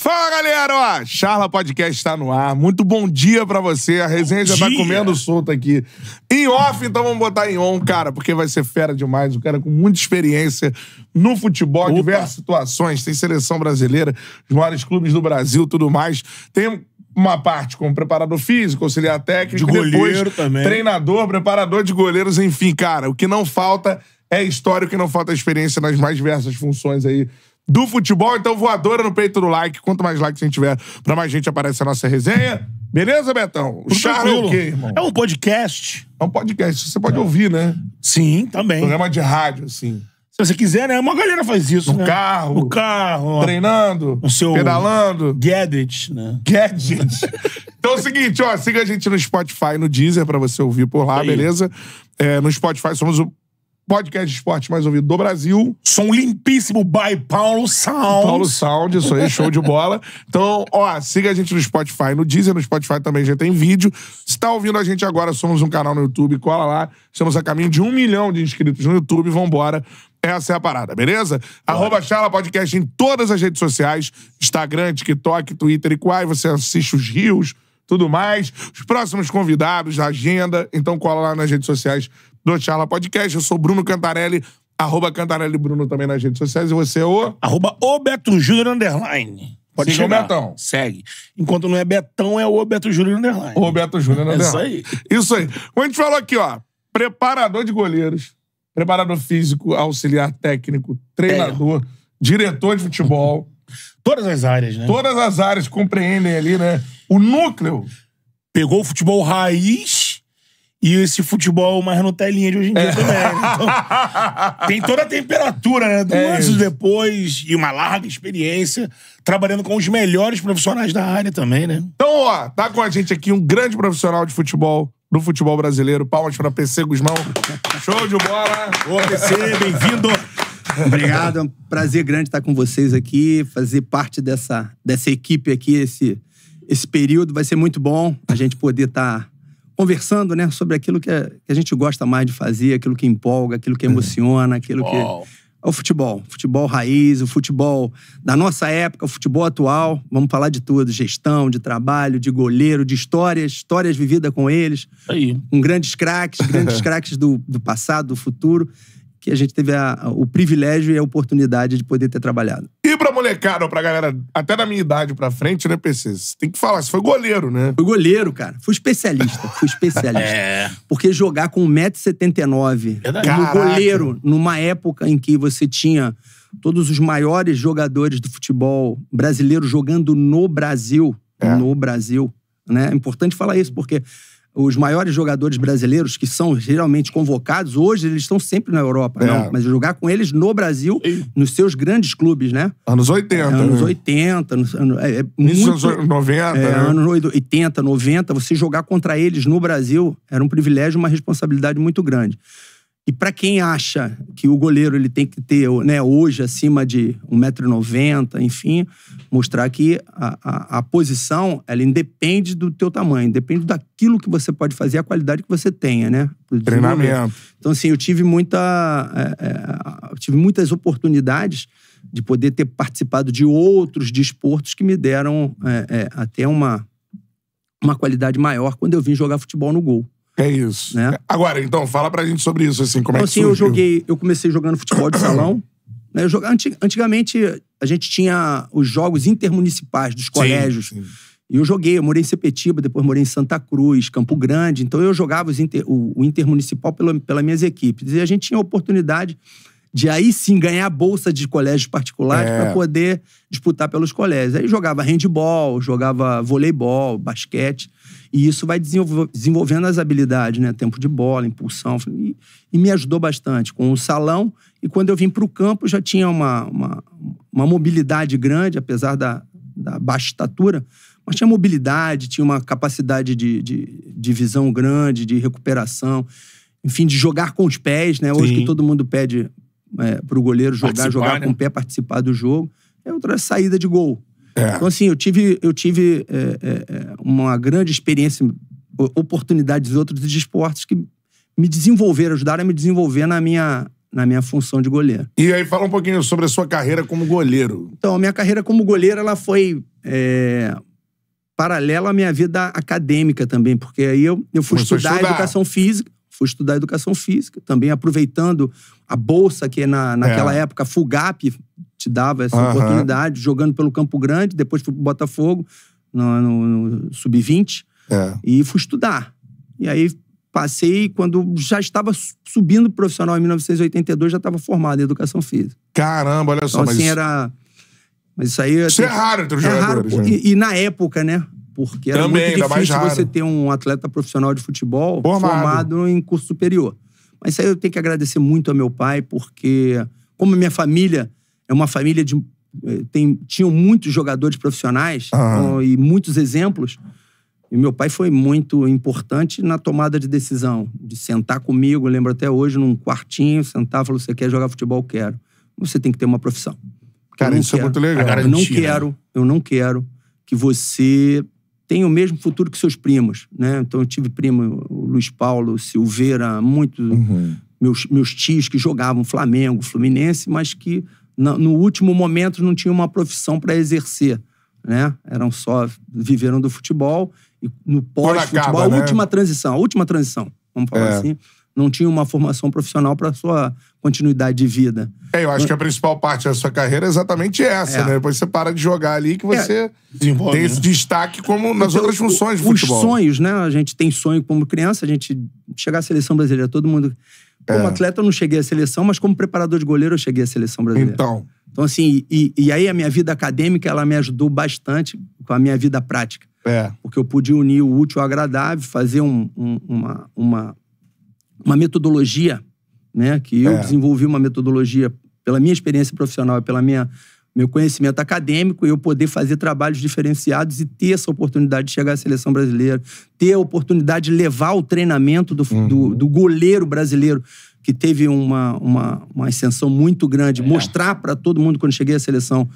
Fala, galera! Ó, Charla Podcast está no ar. Muito bom dia para você. A resenha já tá comendo solta aqui. Em off, então vamos botar em on, cara, porque vai ser fera demais. Um cara com muita experiência no futebol, Opa. diversas situações. Tem seleção brasileira, os maiores clubes do Brasil, tudo mais. Tem uma parte como preparador físico, auxiliar técnico. De goleiro depois, também. Treinador, preparador de goleiros, enfim, cara. O que não falta é história, o que não falta é experiência nas mais diversas funções aí do futebol. Então, voadora no peito do like. Quanto mais likes a gente tiver, pra mais gente aparece a nossa resenha. Beleza, Betão? O Charlie é o quê, irmão? É um podcast. É um podcast. Você pode é. ouvir, né? Sim, também. Programa de rádio, assim. Se você quiser, né? Uma galera faz isso, no né? carro. No carro. Treinando. O seu... Pedalando. Gadget, né? Gadget. então é o seguinte, ó. Siga a gente no Spotify, no Deezer, pra você ouvir por lá, beleza? É, no Spotify somos o podcast de esporte mais ouvido do Brasil. Som limpíssimo by Paulo Sound. Paulo Sound, isso aí, show de bola. Então, ó, siga a gente no Spotify, no Deezer, no Spotify também já tem vídeo. Se tá ouvindo a gente agora, somos um canal no YouTube, cola lá. Estamos a caminho de um milhão de inscritos no YouTube, vambora. Essa é a parada, beleza? Bora. Arroba Chala Podcast em todas as redes sociais: Instagram, TikTok, Twitter e Quai. Você assiste os rios, tudo mais. Os próximos convidados, a agenda. Então cola lá nas redes sociais do Charla Podcast. Eu sou Bruno Cantarelli, arroba Cantarelli Bruno também nas redes sociais. E você é o... Arroba o Beto Júnior Underline. Pode Siga chegar. o Betão. Segue. Enquanto não é Betão, é o Beto Júnior Underline. O Beto Júnior é Underline. Isso aí. Isso aí. Como a gente falou aqui, ó. Preparador de goleiros, preparador físico, auxiliar técnico, treinador, é. diretor de futebol. Todas as áreas, né? Todas as áreas compreendem ali, né? O núcleo. Pegou o futebol raiz e esse futebol mais no telinha de hoje em dia é. também. Né? Então, tem toda a temperatura, né? Do é antes e depois, e uma larga experiência, trabalhando com os melhores profissionais da área também, né? Então, ó, tá com a gente aqui um grande profissional de futebol, do futebol brasileiro. Palmas pra PC Guzmão. Show de bola! Boa, PC, bem-vindo! Obrigado, é um prazer grande estar com vocês aqui, fazer parte dessa, dessa equipe aqui, esse, esse período vai ser muito bom a gente poder estar tá conversando né, sobre aquilo é, que a gente gosta mais de fazer, aquilo que empolga, aquilo que uhum. emociona, aquilo que. É o futebol. Futebol raiz, o futebol da nossa época, o futebol atual. Vamos falar de tudo: gestão, de trabalho, de goleiro, de histórias, histórias vividas com eles. Aí. Com grandes craques, grandes craques do, do passado, do futuro que a gente teve a, o privilégio e a oportunidade de poder ter trabalhado. E pra molecada, pra galera, até da minha idade pra frente, né, PC? tem que falar, você foi goleiro, né? foi goleiro, cara. Fui especialista. Fui especialista. é. Porque jogar com 1,79m é como goleiro, numa época em que você tinha todos os maiores jogadores do futebol brasileiro jogando no Brasil. É. No Brasil. Né? É importante falar isso, porque os maiores jogadores brasileiros que são geralmente convocados, hoje eles estão sempre na Europa, é. não, mas jogar com eles no Brasil, nos seus grandes clubes, né? Anos 80. É, anos né? 80, anos, é, é muito, anos 90. É, né? Anos 80, 90, você jogar contra eles no Brasil era um privilégio, uma responsabilidade muito grande. E para quem acha que o goleiro ele tem que ter, né, hoje, acima de 1,90m, enfim, mostrar que a, a, a, posição, ela independe do teu tamanho, depende daquilo que você pode fazer, a qualidade que você tenha, né? Treinamento. Então, assim, eu tive, muita, é, é, tive muitas oportunidades de poder ter participado de outros desportos que me deram é, é até uma, uma qualidade maior quando eu vim jogar futebol no gol. É isso. Né? Agora, então, fala pra gente sobre isso, assim, como é então, é que assim, surgiu? eu joguei, eu comecei jogando futebol de salão. Né? Eu antigamente, a gente tinha os jogos intermunicipais dos colégios. Sim, sim. E eu joguei, eu morei em Sepetiba, depois morei em Santa Cruz, Campo Grande. Então eu jogava inter, o, o, intermunicipal pela, pelas minhas equipes. E a gente tinha a oportunidade de aí sim ganhar bolsa de colégios particulares é. para poder disputar pelos colégios. Aí jogava handball, jogava voleibol, basquete. E isso vai desenvolvendo as habilidades, né? Tempo de bola, impulsão. E, e me ajudou bastante com o salão. E quando eu vim para o campo, já tinha uma, uma, uma, mobilidade grande, apesar da, da baixa estatura. Mas tinha mobilidade, tinha uma capacidade de, de, de visão grande, de recuperação. Enfim, de jogar com os pés, né? Hoje Sim. que todo mundo pede é, para o goleiro jogar, participar, jogar né? com o pé, participar do jogo. É outra saída de gol. É. Então, assim, eu tive, eu tive é, é, é uma grande experiência, oportunidades outros de esportes que me desenvolveram, ajudaram a me desenvolver na minha, na minha função de goleiro. E aí fala um pouquinho sobre a sua carreira como goleiro. Então, a minha carreira como goleiro ela foi é, paralela à minha vida acadêmica também, porque aí eu, eu fui estudar, estudar educação física, fui estudar educação física, também aproveitando a bolsa que na, naquela é. época, a FUGAP, se dava essa oportunidade, jogando pelo Campo Grande, depois fui pro Botafogo, no, no, no Sub-20, é. e fui estudar. E aí passei quando já estava subindo profissional em 1982, já estava formado em educação física. Caramba, olha então, só. Então, assim, era... Mas isso aí... Isso tenho... é raro entre os é Raro, né? e, e na época, né? porque era Também, muito difícil você ter um atleta profissional de futebol formado. formado. em curso superior. Mas isso aí eu tenho que agradecer muito ao meu pai, porque como minha família é uma família de. Eh, tem, tinham muitos jogadores profissionais uhum. e muitos exemplos. E meu pai foi muito importante na tomada de decisão, de sentar comigo, eu lembro até hoje, num quartinho, sentar e falou: Você quer jogar futebol? Quero. Você tem que ter uma profissão. Cara, isso é quero. é muito legal. Garantia, eu não quero, né? eu não quero que você tenha o mesmo futuro que seus primos. Né? Então eu tive primo, o Luiz Paulo, o Silveira, muitos Uhum. Meus, meus tios que jogavam Flamengo, Fluminense, mas que no último momento não tinham uma profissão para exercer, né? Eram só viveram do futebol e no pós-futebol, a né? última transição, a última transição, vamos falar é. assim, não tinha uma formação profissional para sua continuidade de vida. É, eu acho que a principal parte da sua carreira é exatamente essa, é. né? Depois você para de jogar ali que você é. tem né? esse destaque como nas então, outras funções do futebol. Os sonhos, né? A gente tem sonho como criança, a gente chegar à seleção brasileira, todo mundo como é. atleta eu não cheguei à seleção, mas como preparador de goleiro eu cheguei à seleção brasileira. Então. Então, assim, e, e aí a minha vida acadêmica, ela me ajudou bastante com a minha vida prática. É. Porque eu pude unir o útil ao agradável, fazer um, um, uma, uma, uma metodologia, né? Que eu é. desenvolvi uma metodologia pela minha experiência profissional e pela minha meu conhecimento acadêmico e eu poder fazer trabalhos diferenciados e ter essa oportunidade de chegar à seleção brasileira, ter a oportunidade de levar o treinamento do, uhum. do, do goleiro brasileiro que teve uma, uma, uma, ascensão muito grande, é. mostrar para todo mundo quando cheguei à seleção.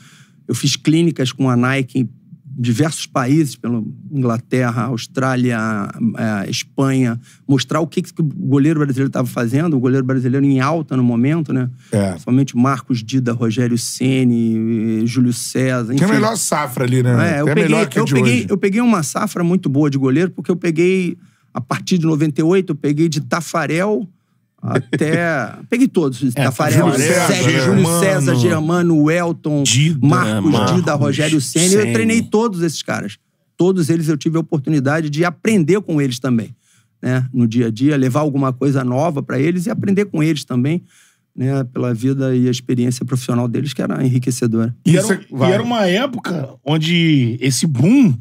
Eu fiz clínicas com a Nike diversos países, pelo Inglaterra, Austrália, é, Espanha, mostrar o que, que o goleiro brasileiro estava fazendo, o goleiro brasileiro em alta no momento, né? É. Somente Marcos Dida, Rogério Ceni, Júlio César. Enfim. Que é a melhor safra ali, né? É, eu, é peguei, melhor que eu, peguei, eu peguei uma safra muito boa de goleiro, porque eu peguei, a partir de 98, eu peguei de Tafarel até. Peguei todos. É, tá Tafarel, Júlio César, Júlio César, Germano, Elton, Dida, Marcos, Marcos Dida, Rogério Senna. Eu treinei todos esses caras. Todos eles eu tive a oportunidade de aprender com eles também. Né? No dia a dia, levar alguma coisa nova para eles e aprender com eles também. Né, pela vida e a experiência profissional deles, que era enriquecedora. E era, é- e era uma época onde esse boom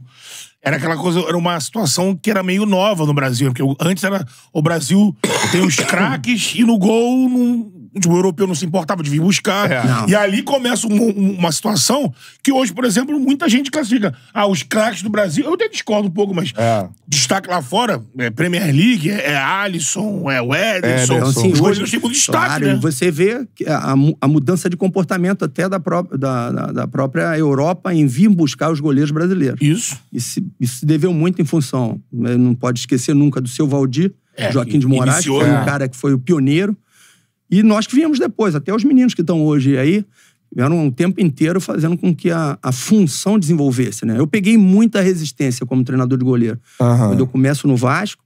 era aquela coisa, era uma situação que era meio nova no Brasil, porque antes era o Brasil tem os craques e no gol não, o europeu não se importava de vir buscar. É. E ali começa um, um, uma situação que hoje, por exemplo, muita gente classifica. Ah, os craques do Brasil, eu até discordo um pouco, mas é. destaque lá fora é Premier League, é, é Alisson, é o Ederson. É, assim, hoje têm muito destaque, claro, né? Você vê a, a, mudança de comportamento até da, pró da, da, da, própria Europa em vir buscar os goleiros brasileiros. Isso. Isso, isso deveu muito em função. Né, não pode esquecer nunca do seu Valdir, é, Joaquim de Moraes, iniciou, que foi o né? cara que foi o pioneiro. E nós que viemos depois, até os meninos que estão hoje aí, vieram o tempo inteiro fazendo com que a, a função desenvolvesse, né? Eu peguei muita resistência como treinador de goleiro. Aham. Quando eu começo no Vasco,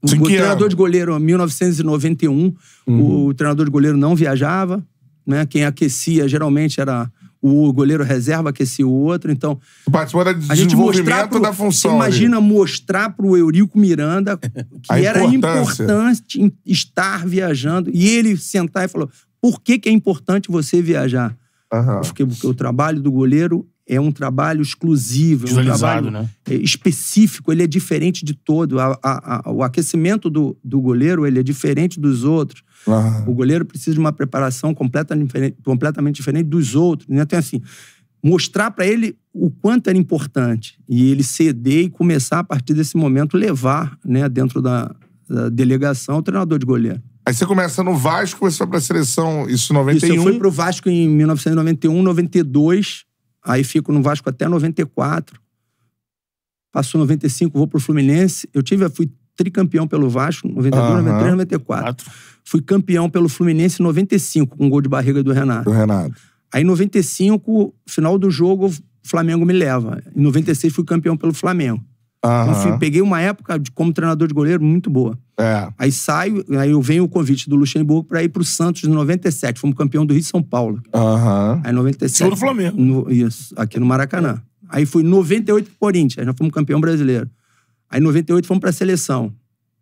o, Sim, treinador é. de goleiro, em 1991, uhum. o, o treinador de goleiro não viajava, né? Quem aquecia geralmente era o goleiro reserva aquecia o é outro, então... Participou do desenvolvimento pro, da função. imagina mostrar mostrar o Eurico Miranda que era importante estar viajando. E ele sentar e falou, por que, que é importante você viajar? Uhum. Porque, porque o trabalho do goleiro é um trabalho exclusivo, é um trabalho né? É, específico, ele é diferente de todo. A, a, a, o aquecimento do, do goleiro ele é diferente dos outros. Uhum. O goleiro precisa de uma preparação completa, completamente diferente dos outros. Né? Então, assim, mostrar para ele o quanto era importante e ele ceder e começar a partir desse momento levar né, dentro da, da delegação o treinador de goleiro. Aí você começa no Vasco, começou para pra seleção, isso em 91. Isso, eu fui pro Vasco em 1991, 92. Aí fico no Vasco até 94. Passou 95, vou pro Fluminense. Eu tive, fui tricampeão pelo Vasco, 92, uhum. 93, 94. Quatro. Fui campeão pelo Fluminense em 95, com um gol de barriga do Renato. Do Renato. Aí, em 95, final do jogo, o Flamengo me leva. Em 96, fui campeão pelo Flamengo. Uhum. Então, peguei uma época de, como treinador de goleiro muito boa. É. Aí saio, aí eu venho o convite do Luxemburgo para ir pro Santos em 97. Fomos campeão do Rio de São Paulo. Uhum. Aí 97. Sou do Flamengo. No, isso, aqui no Maracanã. Aí fui 98 pro Corinthians, nós fomos campeão brasileiro. Aí em 98 fomos pra seleção.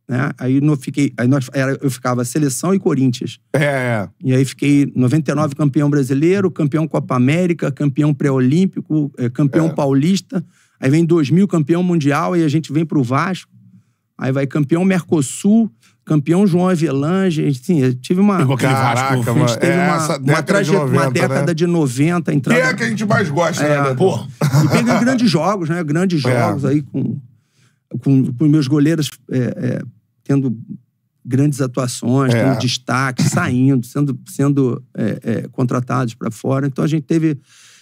Né? Aí, não fiquei, aí nós, era, eu ficava seleção e Corinthians. É, é. E aí fiquei 99 campeão brasileiro, campeão Copa América, campeão pré-olímpico, é, campeão é. paulista. Aí vem 2000 campeão mundial e a gente vem pro Vasco. Aí vai campeão Mercosul, campeão João Avelange. Assim, eu tive uma. Caraca, Vasco, gente teve é uma, uma, trajetória de uma década né? de 90 entrando. Que é que a gente mais gosta, né, é, né, Pô. E teve grandes jogos, né? Grandes é. jogos aí com com, com meus goleiros é, é, tendo grandes atuações, é. tendo destaque, saindo, sendo, sendo é, é, contratados para fora. Então a gente teve.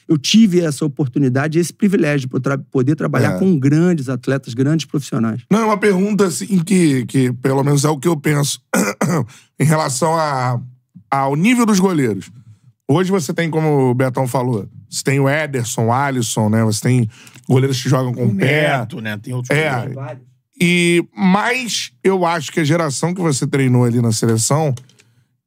Eu tive essa oportunidade, esse privilégio de poder trabalhar é. com grandes atletas, grandes profissionais. Não, é uma pergunta assim que, que pelo menos é o que eu penso em relação a, ao nível dos goleiros. Hoje você tem, como o Betão falou, você tem o Ederson, o Alisson, né? Você tem goleiros que jogam com o pé. Neto, né? Tem outros é. E, mas eu acho que a geração que você treinou ali na seleção,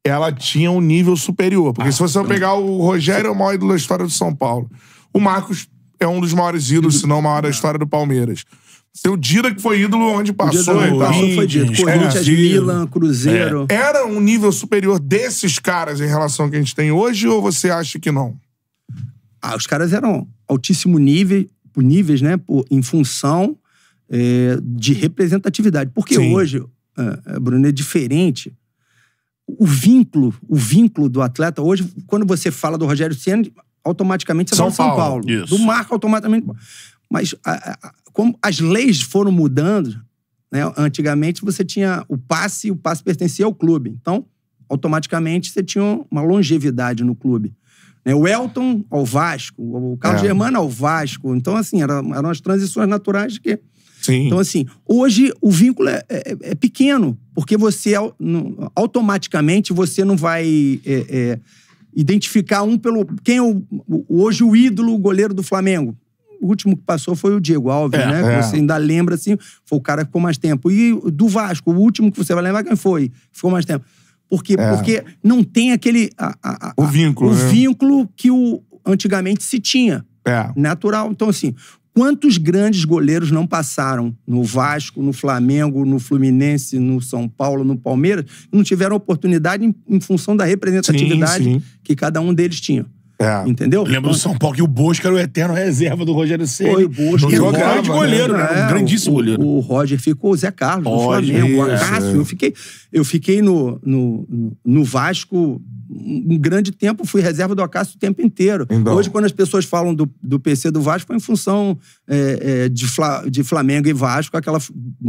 ela tinha um nível superior. Porque ah, se você então... pegar o Rogério, é o maior ídolo da história do São Paulo. O Marcos é um dos maiores ídolos, se não o maior da história do Palmeiras. Seu Dida, que foi ídolo onde passou. O Dida, passou foi é, Dida. Corinthians, Milan, Cruzeiro. É. Era um nível superior desses caras em relação ao que a gente tem hoje, ou você acha que não? Ah, os caras eram altíssimo nível, por níveis, né? Por, em função é, de representatividade. Porque Sim. hoje, é, é, Bruno, é diferente o vínculo, o vínculo do atleta. Hoje, quando você fala do Rogério Senna, automaticamente você São fala Paulo, São Paulo. Do Marco, automaticamente. Mas a, a, como as leis foram mudando, né? antigamente você tinha o passe e o passe pertencia ao clube. Então, automaticamente você tinha uma longevidade no clube. Né? O Elton ao Vasco, o Carlos é. Germano ao Vasco. Então, assim, eram, eram as transições naturais que. Sim. Então, assim, hoje o vínculo é, é, é, é pequeno, porque você é automaticamente você não vai é, é, identificar um pelo. Quem é o, hoje o ídolo, o goleiro do Flamengo? O último que passou foi o Diego Alves, né? Você ainda lembra, assim, foi o cara que ficou mais tempo. E do Vasco, o último que você vai lembrar quem foi, ficou mais tempo. Porque, é. porque não tem aquele. A, a, o vínculo. O né? vínculo que o, antigamente se tinha. É. Natural. Então, assim, quantos grandes goleiros não passaram no Vasco, no Flamengo, no Fluminense, no São Paulo, no Palmeiras, não tiveram oportunidade em, em função da representatividade sim, sim. que cada um deles tinha. É. Entendeu? Lembro do São Paulo que o Bosco era o eterno reserva do Rogério Ceni. Foi o Bosco. E grande goleiro, né? né? Um grandíssimo o, goleiro. O Roger ficou, o Zé Carlos, o Flamengo, o É. Eu fiquei, eu fiquei no, no, no Vasco um grande tempo, fui reserva do Acácio o tempo inteiro. Então. Hoje, quando as pessoas falam do, do PC do Vasco, foi em função é, é, de, Fla, de Flamengo e Vasco, aquela,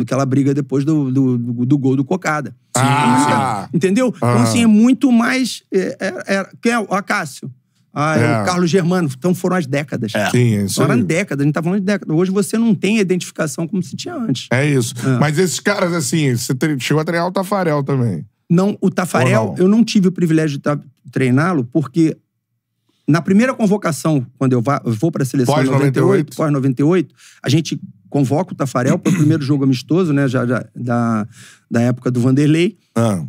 aquela briga depois do, do, do gol do Cocada. Ah. Então, entendeu? Então, ah. Então, assim, é muito mais. É, é, é quem é o Acácio? Ah, é. o é. Carlos Germano. Então foram as décadas. É. Sim, é isso Foram décadas, a gente tá falando de décadas. Hoje você não tem a identificação como se tinha antes. É isso. É. Mas esses caras, assim, você chegou a treinar o Tafarel também. Não, o Tafarel, não? eu não tive o privilégio de treiná-lo, porque na primeira convocação, quando eu, vá, eu vou para a seleção pós 98, pós 98, a gente convoca o Tafarel para o primeiro jogo amistoso, né, já, já, da, da época do Vanderlei. Ah.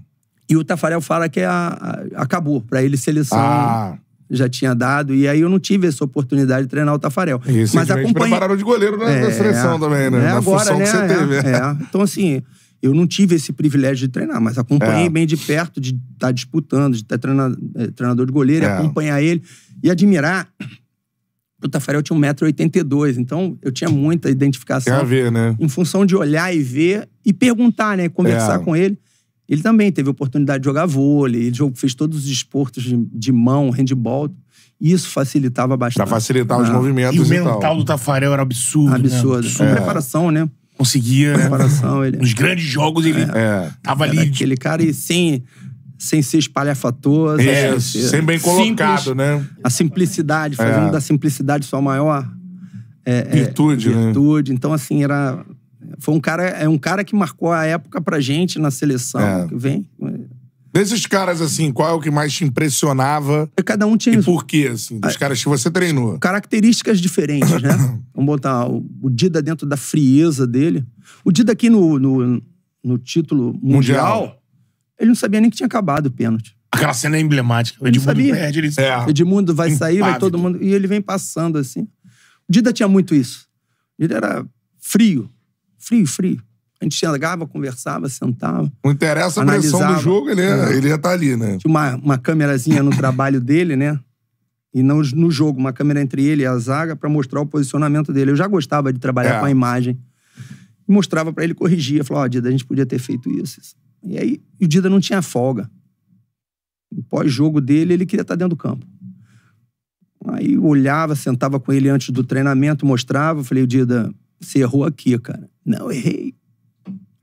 E o Tafarel fala que é a, a, acabou para ele seleção. Ah já tinha dado. E aí eu não tive essa oportunidade de treinar o Tafarel. E Mas acompanhei... prepararam de goleiro né, na, é, na seleção também, né? É, na agora, função né, que você teve. É, é. Então, assim, eu não tive esse privilégio de treinar, mas acompanhei é. bem de perto, de estar tá disputando, de estar tá eh, treinador de goleiro, é. acompanhar ele e admirar. O Tafarel tinha 1,82m, então eu tinha muita identificação. Quer ver, né? Em função de olhar e ver e perguntar, né? Conversar é. com ele. Ele também teve oportunidade de jogar vôlei, ele jogou, fez todos os esportes de, de mão, handball. Isso facilitava bastante. Pra facilitar os ah. movimentos e, o e mental tal. do Tafarel era absurdo. Né? Absurdo. Né? É. preparação, né? Conseguia, né? preparação, Ele... Nos grandes jogos ele é. tava ali. Aquele cara e sem, sem ser espalhafatoso. É, sem bem colocado, Simples, né? A simplicidade, fazendo é. da simplicidade sua maior é, virtude, é, virtude. Né? Então, assim, era foi um cara, é um cara que marcou a época pra gente na seleção. É. Vem. Desses caras, assim, qual é o que mais te impressionava? Cada um tinha. E por quê, assim, dos a... Ah, caras que você treinou? Características diferentes, né? Vamos botar o Dida dentro da frieza dele. O Dida aqui no, no, no título mundial, mundial, ele não sabia nem que tinha acabado o pênalti. Aquela cena é emblemática. O Edmundo sabia. perde, ele... É. Edmundo vai sair, vai todo mundo... E ele vem passando, assim. O Dida tinha muito isso. Ele era frio frio, frio. A gente chegava, conversava, sentava. Não interessa a pressão do jogo, ele, é. é. ele ia estar tá ali, né? Tinha uma, uma câmerazinha no trabalho dele, né? E não no jogo, uma câmera entre ele e a zaga para mostrar o posicionamento dele. Eu já gostava de trabalhar é. com a imagem. mostrava para ele, corrigia. Falava, ó, oh, Dida, a gente podia ter feito isso. isso. E aí, o Dida não tinha folga. O pós-jogo dele, ele queria estar tá dentro do campo. Aí eu olhava, sentava com ele antes do treinamento, mostrava. Falei, Dida, você errou aqui, cara. Não, errei.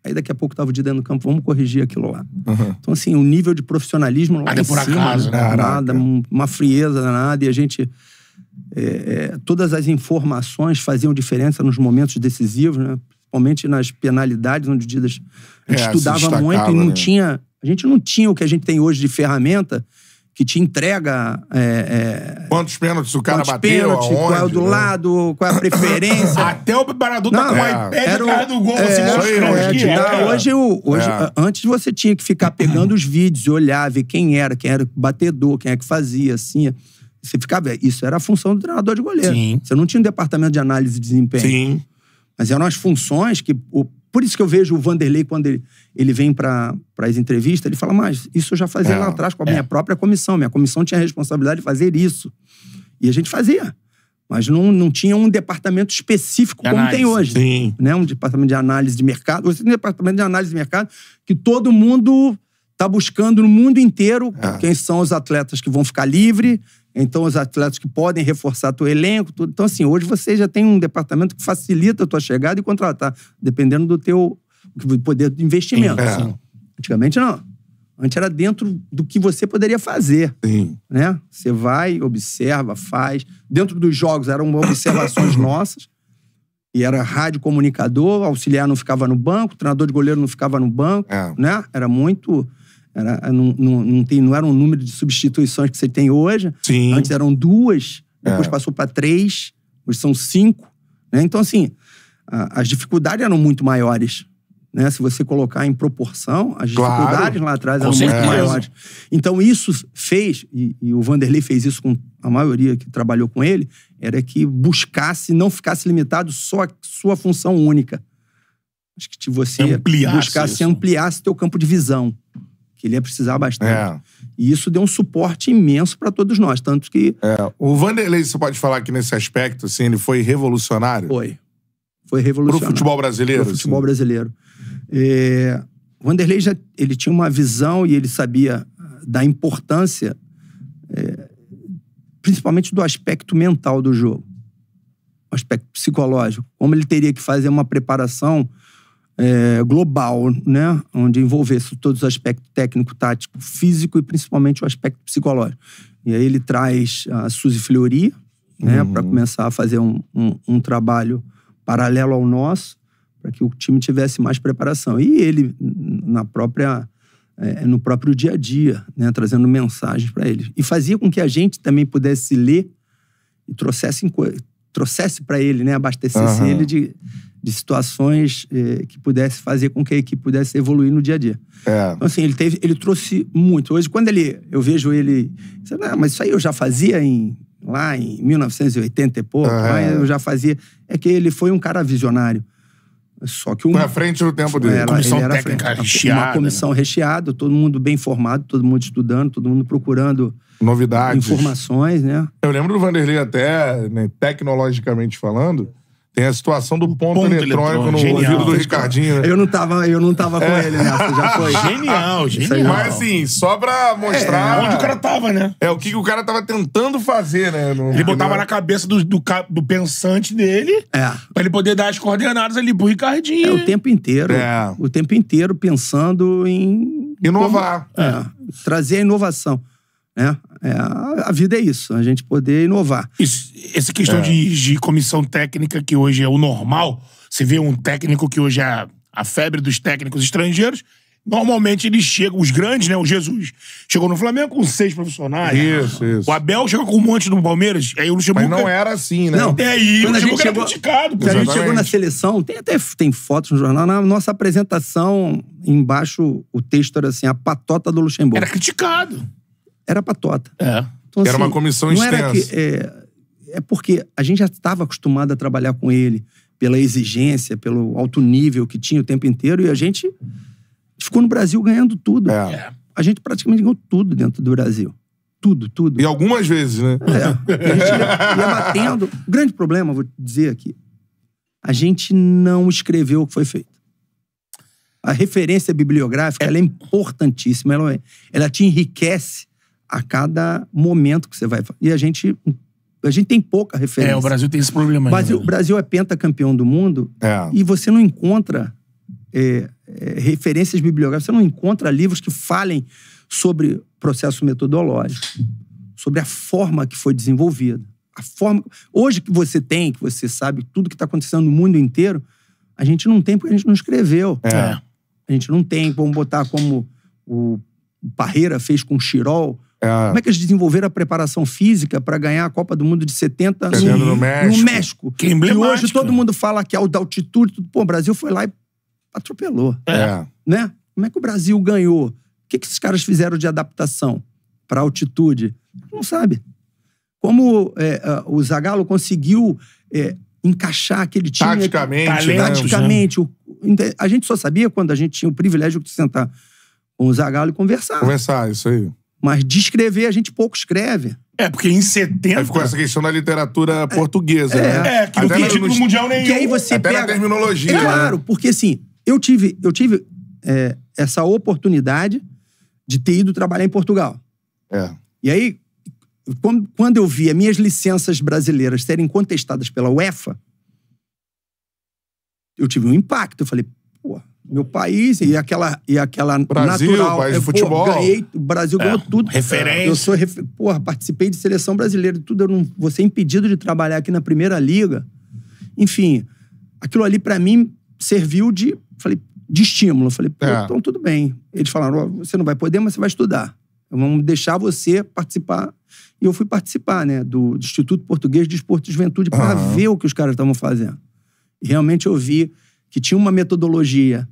Aí daqui a pouco tava o dia dentro do campo, vamos corrigir aquilo lá. Uhum. Então, assim, o nível de profissionalismo lá Nada ah, em por cima, acaso, né? né? Nada, uma frieza nada, e a gente. É, é, todas as informações faziam diferença nos momentos decisivos, né? principalmente nas penalidades, onde o Didas a gente é, estudava muito e não né? tinha. A gente não tinha o que a gente tem hoje de ferramenta que te entrega. É, é, quantos pênaltis o cara quantos bateu? Pênalti, aonde, qual é o do né? lado, qual é a preferência. Até o preparador tá com o é, iPad do gol, é, assim, mostrando é, é. Hoje, o, hoje é. antes você tinha que ficar pegando os vídeos, olhar, ver quem era, quem era o batedor, quem é que fazia, assim. Você ficava. Isso era a função do treinador de goleiro. Sim. Você não tinha um departamento de análise de desempenho. Sim. Mas eram as funções que o por isso que eu vejo o Vanderlei, quando ele, ele vem para as entrevistas, ele fala, mas isso eu já fazia é, lá atrás com a é. minha própria comissão. Minha comissão tinha a responsabilidade de fazer isso. E a gente fazia. Mas não, não tinha um departamento específico de como análise. tem hoje. Sim. Né? Um departamento de análise de mercado. Você tem um departamento de análise de mercado que todo mundo está buscando no mundo inteiro é. quem são os atletas que vão ficar livre, então, os atletas que podem reforçar teu elenco. Então, assim, hoje você já tem um departamento que facilita a tua chegada e contratar, dependendo do teu poder de investimento. É. Assim. Antigamente, não. Antes era dentro do que você poderia fazer. Sim. Né? Você vai, observa, faz. Dentro dos jogos eram observações nossas. E era rádio comunicador, auxiliar não ficava no banco, treinador de goleiro não ficava no banco. É. Né? Era muito era, não, não, não, tem, não era um número de substituições que você tem hoje. Sim. Antes eram duas, depois é. passou para três, hoje são cinco. Né? Então, assim, a, as dificuldades eram muito maiores. Né? Se você colocar em proporção, as claro. dificuldades lá atrás eram com muito certeza. maiores. Então, isso fez, e, e, o Vanderlei fez isso com a maioria que trabalhou com ele, era que buscasse, não ficasse limitado só à sua função única. Acho que você ampliasse buscasse, isso. ampliasse teu campo de visão que ele ia precisar bastante. É. E isso deu um suporte imenso para todos nós, tanto que... É. O Vanderlei, você pode falar que nesse aspecto, assim, ele foi revolucionário? Foi. Foi revolucionário. Pro futebol brasileiro? Pro assim? futebol assim. brasileiro. É... O Vanderlei já ele tinha uma visão e ele sabia ah, da importância, é... principalmente do aspecto mental do jogo. O aspecto psicológico. Como ele teria que fazer uma preparação é, global, né? onde envolvesse todos os aspectos técnico, tático, físico e principalmente o aspecto psicológico. E aí ele traz a Suzy Fleury né? Uhum. para começar a fazer um, um, um trabalho paralelo ao nosso, para que o time tivesse mais preparação. E ele, na própria é, no próprio dia a dia, né, trazendo mensagens para ele E fazia com que a gente também pudesse ler e trouxesse, trouxesse para ele, né, abastecesse uhum. ele de, de situações eh, que pudesse fazer com que a equipe pudesse evoluir no dia a dia. É. Então, assim, ele, teve, ele trouxe muito. Hoje, quando ele, eu vejo ele. Ah, mas isso aí eu já fazia em, lá em 1980 e pouco, eu já fazia. É que ele foi um cara visionário. Só que um. Foi à frente do tempo dele. Era, comissão era técnica frente, recheada. Uma comissão né? recheada, todo mundo bem formado, todo mundo estudando, todo mundo procurando. Novidades. Informações, né? Eu lembro do Vanderlei até, né, tecnologicamente falando, tem a situação do ponto, ponto eletrônico, eletrônico, no genial. ouvido do Ricardinho. Né? Eu não tava, eu não tava é. com ele nessa, já foi. Genial, genial. Mas assim, só pra mostrar... É, onde o cara tava, né? É, o que, que o cara tava tentando fazer, né? No... ele botava na cabeça do, do, do, pensante dele é. pra ele poder dar as coordenadas ali pro Ricardinho. É, o tempo inteiro. É. O tempo inteiro pensando em... Inovar. Como, é, trazer a inovação. Né? É, a vida é isso, a gente poder inovar. Isso, essa questão é. de, de, comissão técnica, que hoje é o normal, você vê um técnico que hoje é a febre dos técnicos estrangeiros, normalmente eles chegam, os grandes, né? O Jesus chegou no Flamengo com seis profissionais. Isso, isso. O Abel chegou com um monte no Palmeiras, aí o Luxemburgo... Mas não era assim, né? Não, é aí o Luxemburgo chegou, era criticado. Quando a gente chegou na seleção, tem até tem fotos no jornal, na nossa apresentação, embaixo o texto era assim, a patota do Luxemburgo. Era criticado era patota. É. Então, era uma assim, comissão não extensa. Era que, é, é porque a gente já estava acostumado a trabalhar com ele pela exigência, pelo alto nível que tinha o tempo inteiro, e a gente ficou no Brasil ganhando tudo. É. A gente praticamente ganhou tudo dentro do Brasil. Tudo, tudo. E algumas vezes, né? É. A gente ia, ia batendo. O grande problema, vou dizer aqui, a gente não escreveu o que foi feito. A referência bibliográfica é. ela é importantíssima, ela, é, ela te enriquece a cada momento que você vai. E a gente a gente tem pouca referência. É, o Brasil tem esse problema. O Brasil, né? Brasil é pentacampeão do mundo é. e você não encontra é, é, referências bibliográficas, você não encontra livros que falem sobre processo metodológico, sobre a forma que foi desenvolvida. A forma. Hoje que você tem, que você sabe tudo que está acontecendo no mundo inteiro, a gente não tem porque a gente não escreveu. É. É. A gente não tem, vamos botar como o Parreira fez com o Chirol é. Como é que eles desenvolveram a preparação física para ganhar a Copa do Mundo de 70 no, no, México? No México. Que, hoje todo mundo fala que é o da altitude. Tudo. Pô, o Brasil foi lá e atropelou. É. é. Né? Como é que o Brasil ganhou? O que, que esses caras fizeram de adaptação para altitude? Não sabe. Como é, é, o Zagallo conseguiu é, encaixar aquele time. Taticamente. Talentos, né? taticamente. Né? O, a gente só sabia quando a gente tinha o privilégio de sentar com o Zagallo e conversar. Conversar, isso aí. Mas de escrever a gente pouco escreve. É, porque em 70... Aí ficou essa questão da literatura é. portuguesa, é, né? É, que não tem no mundial nenhum. Que aí você até pega... na terminologia. Né? Claro, né? porque assim, eu tive, eu tive é, essa oportunidade de ter ido trabalhar em Portugal. É. E aí, quando, quando eu vi as minhas licenças brasileiras serem contestadas pela UEFA, eu tive um impacto. Eu falei, meu país e aquela, e aquela Brasil, natural. País é, de futebol. Pô, ganhei, o Brasil ganhou é, tudo. Referência. Eu sou, ref... porra, participei de seleção brasileira e tudo, eu não vou ser é impedido de trabalhar aqui na primeira liga. Enfim, aquilo ali para mim serviu de, falei, de estímulo. falei, é. então tudo bem. Eles falaram, oh, você não vai poder, mas você vai estudar. Então, vamos deixar você participar. E eu fui participar, né, do, do Instituto Português de Esporte e Juventude para uhum. ver o que os caras estavam fazendo. E realmente eu vi que tinha uma metodologia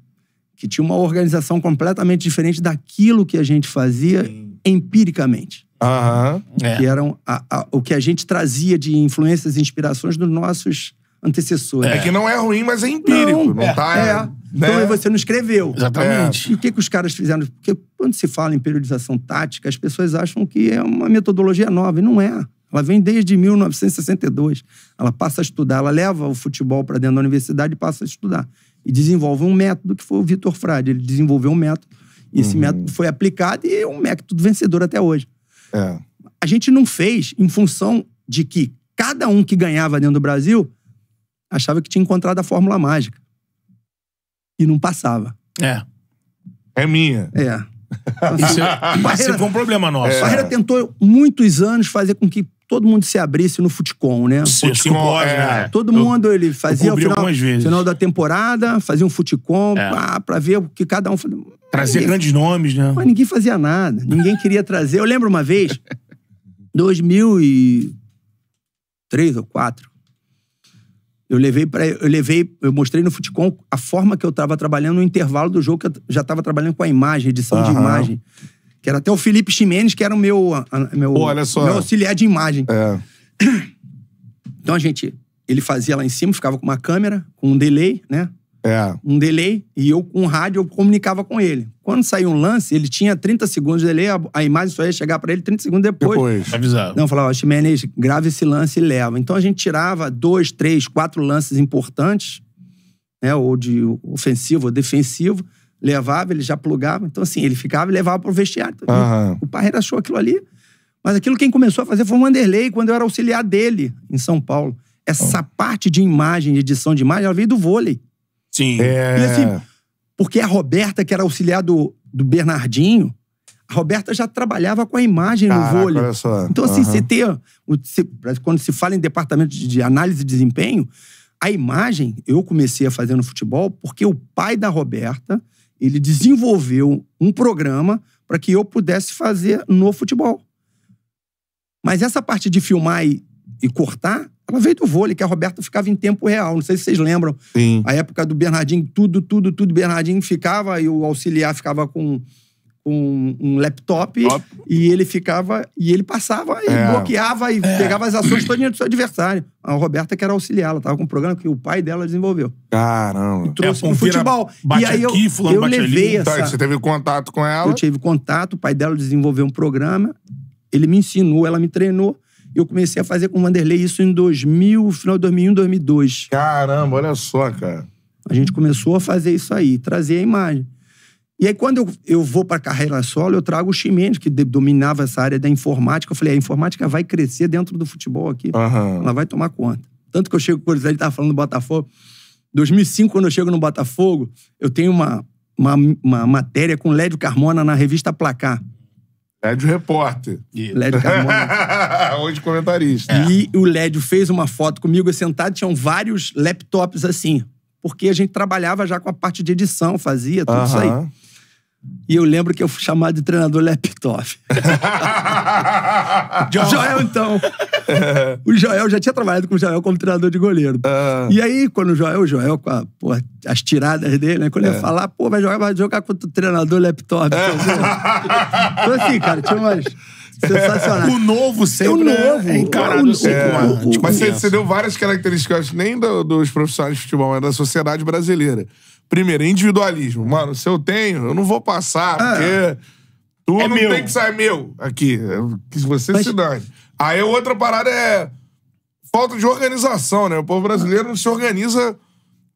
que tinha uma organização completamente diferente daquilo que a gente fazia Sim. empiricamente. Aham. É. Que eram a, a, o que a gente trazia de influências e inspirações dos nossos antecessores. É. que não é ruim, mas é empírico. Não, não é. tá. É. é. Né? Então aí você não escreveu. Exatamente. E o que, que os caras fizeram? Porque quando se fala em periodização tática, as pessoas acham que é uma metodologia nova, e não é. Ela vem desde 1962. Ela passa a estudar, ela leva o futebol para dentro da universidade e passa a estudar e desenvolve um método que foi o Vitor Frade. Ele desenvolveu um método, e esse uhum. método foi aplicado e é um método vencedor até hoje. É. A gente não fez em função de que cada um que ganhava dentro do Brasil achava que tinha encontrado a fórmula mágica. E não passava. É. É minha. É. Isso, Barreira, isso foi um problema nosso. É. Barreira tentou muitos anos fazer com que todo mundo se abrisse no futecom, né? Futecom, é. Né? Todo mundo, ele fazia o final, final, da temporada, fazia um futecom é. pra, pra ver o que cada um... Trazer grandes nomes, né? Mas ninguém fazia nada. Ninguém queria trazer. Eu lembro uma vez, 2003 ou 2004, eu levei para eu levei, eu mostrei no Futecom a forma que eu estava trabalhando no intervalo do jogo que eu já estava trabalhando com a imagem, edição de imagem, que era até o Felipe Ximenes, que era o meu a, meu, Pô, meu auxiliar de imagem. É. Então a gente ele fazia lá em cima, ficava com uma câmera, com um delay, né? É. Um delay e eu com um rádio eu comunicava com ele. Quando saiu um lance, ele tinha 30 segundos de delay, a, a imagem só ia chegar para ele 30 segundos depois. Depois. Tá Não, falava, Ximenez, grava esse lance e leva. Então a gente tirava dois, três, quatro lances importantes, né? Ou de ofensivo ou defensivo, levava, ele já plugava. Então, assim, ele ficava e levava pro vestiário. O Parreira achou aquilo ali. Mas aquilo quem começou a fazer foi o Vanderlei, quando eu era auxiliar dele em São Paulo. Essa parte de imagem, de edição de imagem, ela veio do vôlei. Sim. É... E assim, porque a Roberta, que era auxiliar do, do Bernardinho, a Roberta já trabalhava com a imagem Caraca, no vôlei. Olha só. Então, assim, uhum. você tem. Quando se fala em departamento de análise de desempenho, a imagem, eu comecei a fazer no futebol porque o pai da Roberta, ele desenvolveu um programa para que eu pudesse fazer no futebol. Mas essa parte de filmar e, e cortar, ela veio do vôlei, que a Roberta ficava em tempo real. Não sei se vocês lembram. Sim. A época do Bernardinho, tudo, tudo, tudo. Bernardinho ficava e o auxiliar ficava com, com um laptop Top. e ele ficava. E ele passava e é. bloqueava e é. pegava as ações todas do seu adversário. A Roberta, que era auxiliar, ela tava com um programa que o pai dela desenvolveu. Caramba. E trouxe é, um futebol. Bate e aí aqui, eu, fulano, eu bate levei ali. Então, essa... você teve contato com ela? Eu tive contato, o pai dela desenvolveu um programa. Ele me ensinou, ela me treinou. Eu comecei a fazer com o Vanderlei isso em 2000, final de 2001, 2002. Caramba, olha só, cara. A gente começou a fazer isso aí, trazer a imagem. E aí, quando eu, eu vou para a carreira solo, eu trago o Chimenez, que dominava essa área da informática. Eu falei, a informática vai crescer dentro do futebol aqui. Uhum. Ela vai tomar conta. Tanto que eu chego, por exemplo, ele estava falando do Botafogo. 2005, quando eu chego no Botafogo, eu tenho uma, uma, uma matéria com Lédio Carmona na revista Placar. Lédio repórter. Isso. Lédio Carmona. Hoje comentarista. É. E o Lédio fez uma foto comigo sentado, tinham vários laptops assim, porque a gente trabalhava já com a parte de edição, fazia tudo uh -huh. isso aí. E eu lembro que eu fui chamado de treinador laptop. Joel, então. o Joel já tinha trabalhado com o Joel como treinador de goleiro. Uh... E aí, quando o Joel, o Joel com a, pô, as tiradas dele, né? Quando é. ele ia é. falar, pô, vai jogar, vai jogar contra o treinador laptop. É. então, assim, cara, tinha umas. Sensacional. O novo sempre. O né, novo. É encarado é, Mas tipo, você, você, deu várias características, nem do, dos profissionais de futebol, mas da sociedade brasileira. Primeiro, individualismo. Mano, se eu tenho, eu não vou passar, ah. porque tu é não meu. tem que sair meu aqui. Que você Mas... se dane. Aí outra parada é falta de organização, né? O povo brasileiro não se organiza.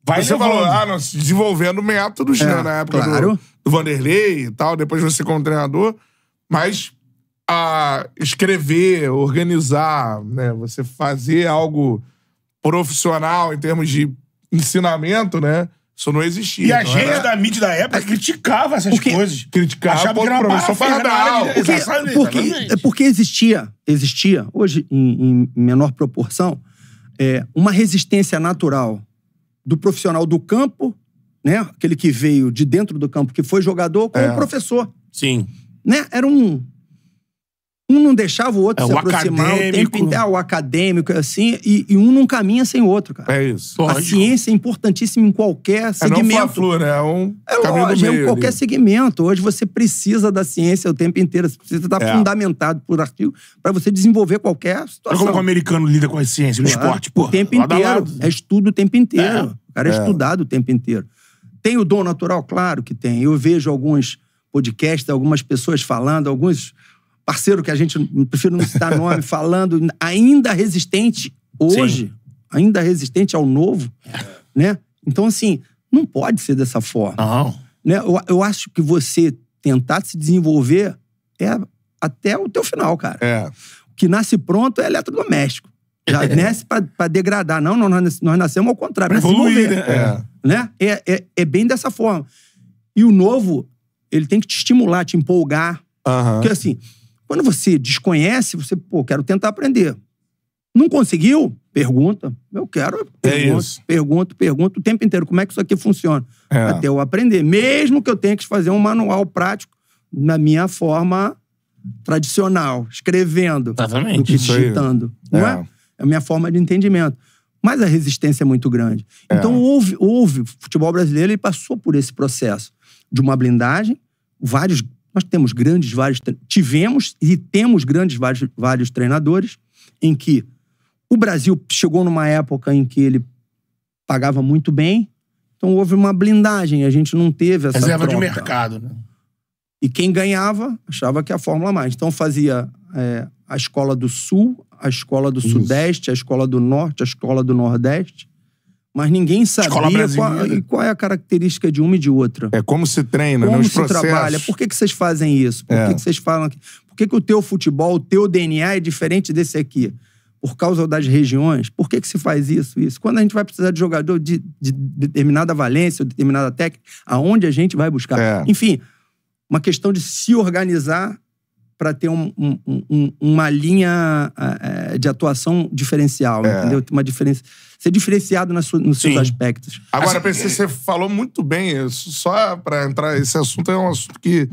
Vai você levando. falou, ah, não, se desenvolvendo métodos, é, né? Na época claro. do, do Vanderlei e tal, depois você como treinador. Mas a escrever, organizar, né? Você fazer algo profissional em termos de ensinamento, né? Isso não existia. E a então gente era... da mídia da época é criticava essas porque, coisas. Criticava, achava que era uma professor né? fardal. Porque, porque, é porque existia, existia, hoje em, em menor proporção, é, uma resistência natural do profissional do campo, né? aquele que veio de dentro do campo, que foi jogador, com o é. professor. Sim. Né? Era um, um não deixava o outro é, se o aproximar acadêmico. o tempo inteiro, ah, o acadêmico, é assim, e, e, um não caminha sem o outro, cara. É isso. Lógico. A ciência é importantíssima em qualquer segmento. É não flor, né? É um é caminho lógico, é meio, é qualquer ali. segmento. Hoje você precisa da ciência o tempo inteiro, você precisa estar é. fundamentado por artigo para você desenvolver qualquer situação. Olha como o americano lida com a ciência no claro. esporte, pô. O tempo inteiro. É estudo o tempo inteiro. É, o cara é, estudado o tempo inteiro. Tem o dom natural? Claro que tem. Eu vejo alguns podcasts, algumas pessoas falando, alguns parceiro que a gente, prefiro não citar nome, falando, ainda resistente hoje, Sim. ainda resistente ao novo, né? Então, assim, não pode ser dessa forma. Não. Né? Eu, eu acho que você tentar se desenvolver é até o teu final, cara. É. O que nasce pronto é eletrodoméstico. Já é. nasce para degradar. Não, não, nós, nós nascemos ao contrário, para se mover. Né? É. Né? É, é, é bem dessa forma. E o novo, ele tem que te estimular, te empolgar. Uhum. Porque assim, quando você desconhece, você, pô, quero tentar aprender. Não conseguiu? Pergunta. Eu quero. Pergunto, é isso. pergunto, pergunto o tempo inteiro como é que isso aqui funciona. É. Até eu aprender. Mesmo que eu tenha que fazer um manual prático na minha forma tradicional, escrevendo. Exatamente. Do que digitando. É. Não é? É a minha forma de entendimento. Mas a resistência é muito grande. É. Então, houve, houve. O futebol brasileiro ele passou por esse processo de uma blindagem, vários nós temos grandes vários tivemos e temos grandes vários, vários treinadores em que o Brasil chegou numa época em que ele pagava muito bem, então houve uma blindagem, a gente não teve essa reserva troca. de mercado, né? E quem ganhava achava que a fórmula mais. Então fazia é, a escola do Sul, a escola do Isso. Sudeste, a escola do Norte, a escola do Nordeste mas ninguém sabia qual, e qual é a característica de uma e de outra. É como se treina, né? como né? se processos. trabalha. Por que, que vocês fazem isso? Por é. que, que vocês falam aqui? Por que, que o teu futebol, o teu DNA é diferente desse aqui? Por causa das regiões? Por que, que se faz isso, isso? Quando a gente vai precisar de jogador de, de determinada valência, determinada técnica, aonde a gente vai buscar? É. Enfim, uma questão de se organizar para ter um, um, um, uma linha eh, de atuação diferencial, é. entendeu? Uma diferença ser diferenciado nas nos seus aspectos. Agora, pensei você falou muito bem isso. Só pra entrar, esse assunto é um assunto que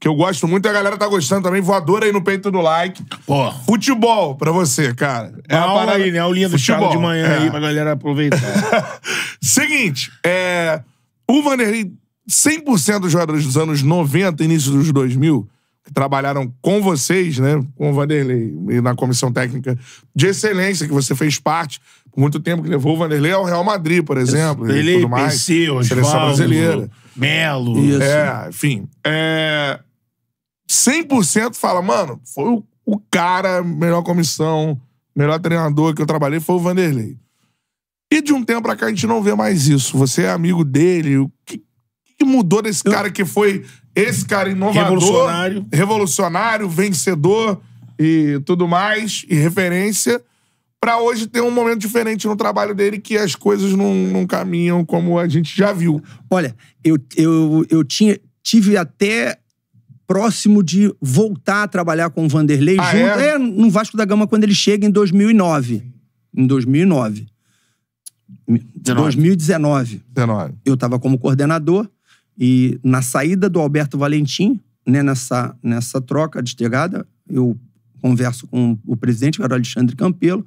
que eu gosto muito e a galera tá gostando também. Voadora aí no peito do like. Pô. Futebol pra você, cara. É uma aula aí, né? Aulinha do Futebol. de manhã é. aí pra galera aproveitar. Seguinte, é... o Vanderlei, 100% dos jogadores dos anos 90, início dos 2000, que trabalharam com vocês, né? Com o Vanderlei e na comissão técnica de excelência, que você fez parte, muito tempo que levou o Vanderlei ao Real Madrid, por exemplo. Ele, tudo mais. PC, Osvaldo, Seleção brasileira. Melo. Isso. É, enfim. É, 100% fala, mano, foi o, o cara, melhor comissão, melhor treinador que eu trabalhei foi o Vanderlei. E de um tempo pra cá a gente não vê mais isso. Você é amigo dele. O que, que mudou desse cara que foi esse cara inovador, revolucionário, revolucionário vencedor e tudo mais, e referência? para hoje ter um momento diferente no trabalho dele que as coisas não, não caminham como a gente já viu. Olha, eu, eu, eu tinha, tive até próximo de voltar a trabalhar com o Vanderlei ah, junto, é? é? no Vasco da Gama quando ele chega em 2009. Em 2009. 2019. 19. Eu estava como coordenador e na saída do Alberto Valentim, né, nessa, nessa troca de chegada, eu converso com o presidente, que era o Alexandre Campelo,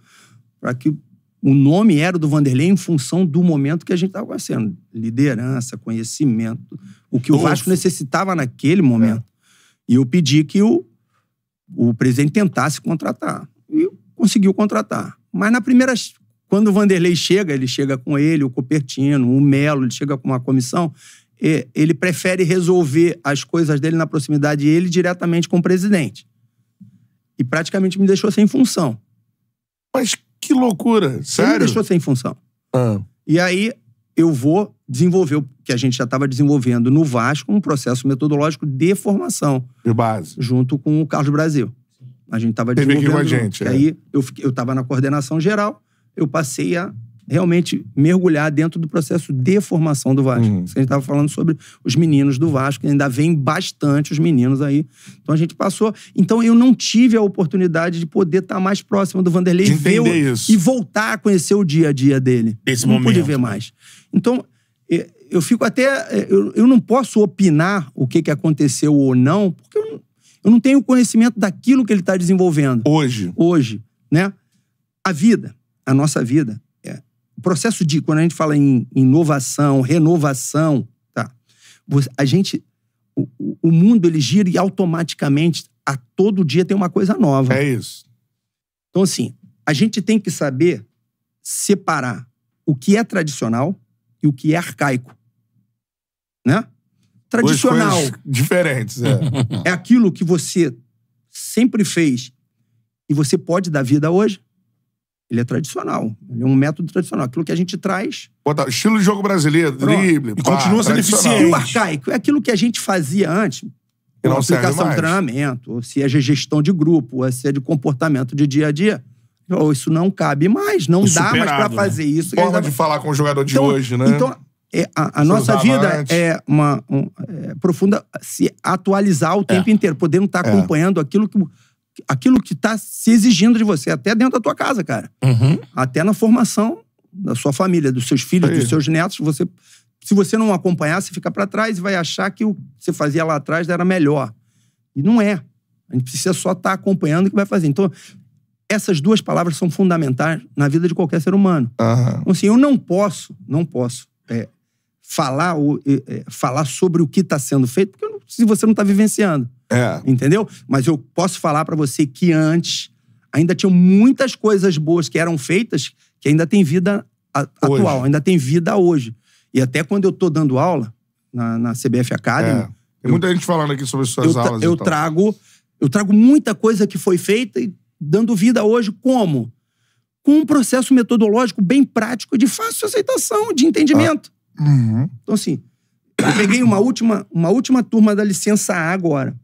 para que o nome era do Vanderlei em função do momento que a gente estava conhecendo. Liderança, conhecimento, o que o Vasco necessitava naquele é. momento. É. E eu pedi que o, o presidente tentasse contratar. E conseguiu contratar. Mas na primeira. Quando o Vanderlei chega, ele chega com ele, o Copertino, o Melo, ele chega com uma comissão, ele prefere resolver as coisas dele na proximidade dele diretamente com o presidente. E praticamente me deixou sem função. Mas que loucura, sério? Ele deixou sem função. Ah. E aí eu vou desenvolver, que a gente já estava desenvolvendo no Vasco, um processo metodológico de formação. De base. Junto com o Carlos Brasil. A gente estava desenvolvendo. Teve aqui com a gente. É. Aí eu estava na coordenação geral, eu passei a realmente mergulhar dentro do processo de formação do Vasco. Uhum. A gente estava falando sobre os meninos do Vasco, ainda vem bastante os meninos aí. Então a gente passou. Então eu não tive a oportunidade de poder estar tá mais próximo do Vanderlei e, ver o, isso. e voltar a conhecer o dia a dia dele. Esse não momento. pude ver mais. Então eu fico até. É, eu, eu não posso opinar o que, que aconteceu ou não, porque eu, eu não tenho conhecimento daquilo que ele está desenvolvendo. Hoje. Hoje, né? A vida, a nossa vida, processo de, quando a gente fala em inovação, renovação, tá? A gente, o, o mundo ele gira e automaticamente a todo dia tem uma coisa nova. É isso. Então, assim, a gente tem que saber separar o que é tradicional e o que é arcaico. Né? Tradicional. Diferentes, é. é aquilo que você sempre fez e você pode dar vida hoje. Ele é tradicional. Ele é um método tradicional. Aquilo que a gente traz. Bota, estilo de jogo brasileiro, drible. E pá, continua sendo eficiente. E o arcaico. É aquilo que a gente fazia antes. Que não aplicação de treinamento, ou se é gestão de grupo, ou se é de comportamento de dia a dia. Ou isso não cabe mais, não dá mais para né? fazer isso. Forma tá de falar com o jogador de então, hoje, né? Então, é, a, a nossa vida é uma um, é, profunda se atualizar o tempo é. inteiro, podendo estar tá é. acompanhando aquilo que aquilo que está se exigindo de você, até dentro da tua casa, cara. Uhum. Até na formação da sua família, dos seus filhos, Aí. dos seus netos, você se você não acompanhar, você fica para trás e vai achar que o que você fazia lá atrás era melhor. E não é. A gente precisa só estar tá acompanhando o que vai fazer. Então, essas duas palavras são fundamentais na vida de qualquer ser humano. Uhum. Então, assim, eu não posso, não posso é, falar, é, é, falar sobre o que está sendo feito, porque se você não está vivenciando. É. Entendeu? Mas eu posso falar para você que antes ainda tinham muitas coisas boas que eram feitas que ainda tem vida a, atual, ainda tem vida hoje. E até quando eu tô dando aula na, na CBF Academy. É. Tem muita eu, gente falando aqui sobre suas eu, aulas. Eu trago, eu trago muita coisa que foi feita e dando vida hoje. Como? Com um processo metodológico bem prático de fácil aceitação, de entendimento. Ah. Uhum. Então, assim, eu peguei uma última, uma última turma da licença A agora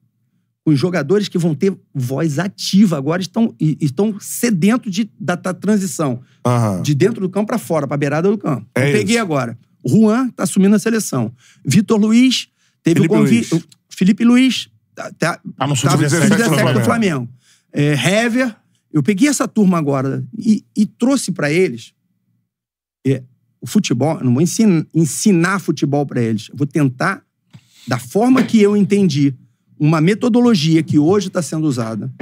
os jogadores que vão ter voz ativa agora estão, estão sedentos de, da, da transição. Uhum. De dentro do campo para fora, para a beirada do campo. É Eu peguei agora. Juan está assumindo a seleção. Vitor Luiz teve Felipe o convite. Luiz. Felipe Luiz. Tá, tá, tá no tá, do Flamengo. Do Flamengo. É, Hever. Eu peguei essa turma agora e, e trouxe para eles é, o futebol. Não vou ensinar, ensinar futebol para eles. Eu vou tentar, da forma que eu entendi uma metodologia que hoje está sendo usada,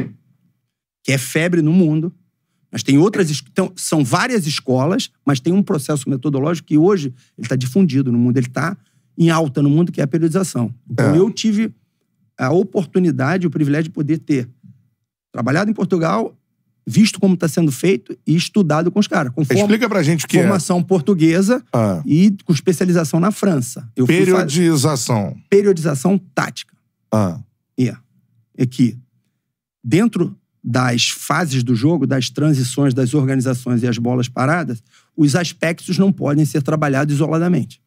que é febre no mundo, mas tem outras. Então, são várias escolas, mas tem um processo metodológico que hoje ele está difundido no mundo, ele está em alta no mundo, que é a periodização. Então, é. eu tive a oportunidade, o privilégio de poder ter trabalhado em Portugal, visto como está sendo feito e estudado com os caras. Com Explica pra gente o que é. formação é. portuguesa ah. e com especialização na França. Eu periodização. Fazer, periodização tática. Ah é que, dentro das fases do jogo, das transições, das organizações e as bolas paradas, os aspectos não podem ser trabalhados isoladamente.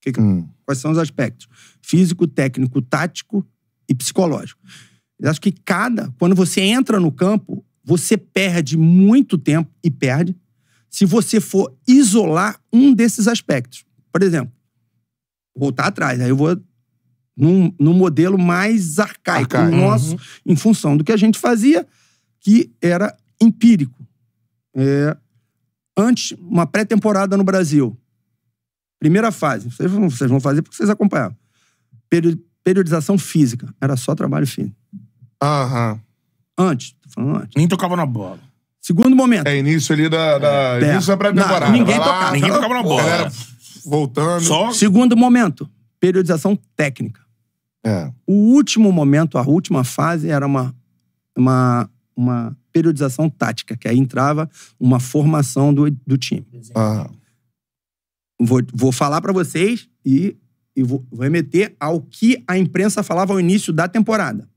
Que que, hum. Quais são os aspectos? Físico, técnico, tático e psicológico. Eu acho que cada. Quando você entra no campo, você perde muito tempo e perde se você for isolar um desses aspectos. Por exemplo, voltar atrás, aí eu vou num, num modelo mais arcaico, arcaico. nosso, uhum. em função do que a gente fazia, que era empírico. É, antes, uma pré-temporada no Brasil. Primeira fase, vocês vão, vocês vão fazer porque vocês acompanharam. Peri periodização física, era só trabalho físico. Aham. Uhum. Antes, tô falando antes. Nem tocava na bola. Segundo momento. É início ali da. da é. Início da pré-temporada. Ninguém, lá, tocava, ninguém tocava na bola. Galera, voltando. Só... Segundo momento, periodização técnica. É. O último momento, a última fase, era uma, uma, uma periodização tática, que aí entrava uma formação do, do time. Ah. Vou, vou falar para vocês e, e vou, vou remeter ao que a imprensa falava ao início da temporada.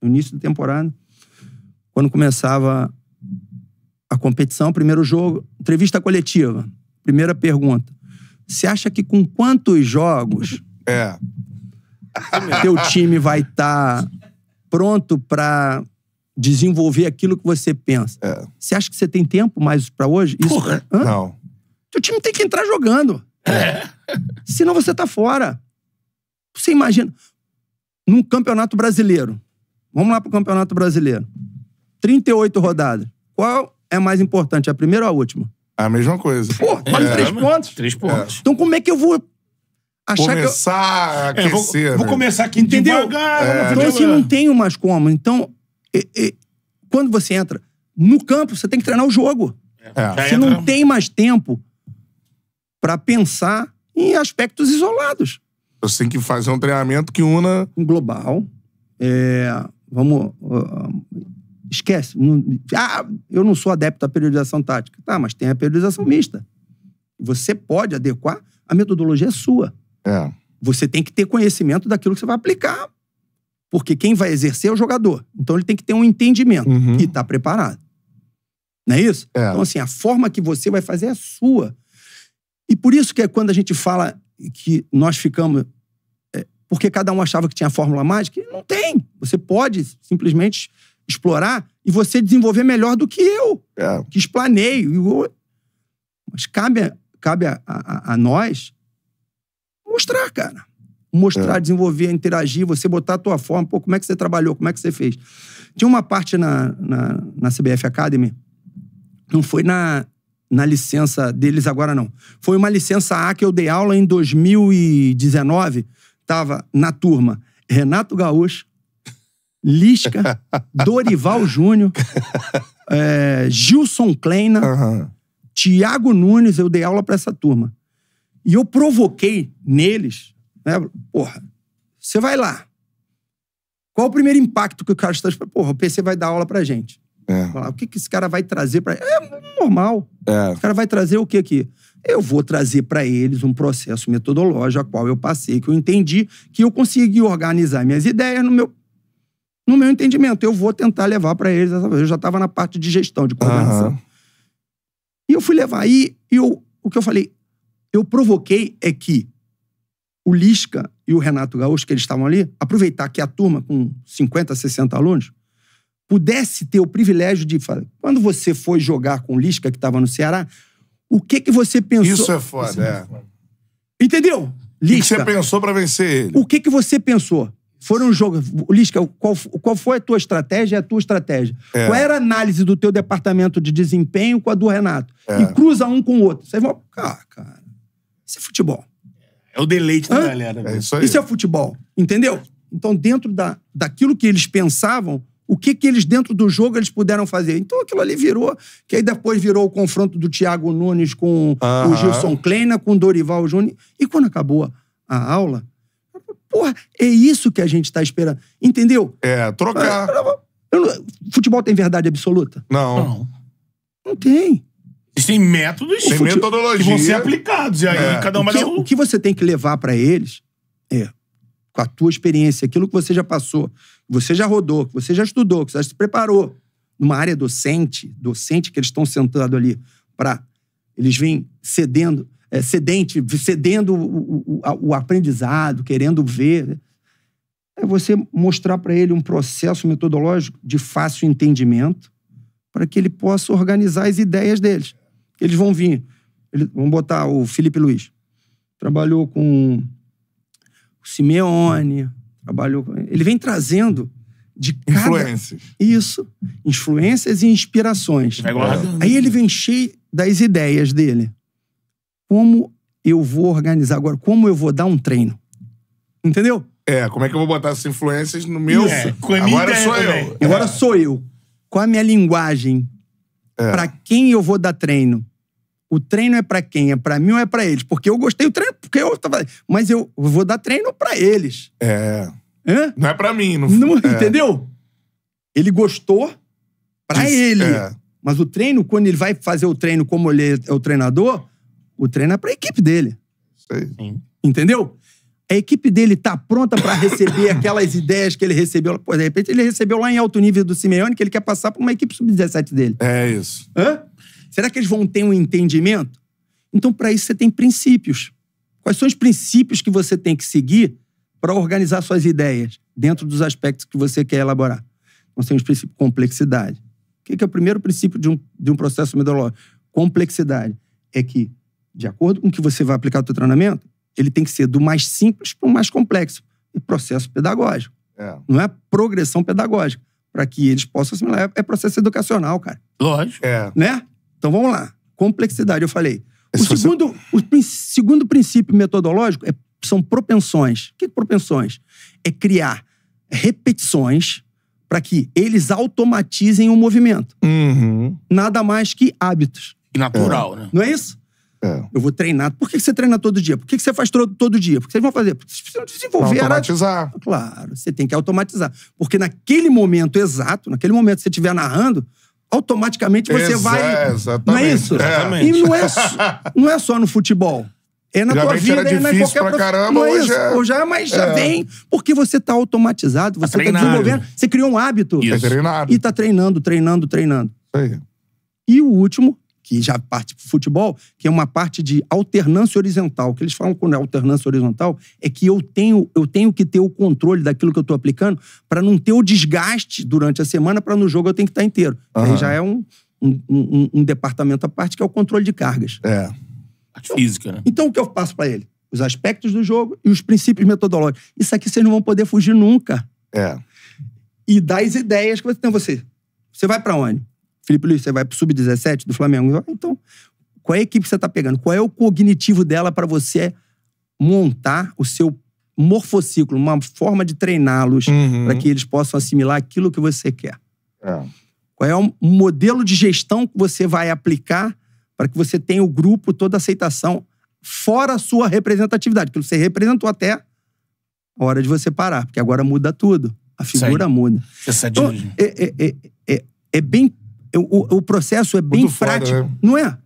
No início da temporada, quando começava a competição, primeiro jogo, entrevista coletiva. Primeira pergunta. Você acha que com quantos jogos é. Teu time vai estar tá pronto para desenvolver aquilo que você pensa. É. Você acha que você tem tempo mais para hoje? Isso, Porra, Hã? não. Teu time tem que entrar jogando. É. Senão você tá fora. Você imagina. Num campeonato brasileiro. Vamos lá pro campeonato brasileiro. 38 rodadas. Qual é mais importante, a primeira ou a última? A mesma coisa. Pô, vale é. três pontos. Três pontos. É. Então como é que eu vou achar começar que eu... a aquecer. É, vou, vou, né? começar aqui entendeu? devagar. É. Então, assim, não tenho mais como. Então, quando você entra no campo, você tem que treinar o jogo. É. Você não tem mais tempo para pensar em aspectos isolados. Você tem que fazer um treinamento que una... Um global. É, vamos... Uh, esquece. Ah, eu não sou adepto à periodização tática. Tá, mas tem a periodização mista. Você pode adequar, a metodologia é sua. É. Você tem que ter conhecimento daquilo que você vai aplicar, porque quem vai exercer é o jogador. Então ele tem que ter um entendimento uhum. e estar tá preparado. Não é isso? É. Então, assim, a forma que você vai fazer é sua. E por isso que é quando a gente fala que nós ficamos. É, porque cada um achava que tinha a fórmula mágica, não tem. Você pode simplesmente explorar e você desenvolver melhor do que eu, é. que esplaneio. Mas cabe, cabe a, a, a nós mostrar, cara. Mostrar, é. desenvolver, interagir, você botar a tua forma, pô, como é que você trabalhou, como é que você fez. Tinha uma parte na, na, na CBF Academy, não foi na, na licença deles agora, não. Foi uma licença A que eu dei aula em 2019. Tava na turma Renato Gaúcho, Lisca, Dorival Júnior, é, Gilson Kleina, uhum. Tiago Nunes. Eu dei aula para essa turma. E eu provoquei neles, né? Porra, você vai lá. Qual o primeiro impacto que o cara está. Porra, o PC vai dar aula pra gente. É. Falar, o que, que esse cara vai trazer pra. É normal. É. O cara vai trazer o que aqui? Eu vou trazer para eles um processo metodológico a qual eu passei, que eu entendi, que eu consegui organizar minhas ideias no meu, no meu entendimento. Eu vou tentar levar para eles essa vez. Eu já estava na parte de gestão, de coordenação. Uhum. E eu fui levar. aí E eu, o que eu falei, eu provoquei é que o Lisca e o Renato Gaúcho, que eles estavam ali, aproveitar que a turma com 50, 60 alunos pudesse ter o privilégio de falar, quando você foi jogar com o Lisca, que estava no Ceará, o que que você pensou? Isso é foda, Isso é. é. Foda. Entendeu? Lisca. O que você pensou para vencer ele? O que que você pensou? Foram jogos. Lisca, qual, qual foi a tua estratégia? É a tua estratégia. É. Qual era a análise do teu departamento de desempenho com a do Renato? É. E cruza um com o outro. Vocês vão. Ah, cara. Isso é futebol. É o deleite da galera. É né? isso aí. Isso é futebol, entendeu? Então, dentro da, daquilo que eles pensavam, o que, que eles, dentro do jogo, eles puderam fazer. Então, aquilo ali virou, que aí depois virou o confronto do Thiago Nunes com ah. o Gilson Kleina, com o Dorival Júnior. E quando acabou a aula, porra, é isso que a gente está esperando. Entendeu? É, trocar. Eu, eu, eu, futebol tem verdade absoluta? Não. Não, não tem. Eles têm métodos tem metodologia. que vão ser aplicados. E aí é. cada um vai o que, dar um... o que você tem que levar para eles é, com a tua experiência, aquilo que você já passou, que você já rodou, que você já estudou, que você já se preparou numa área docente, docente que eles estão sentados ali para eles vêm cedendo, é, sedente, cedendo o, o, o, aprendizado, querendo ver. Né? É você mostrar para ele um processo metodológico de fácil entendimento para que ele possa organizar as ideias deles. Eles vão vir. Eles, vão botar o Felipe Luiz. Trabalhou com o Simeone, trabalhou com... Ele vem trazendo de cada... Influências. Isso. Influências e inspirações. É né? Aí ele vem cheio das ideias dele. Como eu vou organizar agora? Como eu vou dar um treino? Entendeu? É, como é que eu vou botar essas influências no meu... É, agora sou eu. Agora é. sou eu. Qual a minha linguagem? É. Para quem eu vou dar treino? O treino é para quem? É para mim ou é para eles? Porque eu gostei do treino, porque eu tava. Mas eu vou dar treino para eles. É. Hã? Não é para mim, não, não é. Entendeu? Ele gostou para ele. É. Mas o treino, quando ele vai fazer o treino como ele é, é o treinador, o treino é pra equipe dele. Sei. Sim. Entendeu? A equipe dele tá pronta para receber aquelas ideias que ele recebeu. Pô, de repente ele recebeu lá em alto nível do Simeone que ele quer passar pra uma equipe sub-17 dele. É isso. Hã? Será que eles vão ter um entendimento? Então, para isso, você tem princípios. Quais são os princípios que você tem que seguir para organizar suas ideias dentro dos aspectos que você quer elaborar? Nós então, temos o princípio complexidade. O que é o primeiro princípio de um, de um processo metodológico? Complexidade. É que, de acordo com o que você vai aplicar no seu treinamento, ele tem que ser do mais simples para o mais complexo. E processo pedagógico. É. Não é progressão pedagógica. Para que eles possam assimilar. É processo educacional, cara. Lógico. É. Né? Então vamos lá. Complexidade, eu falei. É o, segundo, você... o segundo princípio metodológico é, são propensões. O que é propensões? É criar repetições para que eles automatizem o movimento. Uhum. Nada mais que hábitos. E natural, é. né? Não é isso? É. Eu vou treinar. Por que você treina todo dia? Por que você faz todo, todo dia? Porque vocês vão fazer? Porque vocês precisam desenvolver. Pra automatizar. A... Claro, você tem que automatizar. Porque naquele momento exato, naquele momento que você estiver narrando, automaticamente você Exa vai. Exatamente. Não é isso? É. E não é, não é só no futebol. É na tua vida, é na qualquer pra caramba, não é hoje isso. É... Ou é, mas já é. vem porque você tá automatizado, você tá, tá desenvolvendo, você criou um hábito. Tá isso. Tá treinado. E tá treinando, treinando, treinando. Isso aí. E o último que já parte para o futebol, que é uma parte de alternância horizontal. O que eles falam quando é alternância horizontal é que eu tenho, eu tenho que ter o controle daquilo que eu estou aplicando para não ter o desgaste durante a semana, para no jogo eu tenho que estar tá inteiro. Uhum. Aí já é um, um, um, um, departamento à parte que é o controle de cargas. É. Parte física, né? Então o que eu passo para ele? Os aspectos do jogo e os princípios metodológicos. Isso aqui vocês não vão poder fugir nunca. É. E das ideias que você tem você. Você vai para onde? Felipe Luiz, você vai pro sub-17 do Flamengo? Então, qual é a equipe que você tá pegando? Qual é o cognitivo dela para você montar o seu morfociclo, uma forma de treiná-los uhum. para que eles possam assimilar aquilo que você quer? É. Qual é o modelo de gestão que você vai aplicar para que você tenha o grupo, toda a aceitação, fora a sua representatividade, que você representou até a hora de você parar, porque agora muda tudo. A figura Sei. muda. Então, é, é, é, é bem eu, o, o, processo é bem prático. né? Não é?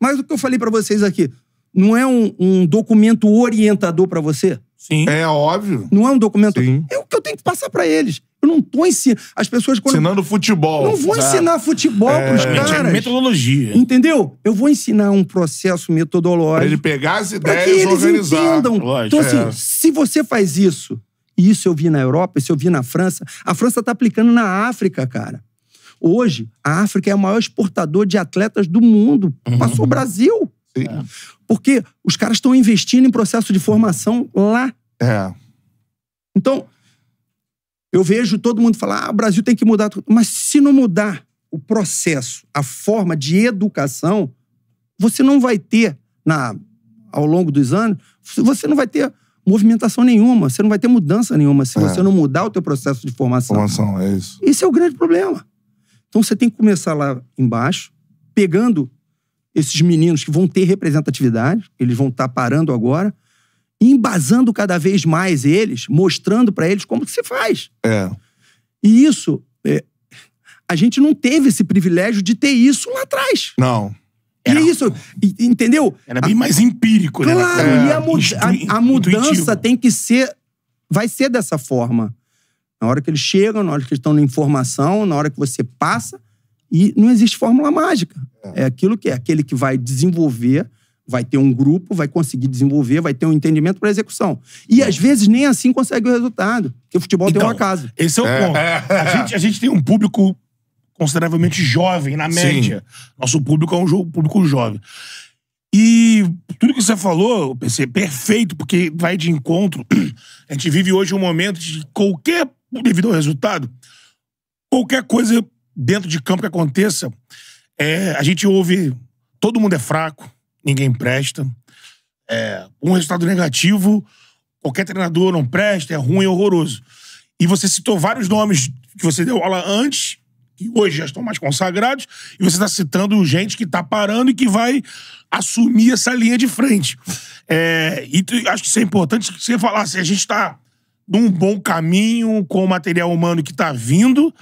Mas o que eu falei para vocês aqui, não é um, um documento orientador para você? Sim. É óbvio. Não é um documento. Sim. É o que eu tenho que passar para eles. Eu não tô ensinando. As pessoas. Quando... Ensinando futebol. Não vou ensinar futebol é, pros é caras. É metodologia. Entendeu? Eu vou ensinar um processo metodológico. Pra ele pegar as ideias que eles organizar. entendam. Lógico, então, assim, é. se você faz isso, e isso eu vi na Europa, isso eu vi na França, a França tá aplicando na África, cara. Hoje, a África é o maior exportador de atletas do mundo. Uhum. Passou o Brasil. Sim. É. Porque os caras estão investindo em processo de formação lá. É. Então, eu vejo todo mundo falar: ah, o Brasil tem que mudar. Mas se não mudar o processo, a forma de educação, você não vai ter, na, ao longo dos anos, você não vai ter movimentação nenhuma, você não vai ter mudança nenhuma se é. você não mudar o teu processo de formação. Formação, é isso. Esse é o grande problema. Então você tem que começar lá embaixo, pegando esses meninos que vão ter representatividade, eles vão estar tá parando agora, embasando cada vez mais eles, mostrando para eles como que se faz. É. E isso, é, a gente não teve esse privilégio de ter isso lá atrás. Não. Era, e isso, entendeu? Era bem a, mais empírico, né, claro, né? Claro, e a, a, a mudança intuitivo. tem que ser, vai ser dessa forma. Na hora que eles chegam, na hora que eles estão na informação, na hora que você passa. E não existe fórmula mágica. É, é aquilo que é. Aquele que vai desenvolver, vai ter um grupo, vai conseguir desenvolver, vai ter um entendimento para execução. E às vezes nem assim consegue o resultado. Porque o futebol então, tem uma casa Esse é o é. ponto. A, gente, a gente tem um público consideravelmente jovem, na média. Sim. Nosso público é um jogo, público jovem. E tudo que você falou, PC, é perfeito, porque vai de encontro. A gente vive hoje um momento de qualquer devido ao resultado, qualquer coisa dentro de campo que aconteça, é, a gente ouve todo mundo é fraco, ninguém presta. É, um resultado negativo, qualquer treinador não presta, é ruim, é horroroso. E você citou vários nomes que você deu aula antes, que hoje já estão mais consagrados, e você está citando gente que está parando e que vai assumir essa linha de frente. É, e acho que isso é importante que você falasse. A gente está num bom caminho com o material humano que está vindo.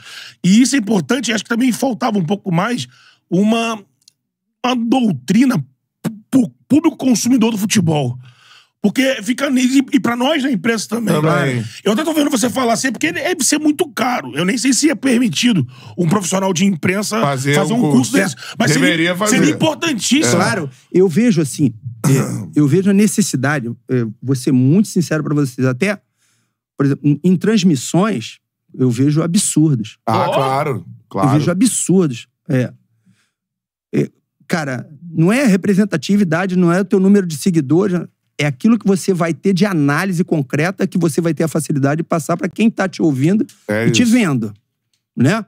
E isso é importante. Acho que também faltava um pouco mais uma, uma doutrina público consumidor do futebol. Porque fica. E para nós na imprensa também. também. Né? Eu até tô vendo você falar assim, é porque deve ser muito caro. Eu nem sei se é permitido um profissional de imprensa fazer, fazer um, um curso, curso desse. Mas Deveria seria, fazer. seria importantíssimo. É. Claro, eu vejo assim. Eh, eu vejo a necessidade, eh, vou ser muito sincero para vocês, até por exemplo, em transmissões, eu vejo absurdos. Ah, oh! claro, claro. Eu vejo absurdos. É. é. Cara, não é representatividade, não é o teu número de seguidores, é aquilo que você vai ter de análise concreta que você vai ter a facilidade de passar para quem está te ouvindo é e isso. te vendo, né?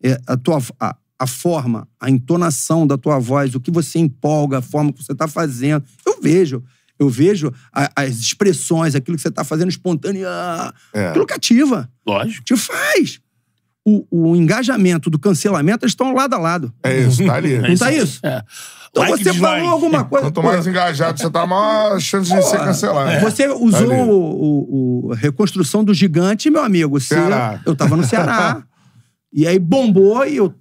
É a tua a, a, forma, a entonação da tua voz, o que você empolga, a forma que você está fazendo. Eu vejo. Eu vejo a, as expressões, aquilo que você está fazendo espontâneo. É. Aquilo que ativa. Lógico. Te faz. O, o, engajamento do cancelamento, eles estão lado a lado. É isso, tá ali. Não é tá isso? É. Então like você falou alguma coisa. Quanto mais pô, engajado você tá, maior chance pô, de ser cancelado. É. Você tá usou tá o, o, a reconstrução do gigante, meu amigo. Você, eu tava no Ceará. e aí bombou e eu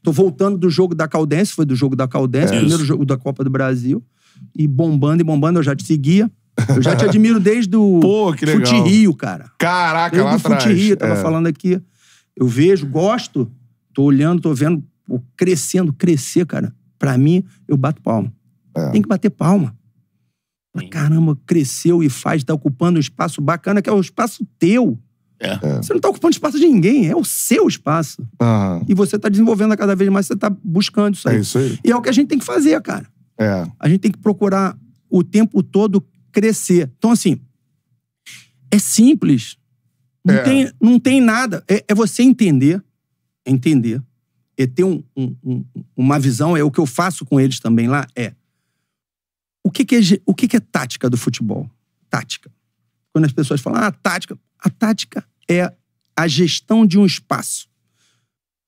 tô voltando do jogo da Caldense, foi do jogo da Caldense, é primeiro jogo da Copa do Brasil e bombando e bombando, eu já te seguia. Eu já te admiro desde o Fute Rio, cara. Caraca, desde lá atrás. Fute Rio, tava é. falando aqui. Eu vejo, gosto, tô olhando, tô vendo, crescendo, crescer, cara. Pra mim, eu bato palma. É. Tem que bater palma. Pra caramba, cresceu e faz, tá ocupando um espaço bacana, que é o espaço teu. É. é. Você não tá ocupando espaço de ninguém, é o seu espaço. Uhum. E você tá desenvolvendo cada vez mais, você tá buscando isso é aí. É isso aí. E é o que a gente tem que fazer, cara. É. A gente tem que procurar o tempo todo crescer. Então, assim, é simples. Não, é. Tem, não tem nada. É, é você entender, é entender, é ter um, um, um, uma visão. É o que eu faço com eles também lá. É o que, que é o que, que é tática do futebol? Tática. Quando as pessoas falam, ah, tática. A tática é a gestão de um espaço.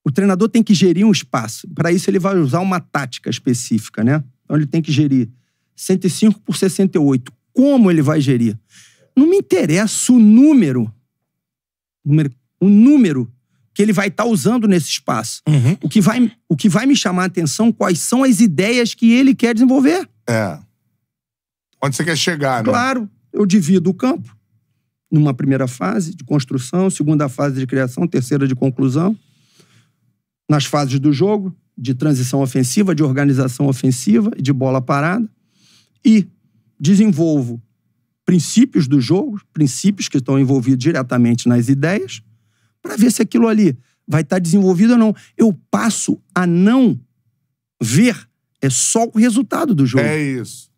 O treinador tem que gerir um espaço. Para isso, ele vai usar uma tática específica, né? Então ele tem que gerir 105 por 68. Como ele vai gerir? Não me interessa o número, o número que ele vai estar tá usando nesse espaço. Uhum. O, que vai, o que vai me chamar a atenção, quais são as ideias que ele quer desenvolver. É. Onde você quer chegar, né? Claro, eu divido o campo numa primeira fase de construção, segunda fase de criação, terceira de conclusão, nas fases do jogo de transição ofensiva, de organização ofensiva e de bola parada. E desenvolvo princípios do jogo, princípios que estão envolvidos diretamente nas ideias, para ver se aquilo ali vai estar tá desenvolvido ou não. Eu passo a não ver é só o resultado do jogo. É isso.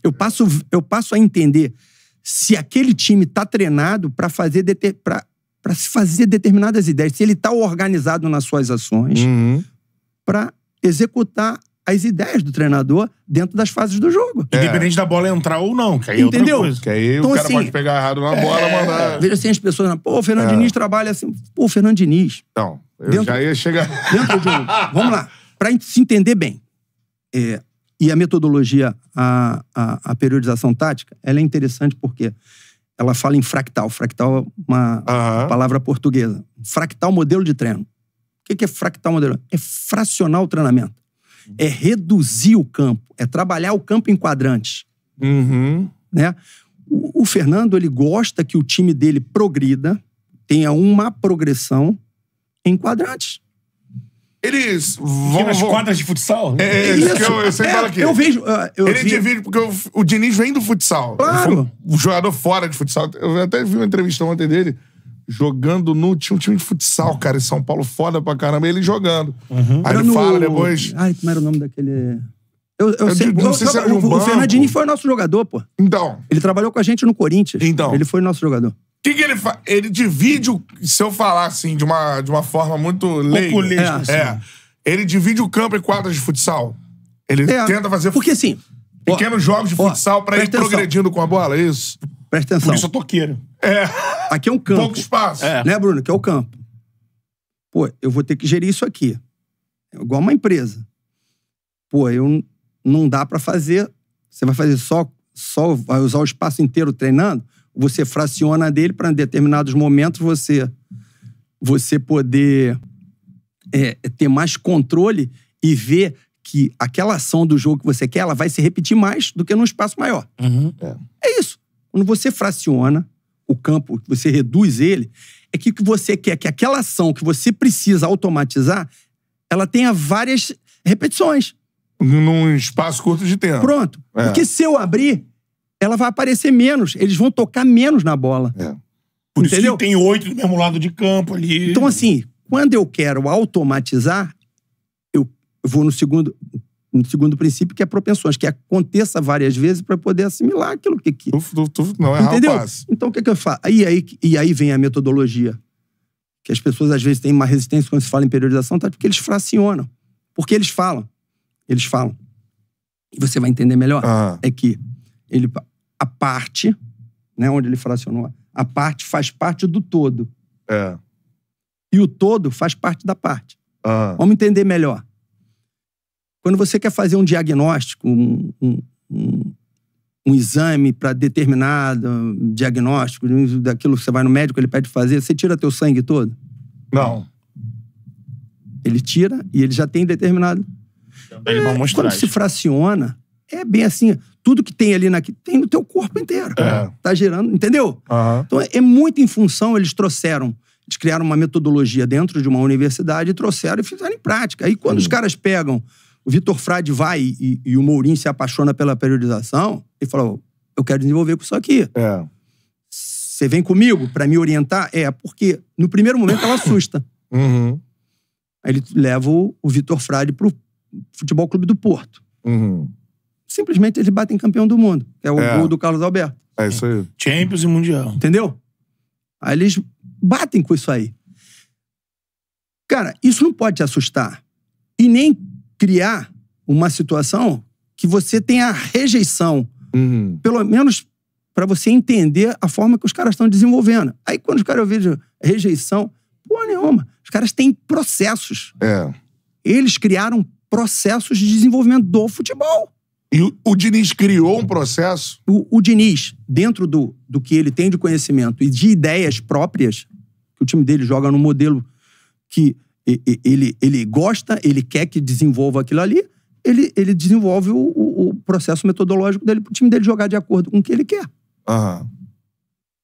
Eu passo, eu passo a entender se aquele time está treinado para fazer para se fazer determinadas ideias, se ele está organizado nas suas ações, uhum para executar as ideias do treinador dentro das fases do jogo. É. Independente da bola entrar ou não, que aí é Entendeu? é coisa, Que aí então, o cara assim, pode pegar errado na bola, é, mandar... Veja assim, as pessoas... Né? Pô, o Fernando é. Diniz trabalha assim... Pô, o Fernando Diniz... Então, eu dentro, já ia chegar... Dentro de um... vamos lá. para se entender bem. É, e a metodologia, a, a, a, periodização tática, ela é interessante porque ela fala em fractal. Fractal é uma, uhum. uma palavra portuguesa. Fractal, modelo de treino. O que é fractal modelando? É fracionar o treinamento. É reduzir o campo. É trabalhar o campo em quadrantes. Uhum. Né? O, o Fernando, ele gosta que o time dele progrida, tenha uma progressão em quadrantes. Eles vão. Nas vão... quadras de futsal? É, é, isso que eu, eu sempre é, falo aqui. Eu vejo. Ah, eu ele vi... divide, porque o, o Diniz vem do futsal. Claro. O jogador fora de futsal. Eu até vi uma entrevista ontem dele jogando no. Tinha um time de futsal, cara, em São Paulo, foda pra caramba, ele jogando. Uhum. Aí era ele no... fala depois. Ai, como era o nome daquele. Eu, eu, eu sei, não eu, sei se era o, banco. o Fernandinho foi o nosso jogador, pô. Então. Ele trabalhou com a gente no Corinthians. Então. Ele foi o nosso jogador. O que, que ele faz? Ele divide o. Se eu falar assim, de uma, de uma forma muito leiga. Populista. É, assim. é. Ele divide o campo em quadras de futsal. Ele é. tenta fazer. Porque assim. Pequenos ó, jogos de futsal ó, pra ir atenção. progredindo com a bola, é isso? Presta atenção. Por isso eu toqueiro. É. Aqui é um campo. Pouco espaço. É. Né, Bruno? Que é o campo. Pô, eu vou ter que gerir isso aqui. É igual uma empresa. Pô, eu não dá para fazer. Você vai fazer só, só vai usar o espaço inteiro treinando. Você fraciona dele para em determinados momentos você você poder é, ter mais controle e ver que aquela ação do jogo que você quer, ela vai se repetir mais do que num espaço maior. Uhum. É. é. isso. Quando você fraciona, o campo, você reduz ele, é que você quer que aquela ação que você precisa automatizar, ela tenha várias repetições. Num espaço curto de tempo. Pronto. É. Porque se eu abrir, ela vai aparecer menos. Eles vão tocar menos na bola. É. Por Entendeu? isso que tem oito do mesmo lado de campo ali. Então, assim, quando eu quero automatizar, eu vou no segundo um segundo princípio, que é propensões, que aconteça várias vezes para poder assimilar aquilo que. que... Tu, tu, tu não é Entendeu? Então o que, é que eu faço? E aí, e aí vem a metodologia. Que as pessoas às vezes têm uma resistência quando se fala em periodização, tá? porque eles fracionam. Porque eles falam. Eles falam. E você vai entender melhor. Ah. É que ele, a parte, né, onde ele fracionou, a parte faz parte do todo. É. E o todo faz parte da parte. Ah. Vamos entender melhor. Quando você quer fazer um diagnóstico, um, um, um, um exame para determinado diagnóstico, daquilo que você vai no médico, ele pede fazer, você tira teu sangue todo? Não. Ele tira e ele já tem determinado. Também é, vão mostrar. Quando se fraciona, é bem assim. Tudo que tem ali naquilo tem no teu corpo inteiro. É. Tá girando, entendeu? Uhum. Então é, muito em função, eles trouxeram. Eles criaram uma metodologia dentro de uma universidade, trouxeram e fizeram em prática. Aí quando uhum. os caras pegam o Vitor Frade vai e, e, o Mourinho se apaixona pela periodização e fala: eu quero desenvolver com isso aqui. Você é. vem comigo para me orientar? É, porque no primeiro momento ela assusta. Uhum. Aí ele leva o, o Vitor Frade pro Futebol Clube do Porto. Uhum. Simplesmente eles batem campeão do mundo, é o é. gol do Carlos Alberto. É isso aí. Champions e Mundial. Entendeu? Aí eles batem com isso aí. Cara, isso não pode te assustar. E nem criar uma situação que você tenha rejeição. Uhum. Pelo menos para você entender a forma que os caras estão desenvolvendo. Aí quando os caras vejo rejeição, porra nenhuma. Os caras têm processos. É. Eles criaram processos de desenvolvimento do futebol. E o, o Diniz criou um processo? O, o, Diniz, dentro do, do que ele tem de conhecimento e de ideias próprias, que o time dele joga no modelo que ele, ele gosta, ele quer que desenvolva aquilo ali, ele, ele desenvolve o, o, o processo metodológico dele pro o time dele jogar de acordo com o que ele quer. Uhum.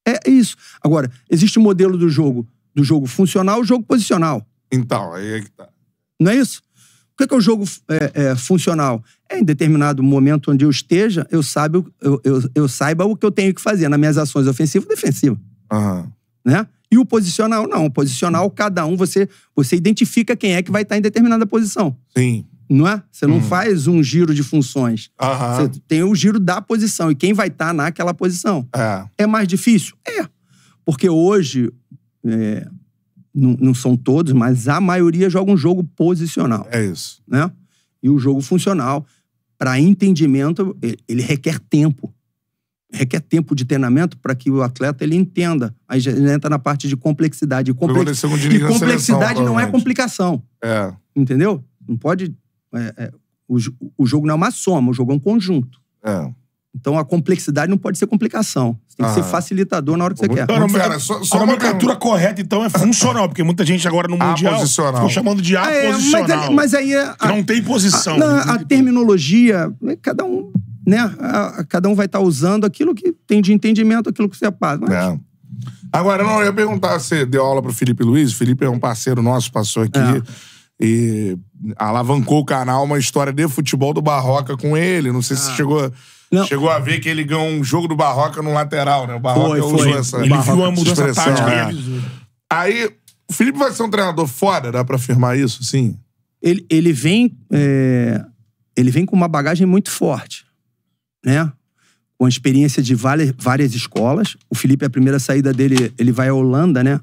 É isso. Agora, existe o modelo do jogo do jogo funcional e o jogo posicional. Então, aí é que tá. Não é isso? O é que é, o jogo é, é, funcional? É em determinado momento onde eu esteja, eu, sabe, eu, eu, eu, saiba o que eu tenho que fazer nas minhas ações ofensiva e defensiva. Uhum. Né? E o posicional, não. O posicional, cada um, você, você identifica quem é que vai estar em determinada posição. Sim. Não é? Você não hum. faz um giro de funções. Aham. Você tem o giro da posição e quem vai estar naquela posição. É. É mais difícil? É. Porque hoje, é, não, não, são todos, mas a maioria joga um jogo posicional. É isso. Né? E o jogo funcional, para entendimento, ele, ele requer tempo requer tempo de treinamento para que o atleta ele entenda. Aí já entra na parte de complexidade. E, complex... e complexidade seleção, não é complicação. É. Entendeu? Não pode. É, é... O, o, jogo não é uma soma, o jogo é um conjunto. É. Então a complexidade não pode ser complicação. Você tem que ser ah. facilitador na hora que você quer. Não, cara, só, só a nomenclatura correta, então, é funcional, porque muita gente agora no ah, Mundial ficou chamando de aposicional. É, mas, é, mas aí... É a, não tem posição. A, na, a terminologia, né, cada um né, cada um vai estar tá usando aquilo que tem de entendimento, aquilo que você Mas... É. Agora, não, eu ia perguntar, você deu aula pro Felipe Luiz, o Felipe é um parceiro nosso, passou aqui é. e alavancou o canal uma história de futebol do Barroca com ele, não sei se ah. chegou... Não. Chegou a ver que ele ganhou um jogo do Barroca no lateral, né? O Barroca foi, usou foi. essa Ele Barroca, viu a mudança é. tática. É. Aí, o Felipe vai ser um treinador foda, dá pra afirmar isso, sim? Ele, ele vem... É, ele vem com uma bagagem muito forte né? Com experiência de várias, várias escolas. O Felipe, a primeira saída dele, ele vai à Holanda, né?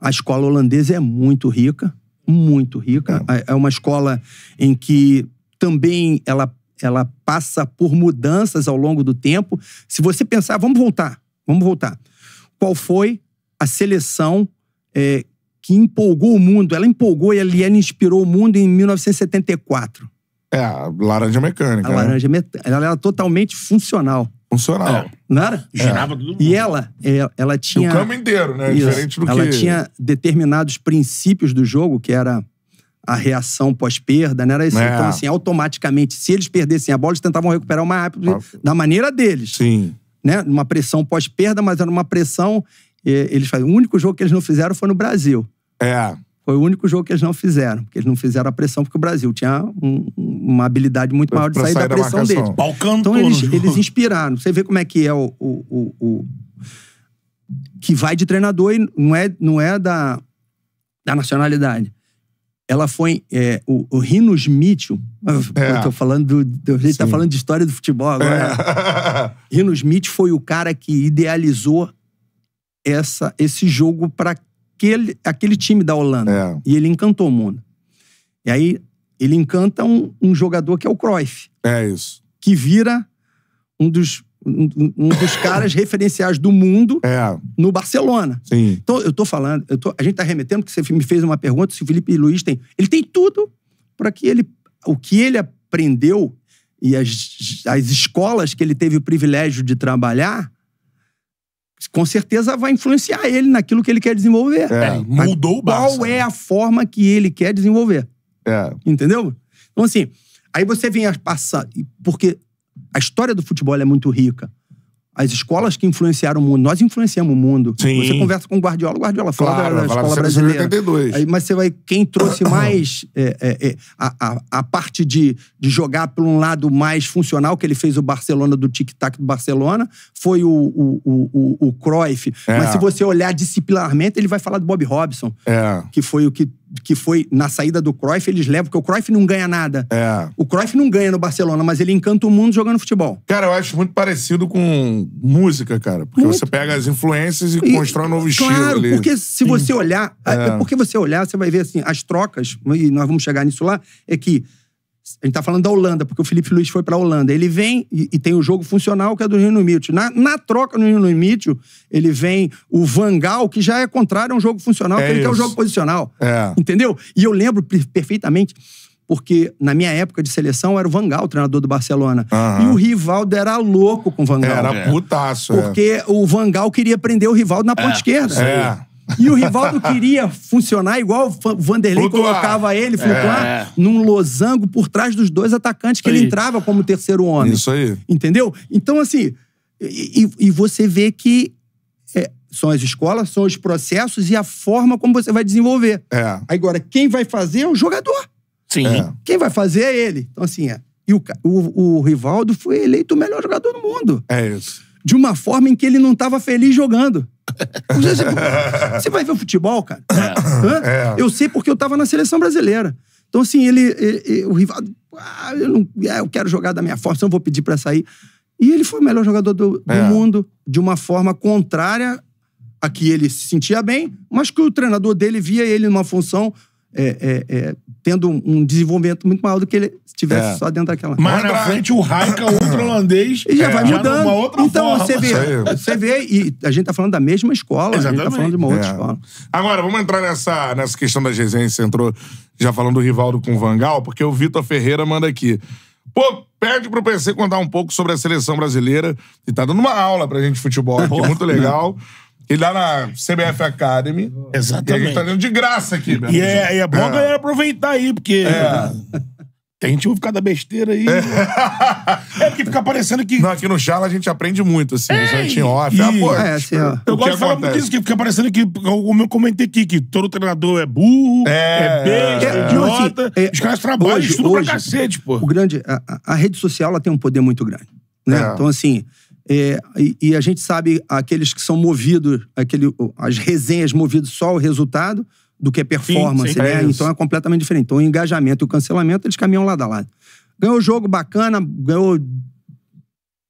A escola holandesa é muito rica, muito rica. É. é, é uma escola em que também ela, ela passa por mudanças ao longo do tempo. Se você pensar, vamos voltar, vamos voltar. Qual foi a seleção é, que empolgou o mundo? Ela empolgou e ela inspirou o mundo em 1974. É, a laranja mecânica. A né? laranja mecânica. Ela era totalmente funcional. Funcional. É. Não era? É. Girava tudo. E ela, é, ela tinha. o campo inteiro, né? Isso. Diferente do ela que. Ela tinha determinados princípios do jogo, que era a reação pós-perda, né? Era isso. É. Então, assim, automaticamente, se eles perdessem a bola, eles tentavam recuperar o mais rápido da maneira deles. Sim. Né? Uma pressão pós-perda, mas era uma pressão. Eh, eles faziam. O único jogo que eles não fizeram foi no Brasil. É. Foi o único jogo que eles não fizeram, porque eles não fizeram a pressão, porque o Brasil tinha um, um uma habilidade muito maior de sair, sair, da pressão deles. dele. Balcão então eles, né? eles inspiraram. Você vê como é que é o, o, o, o que vai de treinador e não é, não é da, da nacionalidade. Ela foi. É, o, o Smith. Mitchell. É. Eu tô falando do. A gente tá falando de história do futebol é. agora. É. Smith foi o cara que idealizou essa, esse jogo para aquele, aquele time da Holanda. É. E ele encantou o mundo. E aí, ele encanta um, um jogador que é o Cruyff. É isso. Que vira um dos um, um dos caras referenciais do mundo é. no Barcelona. Sim. Então, eu tô falando, eu tô, a gente tá remetendo porque você me fez uma pergunta se o Felipe Luiz tem. Ele tem tudo para que ele. O que ele aprendeu e as, as escolas que ele teve o privilégio de trabalhar. Com certeza vai influenciar ele naquilo que ele quer desenvolver. É. é mudou o Barça. Qual é né? a forma que ele quer desenvolver? É. Entendeu? Então, assim, aí você vem a passar. Porque a história do futebol é muito rica. As escolas que influenciaram o mundo, nós influenciamos o mundo. Sim. Você conversa com o Guardiola, o Guardiola fala claro, da, da escola brasileira. 82. Aí, mas você vai. Quem trouxe mais é, é, é, a, a, a, parte de, de jogar por um lado mais funcional, que ele fez o Barcelona do tic-tac do Barcelona, foi o, o, o, o Cruyff. É. Mas se você olhar disciplinarmente, ele vai falar do Bob Robson, é. que foi o que que foi na saída do Cruyff, eles levam, porque o Cruyff não ganha nada. É. O Cruyff não ganha no Barcelona, mas ele encanta o mundo jogando futebol. Cara, eu acho muito parecido com música, cara. Porque muito. você pega as influências e, e constrói um novo claro, estilo ali. porque se você olhar... É, é. Porque você olhar, você vai ver assim, as trocas, e nós vamos chegar nisso lá, é que a gente tá falando da Holanda, porque o Felipe Luiz foi pra Holanda. Ele vem e, e tem o jogo funcional que é do Reino Mítio. Na, na troca no Reino Mítio, ele vem o Vangal, que já é contrário a um jogo funcional, é que ele quer o um jogo posicional. É. Entendeu? E eu lembro perfeitamente, porque na minha época de seleção era o Vangal, o treinador do Barcelona. Uhum. E o Rivaldo era louco com o Vangal. Era putaço. É. Porque é. o Vangal queria prender o Rivaldo na ponta é, esquerda. É. E o Rivaldo queria funcionar igual o Vanderlei flutuar. colocava ele, flutuar, é. num losango por trás dos dois atacantes que ele entrava como terceiro homem. Isso aí. Entendeu? Então, assim, e, e você vê que é, são as escolas, são os processos e a forma como você vai desenvolver. É. Agora, quem vai fazer é o jogador. Sim. É. Quem vai fazer é ele. Então, assim, é. E o, o, o Rivaldo foi eleito o melhor jogador do mundo. É isso de uma forma em que ele não estava feliz jogando. Você, vai ver o futebol, cara? É. é. Eu sei porque eu estava na seleção brasileira. Então, assim, ele, ele, ele o Rivaldo, ah, eu, não, é, eu quero jogar da minha força, não vou pedir para sair. E ele foi o melhor jogador do, do é. mundo, de uma forma contrária a que ele se sentia bem, mas que o treinador dele via ele numa função é, é, é, tendo um desenvolvimento muito maior do que ele estivesse é. só dentro daquela. Mas na frente o Raika, outro holandês, e já vai mudando. Já então forma. você vê, você vê e a gente está falando da mesma escola, Exatamente. a gente está falando de uma outra é. escola. Agora vamos entrar nessa nessa questão das resenhas. Você entrou já falando do Rivaldo com o Vangal, porque o Vitor Ferreira manda aqui. Pô, pede pro PC contar um pouco sobre a seleção brasileira. E tá dando uma aula pra gente de futebol, que é muito legal. Não. E lá na CBF Academy. Exatamente. E a gente tá dando de graça aqui, meu é, E é, é bom é. galera aproveitar aí, porque. É. Tem gente ouve cada besteira aí. É, é porque fica parecendo que. Não, aqui no Jala a gente aprende muito, assim. Ei, a gente off. E... Ah, pô, é, assim, Eu gosto de falar muito disso, que fica parecendo que. Como eu comentei aqui, que todo treinador é burro, é, é besta, é, idiota. Assim, é, os caras trabalham, hoje, estudam hoje, pra cacete, pô. O grande, a, a rede social ela tem um poder muito grande. Né? É. Então, assim. É, e, e, a gente sabe aqueles que são movidos, aquele, as resenhas movidas só ao resultado do que a performance, sim, né? É então é completamente diferente. Então o engajamento e o cancelamento, eles caminham lado a lado. Ganhou o jogo, bacana, ganhou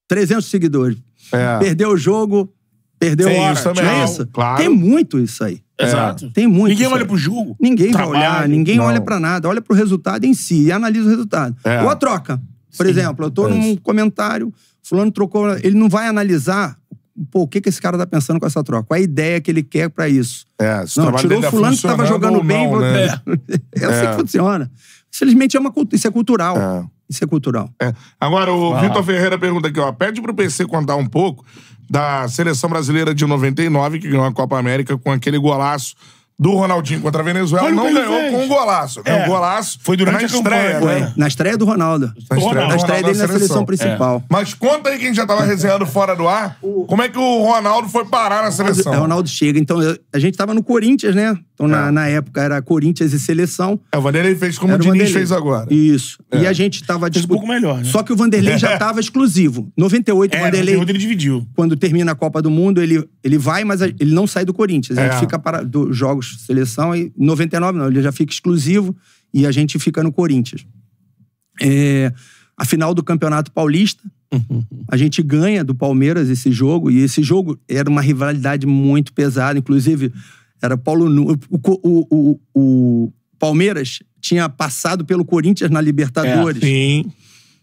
300 seguidores. É. Perdeu o jogo, perdeu Tem hora. Isso também, é, é isso? Claro. Tem muito isso aí. Exato. Tem muito. Ninguém olha pro jogo. Ninguém Trabalho. vai olhar, ninguém Não. olha para nada. Olha pro resultado em si e analisa o resultado. É. Ou a troca. Por sim, exemplo, eu tô num é comentário Fulano trocou. Ele não vai analisar pô, o que, que esse cara tá pensando com essa troca? Qual a ideia que ele quer para isso? É, se não, tirou o tá fulano que tava jogando bem. né? é. é assim que é. funciona. Infelizmente, é uma, isso é cultural. É. Isso é cultural. É. Agora, o ah. Vitor Ferreira pergunta aqui, ó. Pede pro PC contar um pouco da seleção brasileira de 99, que ganhou a Copa América com aquele golaço do Ronaldinho contra a Venezuela não ganhou fez. com um golaço. É. um golaço. Foi durante na a estreia, campanha, né? Na estreia do Ronaldo. Na estreia, Ronaldo, na estreia Ronaldo dele na seleção, seleção principal. É. Mas conta aí quem já tava resenhando fora do ar. Como é que o Ronaldo foi parar na seleção? O é, Ronaldo chega. Então, eu, a gente tava no Corinthians, né? Então, é. na, na, época era Corinthians e seleção. É, o Vanderlei fez como era o Diniz fez agora. Isso. E é. a gente tava disputando. Um pouco melhor, né? Só que o Vanderlei já é. tava exclusivo. 98, o Vanderlei. ele dividiu. Quando termina a Copa do Mundo, ele, ele vai, mas ele não sai do Corinthians. Ele fica para dos jogos jogos, seleção, e 99 não, ele já fica exclusivo e a gente fica no Corinthians. É, a final do Campeonato Paulista, uhum. a gente ganha do Palmeiras esse jogo, e esse jogo era uma rivalidade muito pesada, inclusive era Paulo Nunes, o, o, o, o Palmeiras tinha passado pelo Corinthians na Libertadores. É, sim.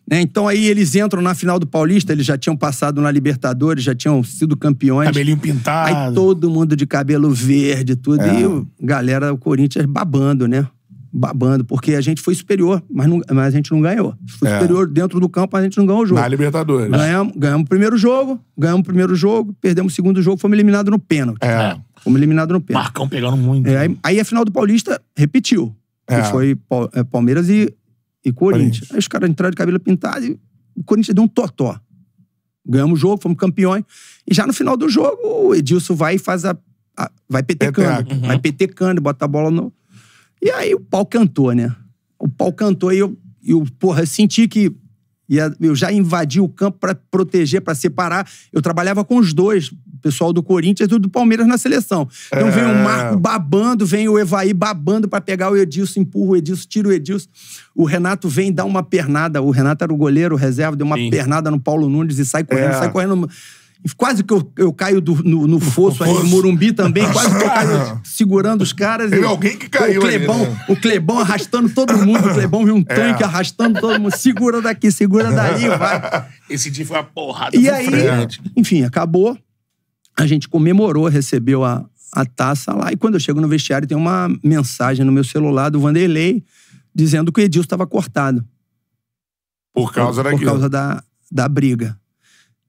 Né? Então aí eles entram na final do Paulista, eles já tinham passado na Libertadores, já tinham sido campeões. Cabelinho pintado. Aí todo mundo de cabelo verde, tudo. É. E a galera, o Corinthians babando, né? babando, porque a gente foi superior, mas, não, mas a gente não ganhou. Foi é. superior dentro do campo, mas a gente não ganhou o jogo. Na Libertadores. Ganhamos, ganhamos o primeiro jogo, ganhamos o primeiro jogo, perdemos o segundo jogo, fomos eliminados no pênalti. É. Fomos eliminados no pênalti. Marcão pegando muito. É, aí, aí, a final do Paulista repetiu. É. Que foi é, Palmeiras e e Corinthians. Aí os caras entraram de cabelo pintado e o Corinthians deu um totó. Ganhamos o jogo, fomos campeões. E já no final do jogo, o Edilson vai e faz a. a vai petecando. Uhum. Vai petecando, bota a bola no. E aí o pau cantou, né? O pau cantou e eu, eu porra, senti que ia, eu já invadi o campo para proteger, para separar. Eu trabalhava com os dois, pessoal do Corinthians e do Palmeiras na seleção. Então é... vem o é. Marco babando, vem o Evaí babando para pegar o Edilson, empurra o Edilson, tira o Edilson. O Renato vem dar uma pernada. O Renato era o goleiro, o reserva, deu uma Sim. pernada no Paulo Nunes e sai correndo, é... sai correndo. Quase que eu, eu caio do, no, no fosso, aí no Morumbi também, quase que eu caio segurando os caras. Teve alguém que caiu o Clebão, né? O Clebão arrastando todo mundo, o Clebão viu um é. tanque arrastando todo mundo. Segura daqui, segura daí, vai. Esse dia foi uma porrada. E aí, frente. enfim, acabou a gente comemorou, recebeu a, a taça lá. E quando eu chego no vestiário, tem uma mensagem no meu celular do Vanderlei dizendo que o Edilson estava cortado. Por causa daquilo? por causa da, da briga.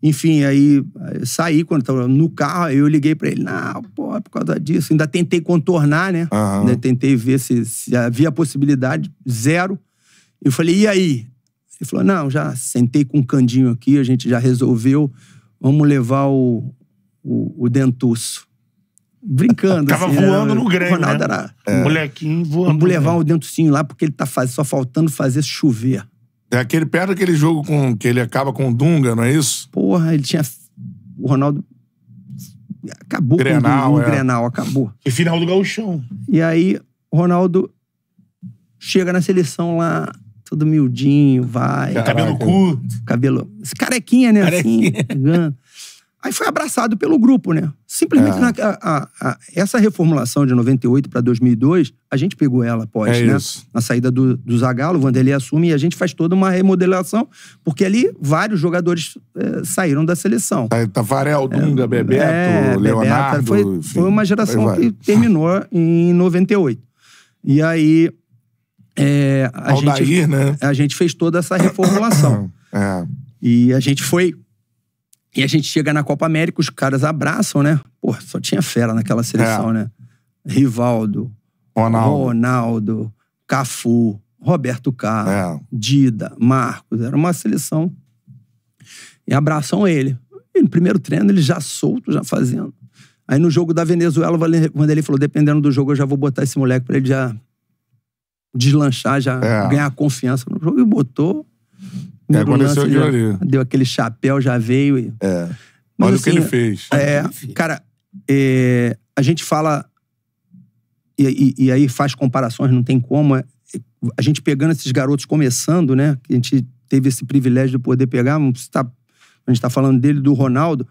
Enfim, aí eh, saí quando estava no carro, aí eu liguei para ele. Não, pô, é por causa disso. Ainda tentei contornar, né? Uhum. Ainda tentei ver se, se havia possibilidade. Zero. Eu falei, e aí? Ele falou, não, já sentei com um candinho aqui, a gente já resolveu. Vamos levar o, o, o dentuço. Brincando. Tava assim, né? voando no Grêmio. O Ronaldo né? era. É. Molequinho voando. Vou levar o dentucinho lá porque ele tá faz... só faltando fazer chover. É aquele perto daquele jogo com, que ele acaba com o Dunga, não é isso? Porra, ele tinha. O Ronaldo acabou Grenal, com o Dunga, é. Grenal, acabou. E final do Gauchão. E aí, o Ronaldo chega na seleção lá, todo miudinho, vai. Caraca. Cabelo curto. Cabelo. Carequinha, né? Assim, carequinha. Assim, Aí foi abraçado pelo grupo, né? Simplesmente é. na, a, a, essa reformulação de 98 para 2002, a gente pegou ela após, é né? Na saída do, do Zagallo, o Vanderlei assume e a gente faz toda uma remodelação, porque ali vários jogadores é, saíram da seleção. Tá, tá Varel, é, Dunga, Bebeto, é, Leonardo. Bebeto, foi, enfim, foi uma geração que terminou em 98. E aí é, a, Aldair, gente, né? a gente fez toda essa reformulação. É. E a gente foi e a gente chega na Copa América, os caras abraçam, né? pô só tinha fera naquela seleção, é. né? Rivaldo, Ronaldo. Ronaldo, Cafu, Roberto Carlos, é. Dida, Marcos. Era uma seleção. E abraçam ele. E no primeiro treino, ele já solto, já fazendo. Aí no jogo da Venezuela, quando ele falou, dependendo do jogo, eu já vou botar esse moleque pra ele já deslanchar, já é. ganhar confiança no jogo. E botou é, aconteceu aquilo ali. Deu aquele chapéu, já veio. E... É. Mas, Olha assim, é, o que ele fez. É, cara, é, a gente fala. E, e, e, aí faz comparações, não tem como. É, a gente pegando esses garotos começando, né? A gente teve esse privilégio de poder pegar. Tá, a gente está falando dele, do Ronaldo.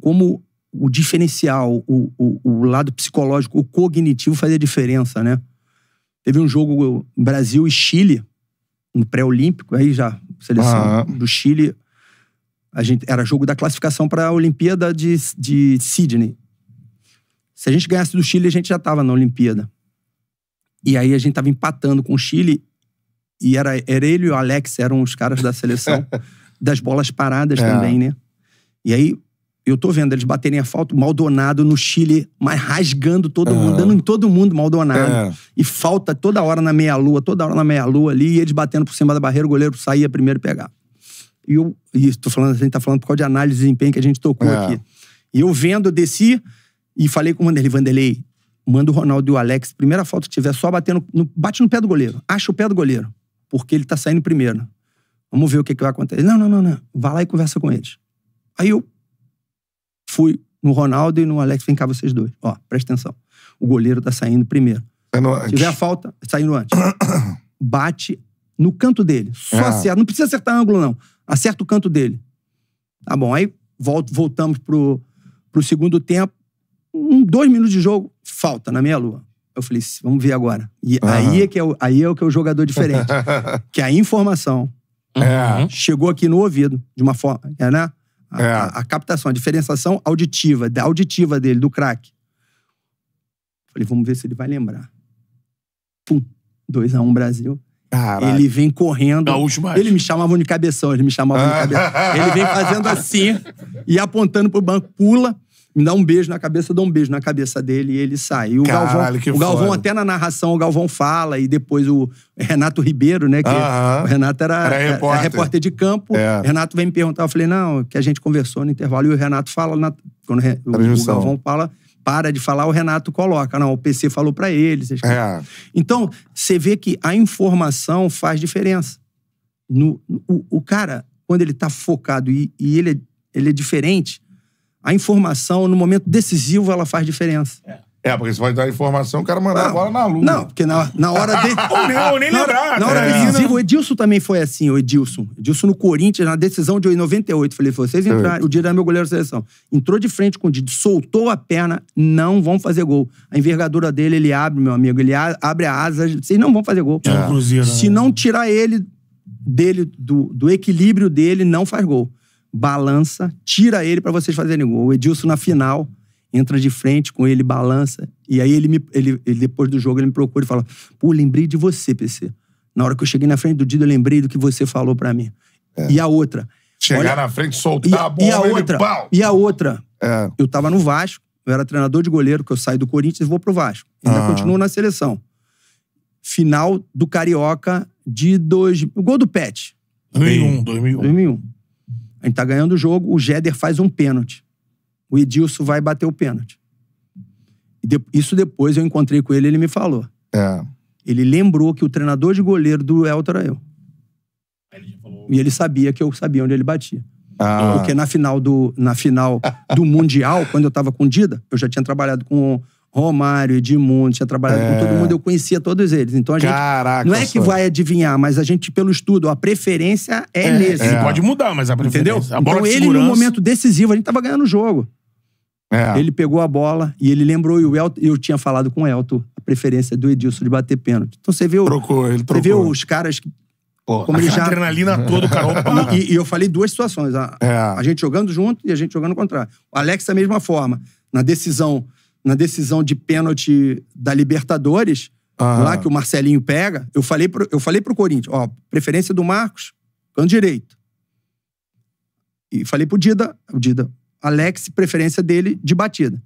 Como o diferencial, o, o, o lado psicológico, o cognitivo fazia diferença, né? Teve um jogo Brasil e Chile, no pré-olímpico, aí já seleção ah. do Chile. A gente, era jogo da classificação para a Olimpíada de, de Sydney. Se a gente ganhasse do Chile, a gente já estava na Olimpíada. E aí a gente estava empatando com o Chile e era, era ele e o Alex eram os caras da seleção das bolas paradas é. também, né? E aí eu tô vendo eles baterem a falta, Maldonado no Chile, mas rasgando todo mundo, dando em todo mundo Maldonado. É. E falta toda hora na meia-lua, toda hora na meia-lua ali, e eles batendo por cima da barreira, o goleiro saía primeiro e pegar. E eu, isso, tô falando, a gente tá falando por causa de análise de desempenho que a gente tocou é. aqui. E eu vendo, eu desci e falei com o Vanderlei, Vanderlei, manda o Ronaldo e o Alex, primeira falta que tiver, só batendo, no, bate no pé do goleiro, acha o pé do goleiro, porque ele tá saindo primeiro. Vamos ver o que, que vai acontecer. Não, não, não, não. Vá lá e conversa com eles. Aí eu fui no Ronaldo e no Alex, vem cá vocês dois. Ó, presta atenção. O goleiro tá saindo primeiro. Saindo é antes. Se tiver a falta, saindo antes. Bate no canto dele. Só é. acerta. Não precisa acertar ângulo, não. Acerta o canto dele. Tá bom. Aí volto, voltamos pro, pro segundo tempo. Um, dois minutos de jogo, falta na minha lua. Eu falei, vamos ver agora. E uhum. aí, é que é o, aí é o que é o jogador diferente. que a informação é. chegou aqui no ouvido, de uma forma. Né? A, é. a, a captação, a diferenciação auditiva, da auditiva dele, do crack. Falei, vamos ver se ele vai lembrar. Pum, 2x1 um Brasil. Caralho. Ele vem correndo. Gaúcho Ele me chamava de cabeção, ele me chamava de ah. cabeção. Ele vem fazendo assim e apontando pro banco, pula me dá um beijo na cabeça, eu dou um beijo na cabeça dele e ele sai. E o Caralho, Galvão, o Galvão até na narração, o Galvão fala, e depois o Renato Ribeiro, né? Que uh -huh. O Renato era, era é, repórter. Era é repórter de campo. É. Renato vem me perguntar, eu falei, não, que a gente conversou no intervalo, e o Renato fala, na, quando o, o Galvão fala, para de falar, o Renato coloca. Não, o PC falou para ele. É. Então, você vê que a informação faz diferença. No, o, o cara, quando ele tá focado e, e ele, é, ele é diferente a informação, no momento decisivo, ela faz diferença. É. É, porque você vai dar informação, o cara mandar não, a bola na lua. Não, porque na, na hora de... ou nem, ou nem na lembrar. Hora, na hora é. decisiva, o Edilson também foi assim, o Edilson. Edilson no Corinthians, na decisão de 98. Falei, vocês entraram, o dia era é meu goleiro da seleção. Entrou de frente com o Didi, soltou a perna, não vão fazer gol. A envergadura dele, ele abre, meu amigo, ele abre a asa, vocês não vão fazer gol. É. é Se né? não tirar ele dele, do, do equilíbrio dele, não faz gol balança, tira ele para vocês fazerem gol. O Edilson, na final, entra de frente com ele, balança. E aí ele, me, ele, ele depois do jogo, ele me procura e fala: Pô, lembrei de você, PC. Na hora que eu cheguei na frente do Dido, eu lembrei do que você falou para mim. É. E a outra. Chegar olha, na frente, soltar e, a bola e a outra, ele, E a outra. É. Eu tava no Vasco, eu era treinador de goleiro, que eu saio do Corinthians e vou pro Vasco. Ainda ah. continuo na seleção. Final do Carioca de dois. O gol do Pet. 2001, 2001. 2001. A gente tá ganhando o jogo, o Jeder faz um pênalti. O Edilson vai bater o pênalti. De, isso depois eu encontrei com ele ele me falou. É. Ele lembrou que o treinador de goleiro do Elton era eu. Ele falou... E ele sabia que eu sabia onde ele batia. Ah. Porque na final do, na final do Mundial, quando eu tava com o Dida, eu já tinha trabalhado com Romário, Edmundo, tinha trabalhado é. com todo é. mundo, eu conhecia todos eles. Então a gente. Caraca, não é que vai adivinhar, mas a gente, pelo estudo, a preferência é, é nesse. Ele é. pode mudar, mas a preferência. Entendeu? A bola então, de ele, segurança... no momento decisivo, a gente tava ganhando o jogo. É. Ele pegou a bola e ele lembrou, e o Elton, eu tinha falado com o Elton, a preferência é do Edilson de bater pênalti. Então você vê o, trocou, ele trocou. Você vê os caras que. Pô, como já... adrenalina toda, o cara. e, e, eu falei duas situações: a, é. a gente jogando junto e a gente jogando contra. O Alex, da mesma forma. Na decisão na decisão de pênalti da Libertadores, ah. lá que o Marcelinho pega, eu falei pro, eu falei pro Corinthians, ó, preferência do Marcos, canto direito. E falei pro Dida, o Dida, Alex, preferência dele de batida.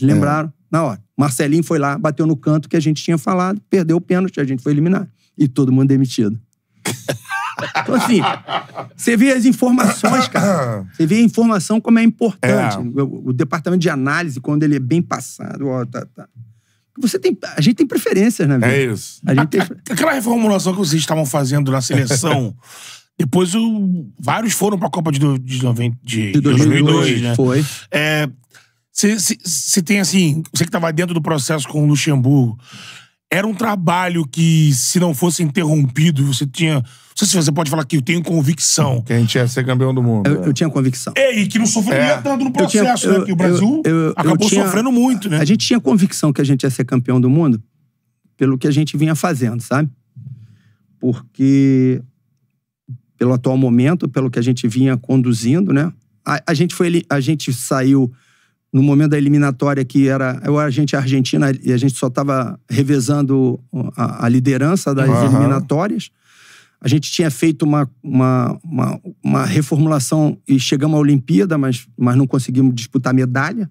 Eles é. lembraram é. na hora. Marcelinho foi lá, bateu no canto que a gente tinha falado, perdeu o pênalti, a gente foi eliminado. E todo mundo demitido. Então, assim, você vê as informações, cara. Você vê a informação como é importante. É. O, o, departamento de análise, quando ele é bem passado, ó, tá, tá. Você tem, a gente tem preferências né vida. É isso. A gente tem... Aquela reformulação que vocês estavam fazendo na seleção. Depois o, vários foram pra Copa de, do, de, 90, de, de 2002, 2002, né? Foi. É, você tem assim, você que estava dentro do processo com o Luxemburgo, era um trabalho que, se não fosse interrompido, você tinha. Não sei se você pode falar que eu tenho convicção. Que a gente ia ser campeão do mundo. Eu, eu tinha convicção. É, e que não sofreria é. tanto no processo, tinha, né, eu, né? Que o Brasil eu, acabou tinha, sofrendo muito, né? A gente tinha convicção que a gente ia ser campeão do mundo pelo que a gente vinha fazendo, sabe? Porque, pelo atual momento, pelo que a gente vinha conduzindo, né? A, a gente, foi, a gente saiu no momento da eliminatória que era eu a gente Argentina e a gente só estava revezando a, a, liderança das uhum. eliminatórias. A gente tinha feito uma, uma, uma, uma, reformulação e chegamos à Olimpíada, mas, mas não conseguimos disputar medalha.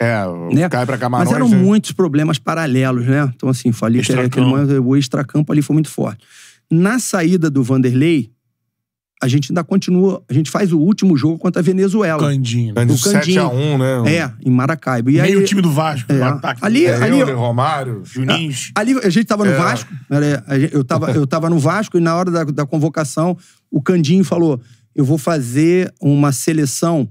É, né? cai pra Camarões. Mas eram né? muitos problemas paralelos, né? Então, assim, falei que aquele momento, o extracampo ali foi muito forte. Na saída do Vanderlei, a gente ainda continua, a gente faz o último jogo contra a Venezuela. Candinho. Né? O Candinho. 7x1, né? É, em Maracaibo. E aí, o time do Vasco, é, ataque. Ali, é, ali, eu, Romário, Juninho. Ah, ali a gente tava no é. Vasco, eu tava, eu tava no Vasco e na hora da, da convocação, o Candinho falou, eu vou fazer uma seleção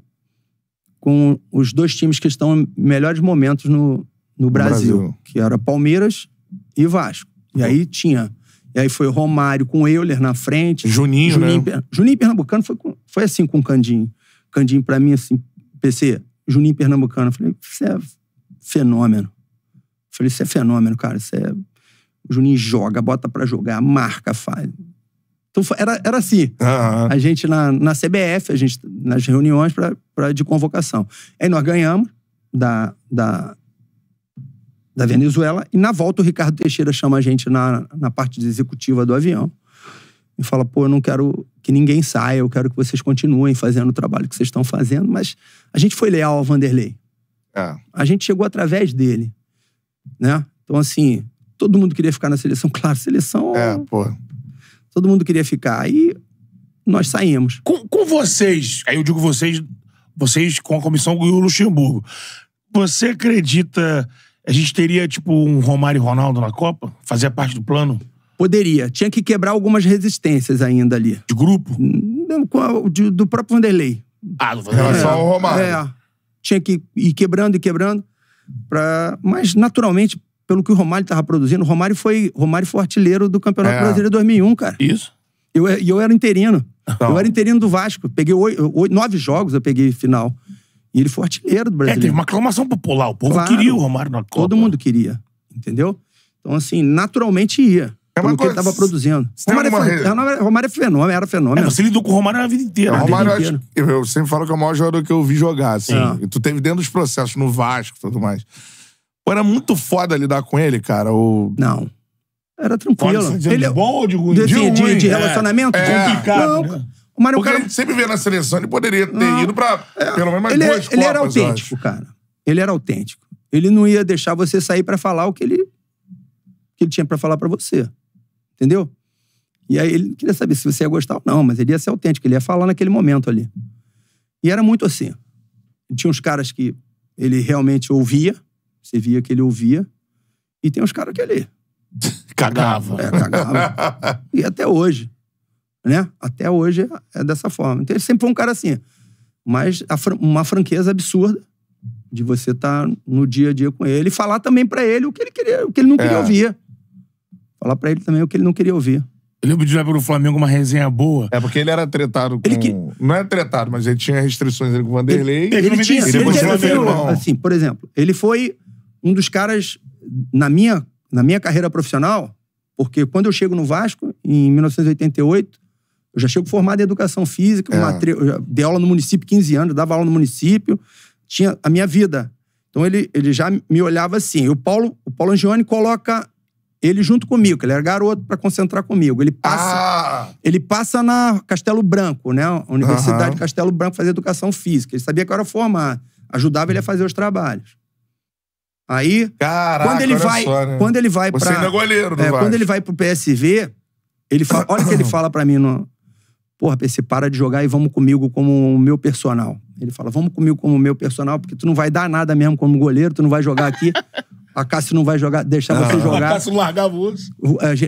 com os dois times que estão em melhores momentos no, no Brasil, no Brasil. que era Palmeiras e Vasco. E aí tinha e aí foi Romário com Euler na frente. Juninho, né? Juninho né? Juninho Pernambucano foi, com, foi assim com o Candinho. Candinho pra mim, assim, PC, Juninho Pernambucano. Eu falei, isso é fenômeno. Eu falei, isso é fenômeno, cara. Isso é... O Juninho joga, bota pra jogar, marca, faz. Então era, era assim. Uhum. A gente na, na CBF, a gente nas reuniões pra, pra, de convocação. Aí nós ganhamos da, da, da Venezuela. E na volta o Ricardo Teixeira chama a gente na, na parte executiva do avião e fala: pô, eu não quero que ninguém saia, eu quero que vocês continuem fazendo o trabalho que vocês estão fazendo. Mas a gente foi leal ao Vanderlei. É. A gente chegou através dele. Né? Então, assim, todo mundo queria ficar na seleção. Claro, seleção. É, pô. Todo mundo queria ficar. Aí nós saímos. Com, com vocês, aí eu digo vocês, vocês com a comissão e o Luxemburgo. Você acredita a gente teria, tipo, um Romário e Ronaldo na Copa? Fazia parte do plano? Poderia. Tinha que quebrar algumas resistências ainda ali. De grupo? Hum, do, do próprio Vanderlei. Ah, do Vanderlei. É, só o Romário. É. Tinha que ir quebrando e quebrando. Pra... Mas, naturalmente, pelo que o Romário estava produzindo, o Romário foi, Romário foi artilheiro do Campeonato é. Brasileiro 2001, cara. Isso. E eu, eu era interino. Então. Eu era interino do Vasco. Peguei oito, oito, nove jogos, eu peguei final. E ele foi artilheiro do Brasil. É, teve uma aclamação popular. O povo claro, queria o Romário na Copa. Todo mundo queria, entendeu? Então, assim, naturalmente ia. É uma coisa... que ele estava produzindo. Romário, é uma... é fenômeno, Romário é fenômeno, era fenômeno. É, você lidou com o Romário na vida inteira. É, Romário, vida inteira. Eu, eu, sempre falo que é o maior jogador que eu vi jogar, assim. É. E tu teve dentro dos processos, no Vasco e tudo mais. Pô, era muito foda lidar com ele, cara. Ou... Não. Era tranquilo. ele é bom ou de ruim? De, de, assim, de, de relacionamento? É. Complicado, Não, né? O Porque cara... ele sempre vê na seleção, ele poderia ter não, ido pra é. pelo menos mais ele, é- duas Ele Copas, era autêntico, cara. Ele era autêntico. Ele não ia deixar você sair para falar o que ele, que ele tinha para falar para você. Entendeu? E aí ele não queria saber se você ia gostar ou não, mas ele ia ser autêntico, ele ia falar naquele momento ali. E era muito assim. Tinha uns caras que ele realmente ouvia, você via que ele ouvia, e tem uns caras que ele... cagava. É, cagava. e até hoje né? Até hoje é dessa forma. Então ele sempre foi um cara assim. Mas uma franqueza absurda de você estar tá no dia a dia com ele e falar também para ele o que ele queria, o que ele não queria é. ouvir. Falar para ele também o que ele não queria ouvir. Eu lembro de levar pro Flamengo uma resenha boa. É porque ele era tretado com. Ele que... Não era tretado, mas ele tinha restrições ele com o Vanderlei. Ele, ele, ele tinha. Ele, ele, ele, ele, assim, por exemplo, ele foi um dos caras na minha, na minha carreira profissional, porque quando eu chego no Vasco, em 1988, eu já chego formado em educação física, é. matri... dei aula no município 15 anos, dava aula no município, tinha a minha vida. Então ele, ele já me olhava assim. E o Paulo, o Paulo Angione coloca ele junto comigo, que ele era garoto para concentrar comigo. Ele passa, ah. ele passa na Castelo Branco, né? A Universidade uhum. Castelo Branco fazer educação física. Ele sabia que eu era formado, ajudava ele a fazer os trabalhos. Aí, Caraca, quando ele vai, só, né? quando ele vai para, é, é quando ele vai pro PSV, ele fala, olha o que ele fala para mim no, Porra, PC, para de jogar e vamos comigo como o meu personal. Ele fala, vamos comigo como o meu personal, porque tu não vai dar nada mesmo como goleiro, tu não vai jogar aqui. A Cássio não vai jogar, deixar ah. você jogar. A Cássio não largava hoje.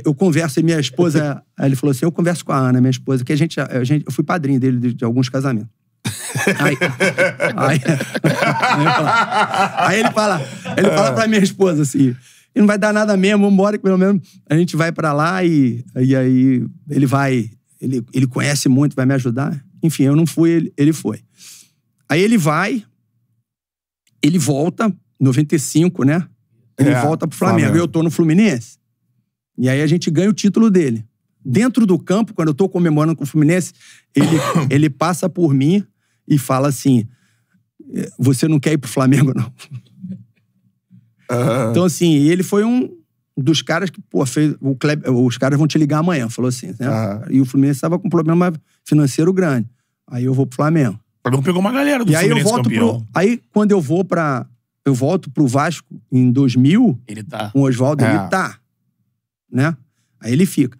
Eu converso e minha esposa, ele falou assim, eu converso com a Ana, minha esposa, que a gente, a gente eu fui padrinho dele de, de alguns casamentos. Aí, aí, aí, ele fala, aí ele fala, ele fala pra minha esposa assim, e não vai dar nada mesmo, vamos embora, que pelo menos a gente vai pra lá e, e aí ele vai ele, ele conhece muito, vai me ajudar. Enfim, eu não fui, ele, ele foi. Aí ele vai, ele volta, 95, né? Ele é, volta pro Flamengo. Flamengo. Eu tô no Fluminense. E aí a gente ganha o título dele. Dentro do campo, quando eu tô comemorando com o Fluminense, ele, ele passa por mim e fala assim: é, Você não quer ir pro Flamengo, não. Uhum. Então, assim, ele foi um, dos caras que, pô, fez, o Kleber, os caras vão te ligar amanhã, falou assim, né? E o Fluminense estava com um problema financeiro grande. Aí eu vou pro Flamengo. O Flamengo pegou uma galera do e Fluminense aí eu volto campeão. Pro, aí quando eu vou para eu volto pro Vasco em 2000, ele tá. com o Oswaldo, é. ele tá, né? Aí ele fica.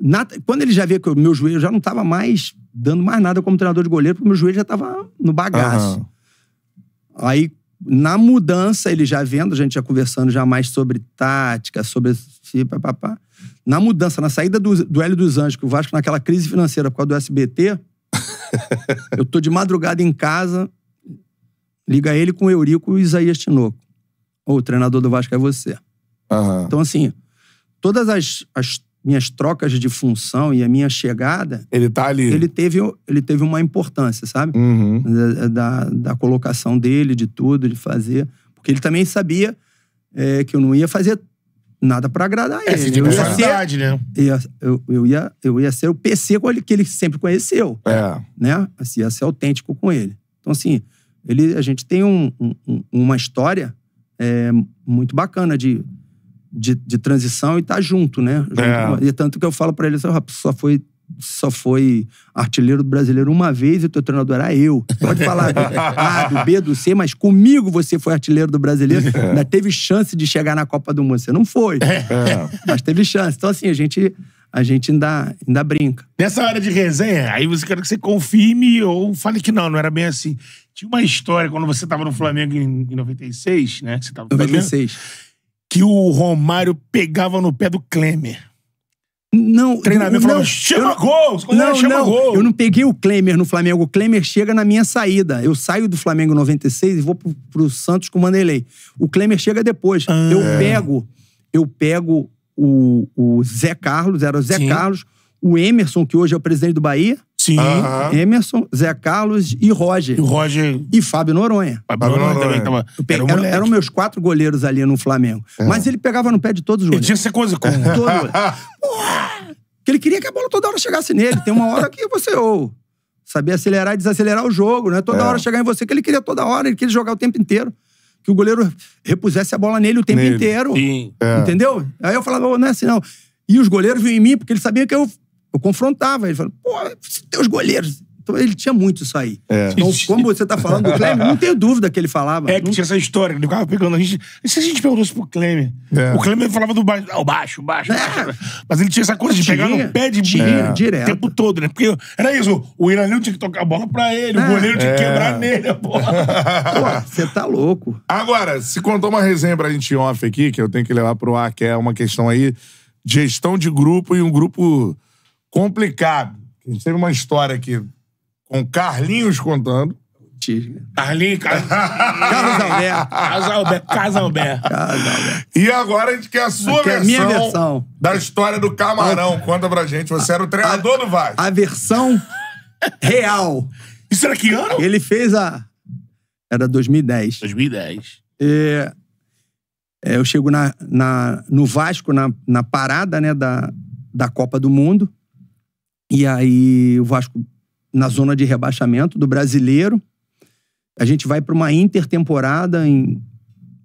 Na, quando ele já vê que o meu joelho já não estava mais dando mais nada como treinador de goleiro, porque meu joelho já estava no bagaço. Uhum. Aí na mudança, ele já vendo, a gente já conversando já mais sobre tática, sobre papapá. Na mudança, na saída do, do Hélio dos Anjos, que o Vasco naquela crise financeira por causa do SBT, eu tô de madrugada em casa, liga ele com o Eurico e o Isaías Tinoco. Ou oh, o treinador do Vasco é você. Uhum. Então, assim, todas as, as minhas trocas de função e a minha chegada. Ele tá ali. Ele teve, ele teve uma importância, sabe? Uhum. Da, da, colocação dele, de tudo, de fazer. Porque ele também sabia é, que eu não ia fazer nada para agradar é, ele. Eu ia ser, né? Ia, eu, eu, ia, eu ia ser o PC que ele sempre conheceu. É. Né? Assim, ia ser autêntico com ele. Então, assim, ele, a gente tem um, um, uma história é, muito bacana de de, de transição e tá junto, né? Junto é. E tanto que eu falo para ele, assim, só foi só foi artilheiro brasileiro uma vez e teu treinador era eu. Pode falar do A, do B, do C, mas comigo você foi artilheiro do brasileiro. É. Ainda teve chance de chegar na Copa do Mundo. Você não foi, é. mas teve chance. Então, assim, a gente, a gente ainda, ainda brinca. Nessa hora de resenha, aí você quer que você confirme ou fale que não, não era bem assim. Tinha uma história quando você estava no Flamengo em, em 96, né? Você tava no 96. Flamengo que o Romário pegava no pé do Klemer. Não, treinamento não, falava, chama gol! Não, chama não, gol. eu não peguei o Klemer no Flamengo. O Klemer chega na minha saída. Eu saio do Flamengo 96 e vou pro, pro Santos com o Mandelei. O Klemer chega depois. Ah. Eu pego eu pego o, o Zé Carlos, era o Zé Sim. Carlos, o Emerson, que hoje é o presidente do Bahia. Sim. Emerson, Zé Carlos e Roger. E o Roger. E Fábio Noronha. Fábio Noronha também tava. Era Eram, meus quatro goleiros ali no Flamengo. É. Mas ele pegava no pé de todos os Ele tinha essa coisa com. Todo... Porque ele queria que a bola toda hora chegasse nele. Tem uma hora que você ou saber acelerar e desacelerar o jogo, não né? é toda hora chegar em você, que ele queria toda hora, ele queria jogar o tempo inteiro. Que o goleiro repusesse a bola nele o tempo Nele. inteiro. Sim. É. Entendeu? Aí eu falava, não é assim não. E os goleiros vinham em mim porque eles sabiam que eu eu confrontava ele, falava, pô, teus goleiros. Então ele tinha muito isso aí. É. Então, como você tá falando do Cleme, não tenho dúvida que ele falava. É que não... tinha essa história, ele ficava pegando a gente. E se a gente perguntou isso pro Cleme. É. O Cleme falava do baixo, ah, baixo, baixo, é. baixo. Mas ele tinha essa coisa de tinha, pegar no pé de tinha, direto. o tempo todo, né? Porque era isso, o Iranil tinha que tocar a bola pra ele, o é. goleiro tinha que é. quebrar nele a bola. Você tá louco. Agora, se contou uma resenha pra gente off aqui, que eu tenho que levar pro ar, que é uma questão aí de gestão de grupo e um grupo complicado. A gente teve uma história aqui com Carlinhos contando. Carlinhos, Carlinhos. Carlos Alberto. Carlos Alberto. Alberto. E agora a gente quer a sua versão, a minha versão da história do camarão. Conta pra gente. Você era o treinador a, do Vasco. A versão real. Isso era que ano? Ele fez a. Era 2010. 2010. E, é, eu chego na, na, no Vasco, na, na parada né, da, da Copa do Mundo. E aí o Vasco na zona de rebaixamento do brasileiro. A gente vai para uma intertemporada em,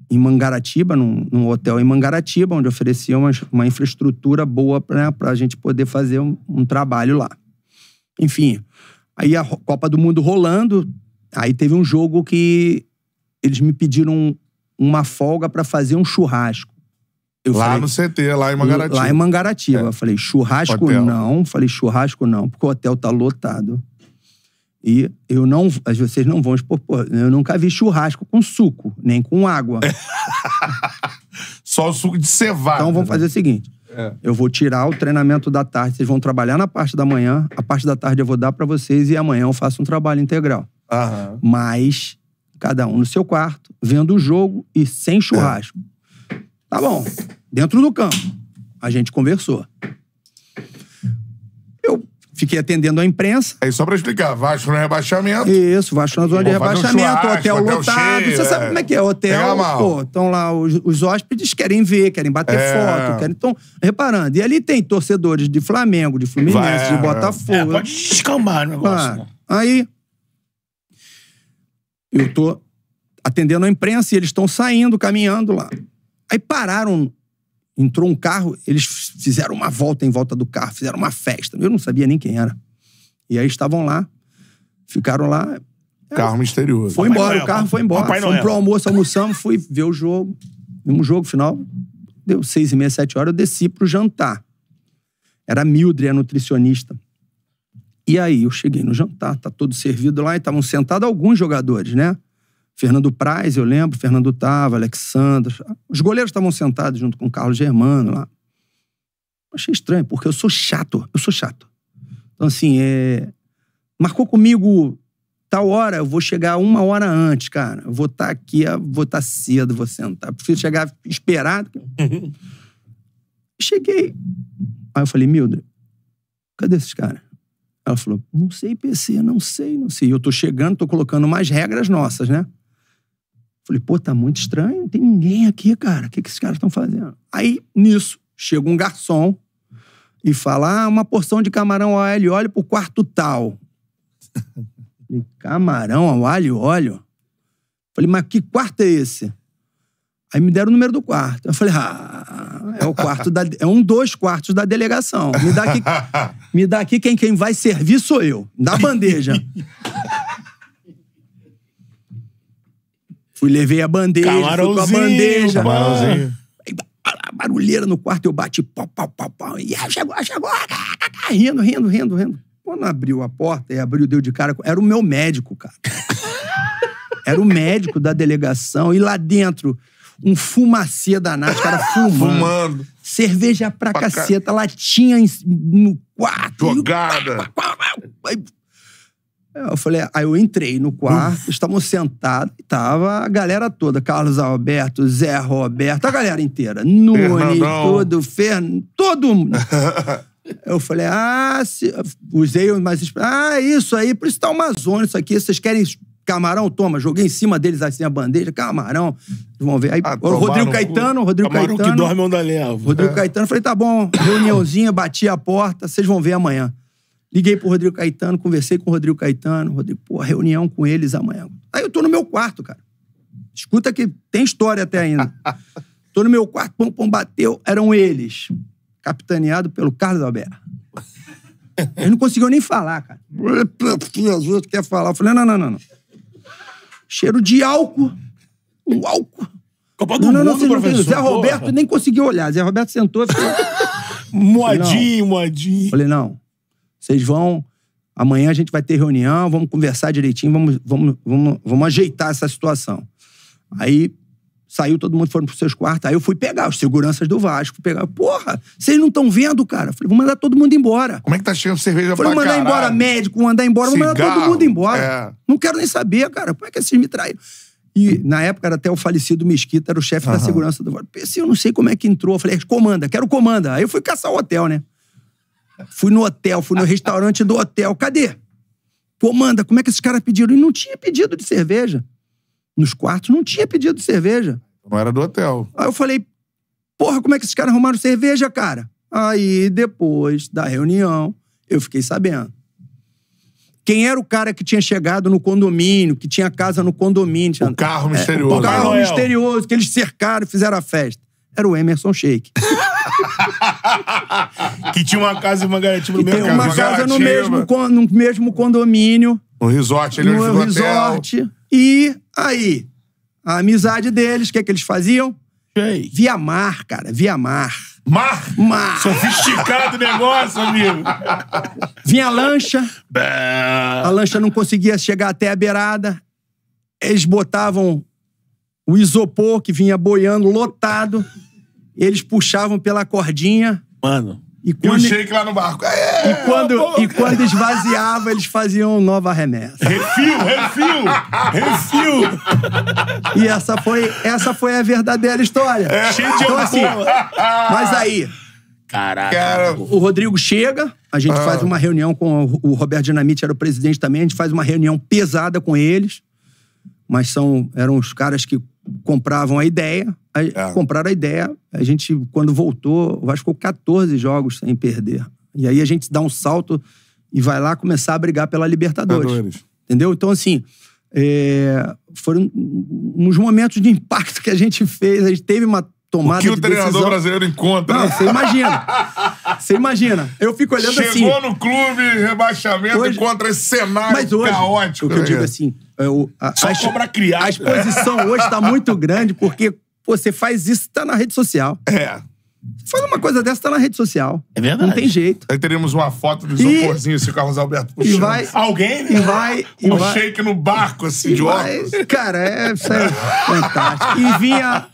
em Mangaratiba, num, num, hotel em Mangaratiba, onde oferecia uma, uma infraestrutura boa para né, a gente poder fazer um, um, trabalho lá. Enfim, aí a Copa do Mundo rolando, aí teve um jogo que eles me pediram uma folga para fazer um churrasco. Eu lá falei, no CT, lá em Mangaratiba. Lá em Mangaratiba. É. Falei, churrasco hotel. não. Falei, churrasco não, porque o hotel tá lotado. E eu não. Vocês não vão expor. Eu nunca vi churrasco com suco, nem com água. É. Só o suco de cevada. Então vamos né? fazer o seguinte: é. eu vou tirar o treinamento da tarde, vocês vão trabalhar na parte da manhã, a parte da tarde eu vou dar para vocês e amanhã eu faço um trabalho integral. Aham. Mas cada um no seu quarto, vendo o jogo e sem é. churrasco. É. Tá bom. Dentro do campo, a gente conversou. Eu fiquei atendendo a imprensa. Aí só pra explicar, Vasco no rebaixamento. Isso, Vasco na zona de um rebaixamento, hotel hotel lotado. cheio, Você é. sabe como é que é? Pega Hotel, mal. pô, estão lá os, os hóspedes querem ver, querem bater É. foto, querem. Então, reparando. E ali tem torcedores de Flamengo, de Fluminense, Vai, de É, Botafogo. pode descambar o negócio. Né? Aí, eu tô atendendo a imprensa e eles estão saindo, caminhando lá. Aí pararam, entrou um carro, eles fizeram uma volta em volta do carro, fizeram uma festa. Eu não sabia nem quem era. E aí estavam lá, ficaram lá. Carro misterioso. Foi embora, o carro foi embora. Papai Fomos pro almoço, almoçamos, fui ver o jogo. Vimos um jogo final, deu seis e meia, sete horas, eu desci pro jantar. Era a Mildred, a nutricionista. E aí eu cheguei no jantar, tá todo servido lá, e estavam sentados alguns jogadores, né? Fernando Praz, eu lembro, Fernando Tava, Alexandre. Os goleiros estavam sentados junto com o Carlos Germano lá. Achei estranho, porque eu sou chato, eu sou chato. Então, assim, é... marcou comigo tal hora, eu vou chegar uma hora antes, cara. Eu vou estar tá aqui, vou estar tá cedo, vou sentar. Prefiro chegar esperado. Cheguei. Aí eu falei, Mildred, cadê esses caras? Ela falou, não sei, PC, não sei, não sei. Eu tô chegando, tô colocando mais regras nossas, né? Falei, pô, tá muito estranho, não tem ninguém aqui, cara. O que, que esses caras estão fazendo? Aí, nisso, chega um garçom e fala: ah, uma porção de camarão ao alho e óleo pro quarto tal. camarão ao alho e óleo? Falei, mas que quarto é esse? Aí me deram o número do quarto. Eu falei, ah, é o quarto da. É um dos quartos da delegação. Me dá aqui, me dá aqui quem, quem vai servir sou eu. Da bandeja. Fui, levei a bandeja, fui com a bandeja. barulheira no quarto, eu bati pau, pau, pau, pau. E aí, chegou, chegou, ah, ah, ah, rindo, rindo, rindo, rindo. Quando abriu a porta e abriu, deu de cara. Era o meu médico, cara. Era o médico da delegação. E lá dentro, um fumacê danado, cara fumando. fumando. Cerveja pra, pra caceta, ca... latinha no quarto. Jogada. E... Eu falei, aí eu entrei no quarto, estávamos sentados estava tava a galera toda, Carlos Alberto, Zé Roberto, a galera inteira, Nunes, todo, Fernando, todo mundo. Eu falei, ah, se... usei mais. Ah, isso aí, por isso tá uma zona, isso aqui. Vocês querem camarão? Toma, joguei em cima deles assim a bandeja, camarão. Vão ver. Aí, ah, Rodrigo Caetano, Rodrigo Caetano. que dorme onda Rodrigo é. Caetano, falei, tá bom, reuniãozinha, bati a porta, vocês vão ver amanhã. Liguei pro Rodrigo Caetano, conversei com o Rodrigo Caetano. Rodrigo, pô, reunião com eles amanhã. Aí eu tô no meu quarto, cara. Escuta que tem história até ainda. tô no meu quarto, pão, pão, bateu. Eram eles, capitaneado pelo Carlos Alberto. Ele não conseguiu nem falar, cara. Jesus quer falar. Eu falei, não, não, não, não. Cheiro de álcool. Um álcool. Copa do não, não, Mundo, não, professor. Zé Roberto porra. nem conseguiu olhar. Zé Roberto sentou e ficou... Moadinho, moadinho. Falei, não, vocês vão. Amanhã a gente vai ter reunião, vamos conversar direitinho, vamos, vamos, vamos, vamos ajeitar essa situação. Aí saiu, todo mundo foram para os seus quartos. Aí eu fui pegar os seguranças do Vasco. Pegar, porra, vocês não estão vendo, cara? Falei, vou mandar todo mundo embora. Como é que tá chegando cerveja Falei, pra mandar caralho. embora médico, mandar embora, Cigarro, vou mandar todo mundo embora. É. Não quero nem saber, cara. Como é que vocês me traíram? E na época era até o falecido Mesquita, era o chefe uhum. da segurança do Vasco. Pensei, assim, eu não sei como é que entrou. falei, comanda, quero comanda. Aí eu fui caçar o hotel, né? Fui no hotel, fui no restaurante do hotel. Cadê? Pô, manda, como é que esses caras pediram? E não tinha pedido de cerveja. Nos quartos não tinha pedido de cerveja. Não era do hotel. Aí eu falei, porra, como é que esses caras arrumaram cerveja, cara? Aí, depois da reunião, eu fiquei sabendo. Quem era o cara que tinha chegado no condomínio, que tinha casa no condomínio? Tinha... O carro misterioso. É, o carro misterioso, que eles cercaram e fizeram a festa. Era o Emerson Shake. que tinha uma casa e uma garantia no mesmo Tem uma casa no mesmo, no mesmo condomínio, No resort, ele no resort. E aí, a amizade deles, o que, é que eles faziam? Via mar, cara, via mar. Mar! Mar. Sofisticado negócio, amigo. Vinha a lancha, a lancha não conseguia chegar até a beirada. Eles botavam o isopor que vinha boiando lotado eles puxavam pela cordinha. Mano. E, quando, e o shake lá no barco. É, e, quando, e quando esvaziava, eles faziam nova remessa. Refil, refil, refil. E essa foi, essa foi a verdadeira história. É. Cheio de então, assim, Mas aí, Caraca. O Rodrigo chega, a gente ah. faz uma reunião com o Roberto Dinamite, era o presidente também, a gente faz uma reunião pesada com eles. Mas são, eram os caras que compravam a ideia, a, é. compraram a ideia. A gente, quando voltou, o Vasco ficou 14 jogos sem perder. E aí a gente dá um salto e vai lá começar a brigar pela Libertadores. Libertadores. Entendeu? Então, assim, é, foram uns momentos de impacto que a gente fez. A gente teve uma tomada o que o de treinador decisão. brasileiro encontra. Não, você imagina. Você imagina. Eu fico olhando Chegou assim. Chegou no clube, rebaixamento, hoje, encontra esse cenário mas hoje, caótico. O que eu né? digo assim, eu, é a, Só a, cobra criar. A exposição hoje tá muito grande porque você faz isso tá na rede social. É. Faz uma coisa dessa, tá na rede social. É verdade. Não tem jeito. Aí teremos uma foto do isoporzinho, se o Carlos Alberto puxando. E vai, Alguém, né? E vai... E um vai, shake no barco, assim, de vai, óculos. Cara, é, isso é fantástico. E vinha...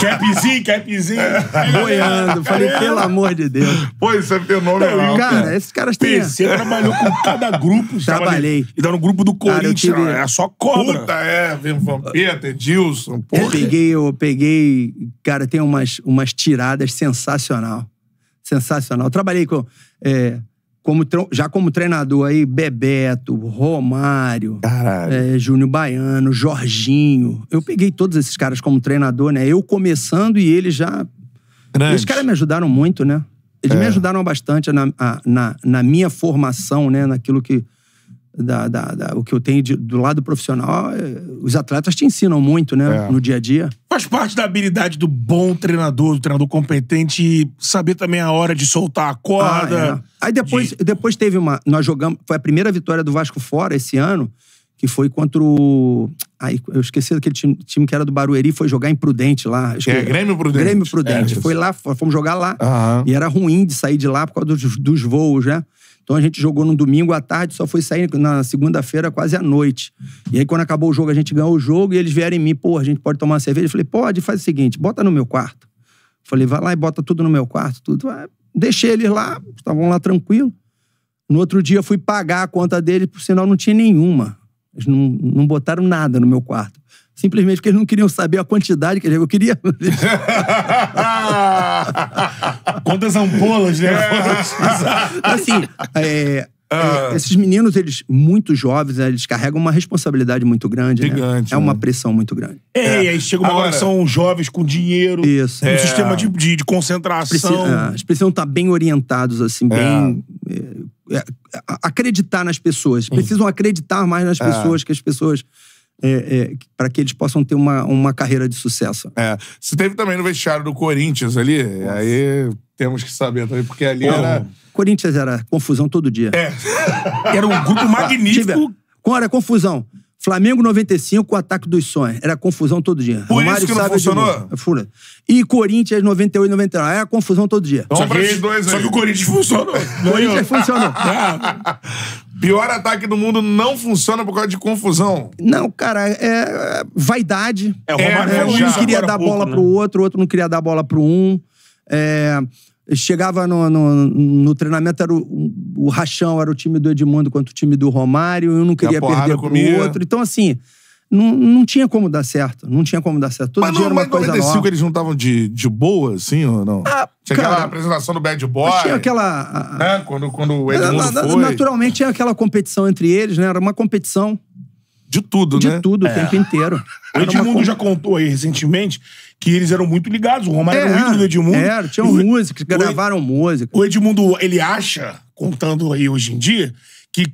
capzinho, capzinho. Boiando. Falei, pelo amor de Deus. Pô, isso é fenomenal. Cara, cara. esses caras têm... PC trabalhou com cada grupo. Trabalhei. E dá tá no grupo do Corinthians. Cara, tive... É só cobra. Puta, é. Vampeta, Edilson. Porra. Eu peguei, eu peguei... Cara, tem umas, umas umas tiradas sensacional. Sensacional. Eu trabalhei com. É, como, já como treinador aí, Bebeto, Romário, é, Júnior Baiano, Jorginho. Eu peguei todos esses caras como treinador, né? Eu começando e eles já. Esses caras me ajudaram muito, né? Eles é. me ajudaram bastante na, na, na minha formação, né? Naquilo que, da, da, da, o que eu tenho de, do lado profissional, é, os atletas te ensinam muito, né? É. No dia a dia. Faz parte da habilidade do bom treinador, do treinador competente, saber também a hora de soltar a corda. Ah, é. Aí depois, de... depois teve uma. Nós jogamos. Foi a primeira vitória do Vasco fora esse ano, que foi contra o. eu esqueci daquele time, time que era do Barueri, foi jogar em Prudente lá. É, que é, Grêmio Prudente. Grêmio Prudente. É, foi lá, fomos jogar lá. E era ruim de sair de lá por causa dos, dos voos, né? Então a gente jogou no domingo à tarde, só foi sair na segunda-feira, quase à noite. E aí, quando acabou o jogo, a gente ganhou o jogo e eles vieram em mim, pô, a gente pode tomar uma cerveja? Eu falei, pode, faz o seguinte, bota no meu quarto. Eu falei, vai lá e bota tudo no meu quarto, tudo. Ah, deixei eles lá, estavam lá tranquilo. No outro dia, fui pagar a conta deles, por sinal, não tinha nenhuma. Eles não, não botaram nada no meu quarto simplesmente porque eles não queriam saber a quantidade que Eu queria... Quantas ampolas, né? É, assim, é, ah. é, esses meninos, eles muito jovens, né, eles carregam uma responsabilidade muito grande. Né? Gigante. Né? É uma né? pressão muito grande. É, é, e aí chega uma Agora, hora que são jovens com dinheiro. Isso. Um é. sistema de, de, de concentração. É, eles precisam estar tá bem orientados, assim, bem. É, acreditar nas pessoas. Precisam acreditar mais nas pessoas que as pessoas é, é, para que eles possam ter uma, uma carreira de sucesso. É. Você teve também no vestiário do Corinthians ali, Nossa. aí temos que saber também, porque ali Bom, era. Corinthians era confusão todo dia. É. era um grupo magnífico. Tive, era confusão. Flamengo 95, o ataque dos sonhos. Era confusão todo dia. Por Romário, isso que não funcionou? É fura. E Corinthians 98, 99. Era confusão todo dia. Só que, esses dois aí. só que o Corinthians funcionou. O Corinthians funcionou. Pior ataque do mundo não funciona por causa de confusão. Não, cara, é, é vaidade. É, o Romário é, um queria dar é pouco, bola né? pro outro, o outro não queria dar bola pro um. É, chegava no, no, no, treinamento, era o, o rachão, era o time do Edmundo contra o time do Romário, eu não queria perder com o outro. Então, assim, não, não tinha como dar certo. Não tinha como dar certo. Todo mas dia não, era uma mas coisa 95 nova. eles não estavam de, de boa, assim, ou não? Ah, tinha cara, aquela apresentação do Bad Boy. Tinha aquela... Né? Quando, quando o Edmundo na, na, foi. Naturalmente, tinha aquela competição entre eles, né? Era uma competição de tudo, de né? De tudo, o é. tempo inteiro. O Edmundo uma... já contou aí recentemente que eles eram muito ligados. O Romário é, era o ídolo do Edmundo. É, era, tinham o... gravaram música. O Edmundo, ele acha, contando aí hoje em dia, que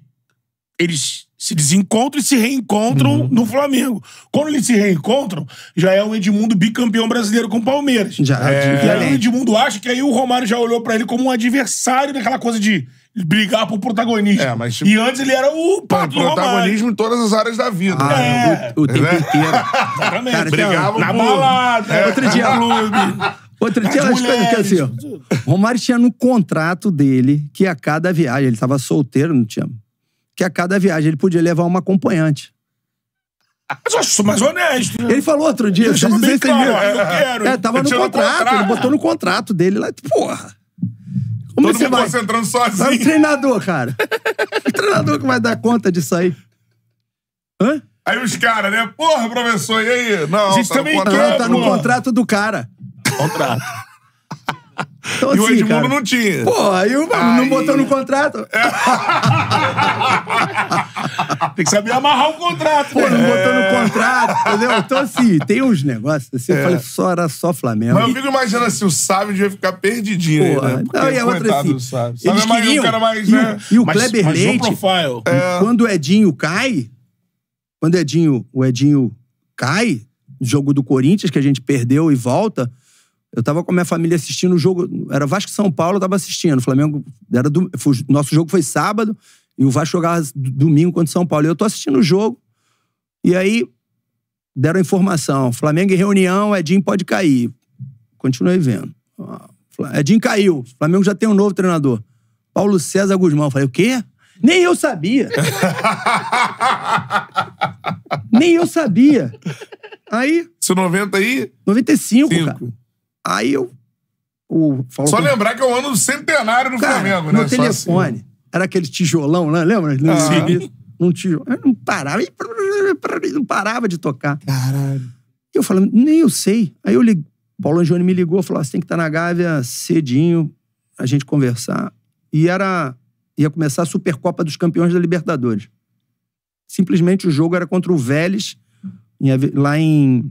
eles se desencontram e se reencontram uhum. no Flamengo. Quando eles se reencontram, já é o Edmundo bicampeão brasileiro com o Palmeiras. Já, é. E aí o Edmundo acha que aí o Romário já olhou para ele como um adversário daquela coisa de brigar pro protagonista. É, mas, tipo, e antes ele era o Pablo Protagonismo Romário. em todas as áreas da vida. Ah, é. o, o, tempo inteiro. Exatamente. Cara, Brigavam na balada, é. outro dia clube. Outro dia umas coisas que é assim, ó, Romário tinha no contrato dele que a cada viagem, ele tava solteiro, não tinha? Que a cada viagem ele podia levar uma acompanhante. Mas eu acho mais honesto. Né? Ele falou outro dia. Ele bem claro, ah, eu quero. É, tava eu no contrato, contrato, ele botou no contrato dele lá. Porra. Como Todo mundo vai? concentrando sozinho. É um treinador, cara. que treinador que vai dar conta disso aí? Hã? Aí os caras, né? Porra, professor, e aí? Não, a gente tá também no contrato, quer, tá no contrato do cara. Contrato. Então, e assim, o Edmundo cara, não tinha. Pô, aí o aí... não botou no contrato. É. tem que saber amarrar o contrato, Pô, né? não botou no é. contrato, entendeu? Então, assim, tem uns negócios, assim, é. eu falei, só era só Flamengo. Mas eu fico imaginando assim, o Sábio devia ficar perdidinho Pô, aí, né? não, e a outra assim, Sábio. Sábio é mais um cara mais, e, né? E o mas, Kleber mas Leite, é. quando o Edinho cai, quando o Edinho, o Edinho cai, jogo do Corinthians, que a gente perdeu e volta eu tava com a minha família assistindo o jogo. Era Vasco São Paulo, eu tava assistindo. O Flamengo. Era do, foi, nosso jogo foi sábado e o Vasco jogava domingo contra o São Paulo. E eu tô assistindo o jogo. E aí deram informação: Flamengo em reunião, Edinho pode cair. Continuei vendo. Ah, Edinho caiu. Flamengo já tem um novo treinador. Paulo César Guzmão. falei, o quê? Nem eu sabia. Nem eu sabia. Aí. Isso 90 aí? 95, Cinco. cara. Aí eu. O, Só lembrar que é o ano do centenário do cara, Flamengo, né? No telefone. Assim. Era aquele tijolão né? não lembra? Não, ah. não, tijol... eu não parava. Não parava de tocar. Caralho. E eu falando, nem eu sei. Aí eu liguei. Paulo Angione me ligou, falou: ah, você tem que estar tá na Gávea cedinho, a gente conversar. E era. ia começar a Supercopa dos Campeões da Libertadores. Simplesmente o jogo era contra o Vélez, lá em,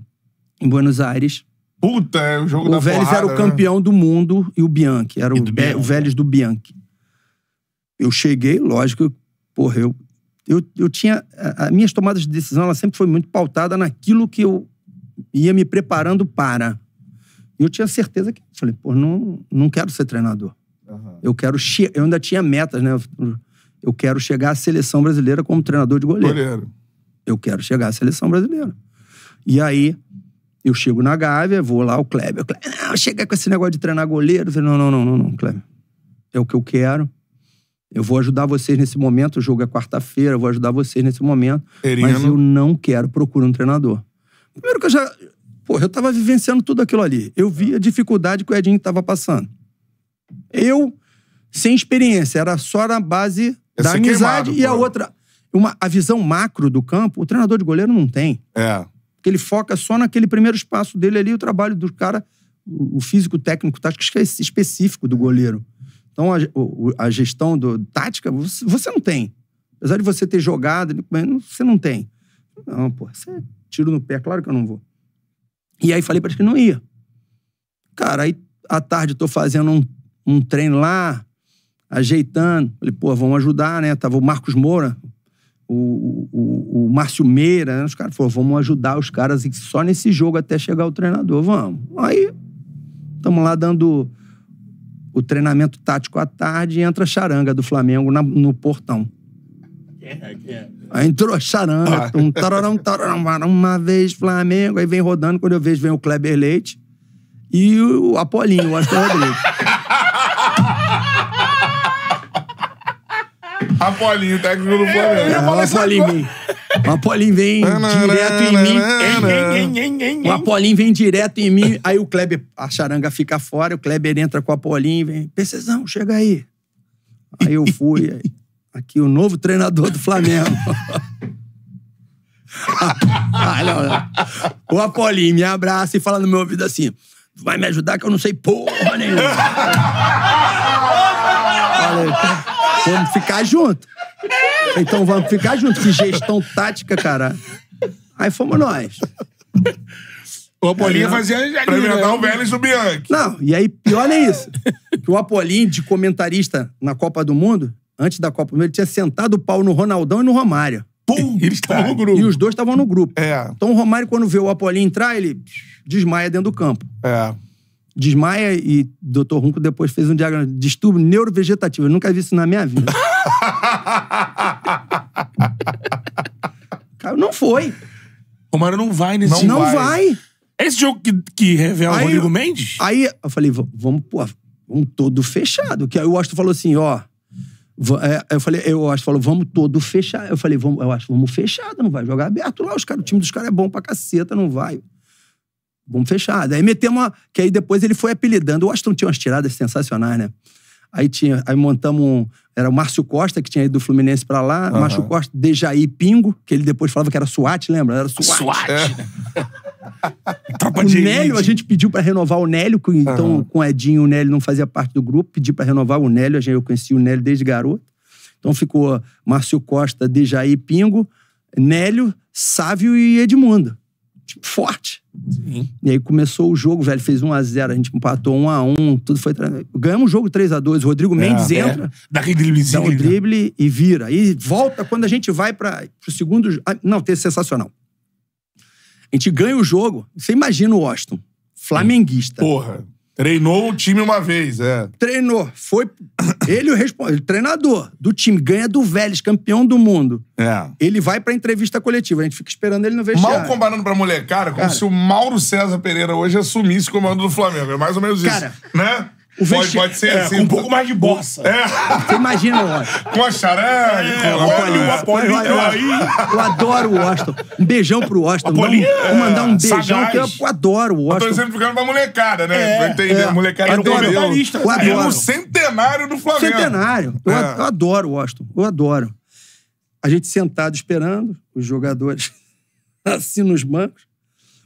em Buenos Aires. Puta, é o jogo o da Vélez porrada, era o né? campeão do mundo e o Bianchi. Era o, do Bianchi. o Vélez do Bianchi. Eu cheguei, lógico, porra, eu, eu, eu tinha. As minhas tomadas de decisão ela sempre foi muito pautada naquilo que eu ia me preparando para. E eu tinha certeza que. Falei, pô, não, não quero ser treinador. Uhum. Eu quero. Eu ainda tinha metas, né? Eu quero chegar à seleção brasileira como treinador de goleiro. Goleiro. Eu quero chegar à seleção brasileira. E aí, eu chego na Gávea, vou lá, o Kleber. O Kleber, não, chega com esse negócio de treinar goleiro. falei, não, não, não, não, não, Kleber. É o que eu quero. Eu vou ajudar vocês nesse momento, o jogo é quarta-feira, eu vou ajudar vocês nesse momento. Perino. Mas eu não quero procurar um treinador. Primeiro que eu já. Pô, eu tava vivenciando tudo aquilo ali. Eu vi a dificuldade que o Edinho tava passando. Eu, sem experiência, era só na base Essa da amizade queimado, e a outra. Uma, a visão macro do campo, o treinador de goleiro não tem. É. Porque ele foca só naquele primeiro espaço dele ali, o trabalho do cara, o físico, técnico, tático, que é específico do goleiro. Então, a, a gestão do, tática, você não tem. Apesar de você ter jogado, você não tem. Não, pô, você é tiro no pé, claro que eu não vou. E aí falei para ele que não ia. Cara, aí à tarde eu tô fazendo um, um treino lá, ajeitando. Falei, pô, vamos ajudar, né? Tava o Marcos Moura, o, o, o Márcio Meira, né? os caras falaram, vamos ajudar os caras só nesse jogo até chegar o treinador, vamos. Aí, estamos lá dando o treinamento tático à tarde e entra a charanga do Flamengo na, no portão. Yeah, yeah. É? É? Aí entrou a charanga, ah. um tararão, tararão, uma vez Flamengo, aí vem rodando, quando eu vejo vem o Kleber Leite e o Apolinho, o Astor Rodrigues. Apolinho, técnico do Flamengo. É, o Apolinho vem. O Apolinho vem direto em mim. O Apolinho vem direto em mim. Aí o Kleber, a charanga fica fora, o Kleber entra com o Apolinho e vem. precisão chega aí. Aí eu fui. Aí, aqui o novo treinador do Flamengo. ah, não, não. O Apolinho me abraça e fala no meu ouvido assim: vai me ajudar que eu não sei porra nenhuma. Falei, tá Vamos ficar junto. Então vamos ficar junto. Que gestão tática, cara. Aí fomos nós. O Apolinho fazia ali, né? pra emendar o Vélez o Bianchi. Não, e aí pior é isso. Que o Apolinho, de comentarista na Copa do Mundo, antes da Copa do Mundo, ele tinha sentado o pau no Ronaldão e no Romário. Pum, eles estavam no grupo. E os dois estavam no grupo. É. Então o Romário, quando vê o Apolinho entrar, ele desmaia dentro do campo. É desmaia e Dr. Runco depois fez um diagnóstico de distúrbio neurovegetativo. Eu nunca vi isso na minha vida. Cara, não foi. Romário não vai nesse jogo. Não vai. vai. Esse jogo que, que revela o Rodrigo Mendes? Aí eu falei, vamos, pô, vamos todo fechado. Que aí o Washington falou assim, ó. é, Eu falei, eu acho, falou, vamos todo fechado. Eu falei, vamos, eu acho, vamos fechado, não vai jogar aberto lá. Os cara, o time dos caras é bom pra caceta, não vai. Vamos fechar. Daí metemos uma. Que aí depois ele foi apelidando. O Aston tinha umas tiradas sensacionais, né? Aí, tinha, aí montamos um, Era o Márcio Costa, que tinha ido do Fluminense pra lá. Uhum. Márcio Costa, Dejaí Pingo, que ele depois falava que era SWAT, lembra? Era SWAT. SWAT. É. Tropa o de Nélio, elite. a gente pediu pra renovar o Nélio. Então, uhum. com o Edinho, o Nélio não fazia parte do grupo. Pedi pra renovar o Nélio. Eu conheci o Nélio desde garoto. Então ficou Márcio Costa, Dejaí Pingo, Nélio, Sávio e Edmundo tipo, forte. Sim. E aí começou o jogo, velho. Fez 1x0, a, a gente empatou 1x1, tudo foi. Ganhamos o jogo 3x2. O Rodrigo é, Mendes é, entra. É. Dá aquele driblezinho. Dá um drible e vira. E volta quando a gente vai para o segundo. Ah, não, ter sensacional. A gente ganha o jogo. Você imagina o Washington, flamenguista. Porra. Treinou o time uma vez, é. Treinou. Foi ele o responsável. É treinador do time. Ganha do Vélez, campeão do mundo. É. Ele vai pra entrevista coletiva. A gente fica esperando ele no vestiário. Mal comparando pra cara como cara, se o Mauro César Pereira hoje assumisse o comando do Flamengo. É mais ou menos cara, isso. Né? O pode, pode ser é, assim. Um pouco mais de bossa. É. Você imagina o Washington. Com a charangue, é, com o Apolinho. Eu adoro o Washington. Um beijão pro Washington. Vou é, mandar um beijão, sagaz. eu, adoro o Washington. Eu tô sempre ficando pra molecada, né? É, entender. É. Molecada eu adoro, eu, adoro. É um centenário do Flamengo. Centenário. Eu, é. eu adoro o Washington. Eu adoro. A gente sentado esperando, os jogadores assim nos bancos.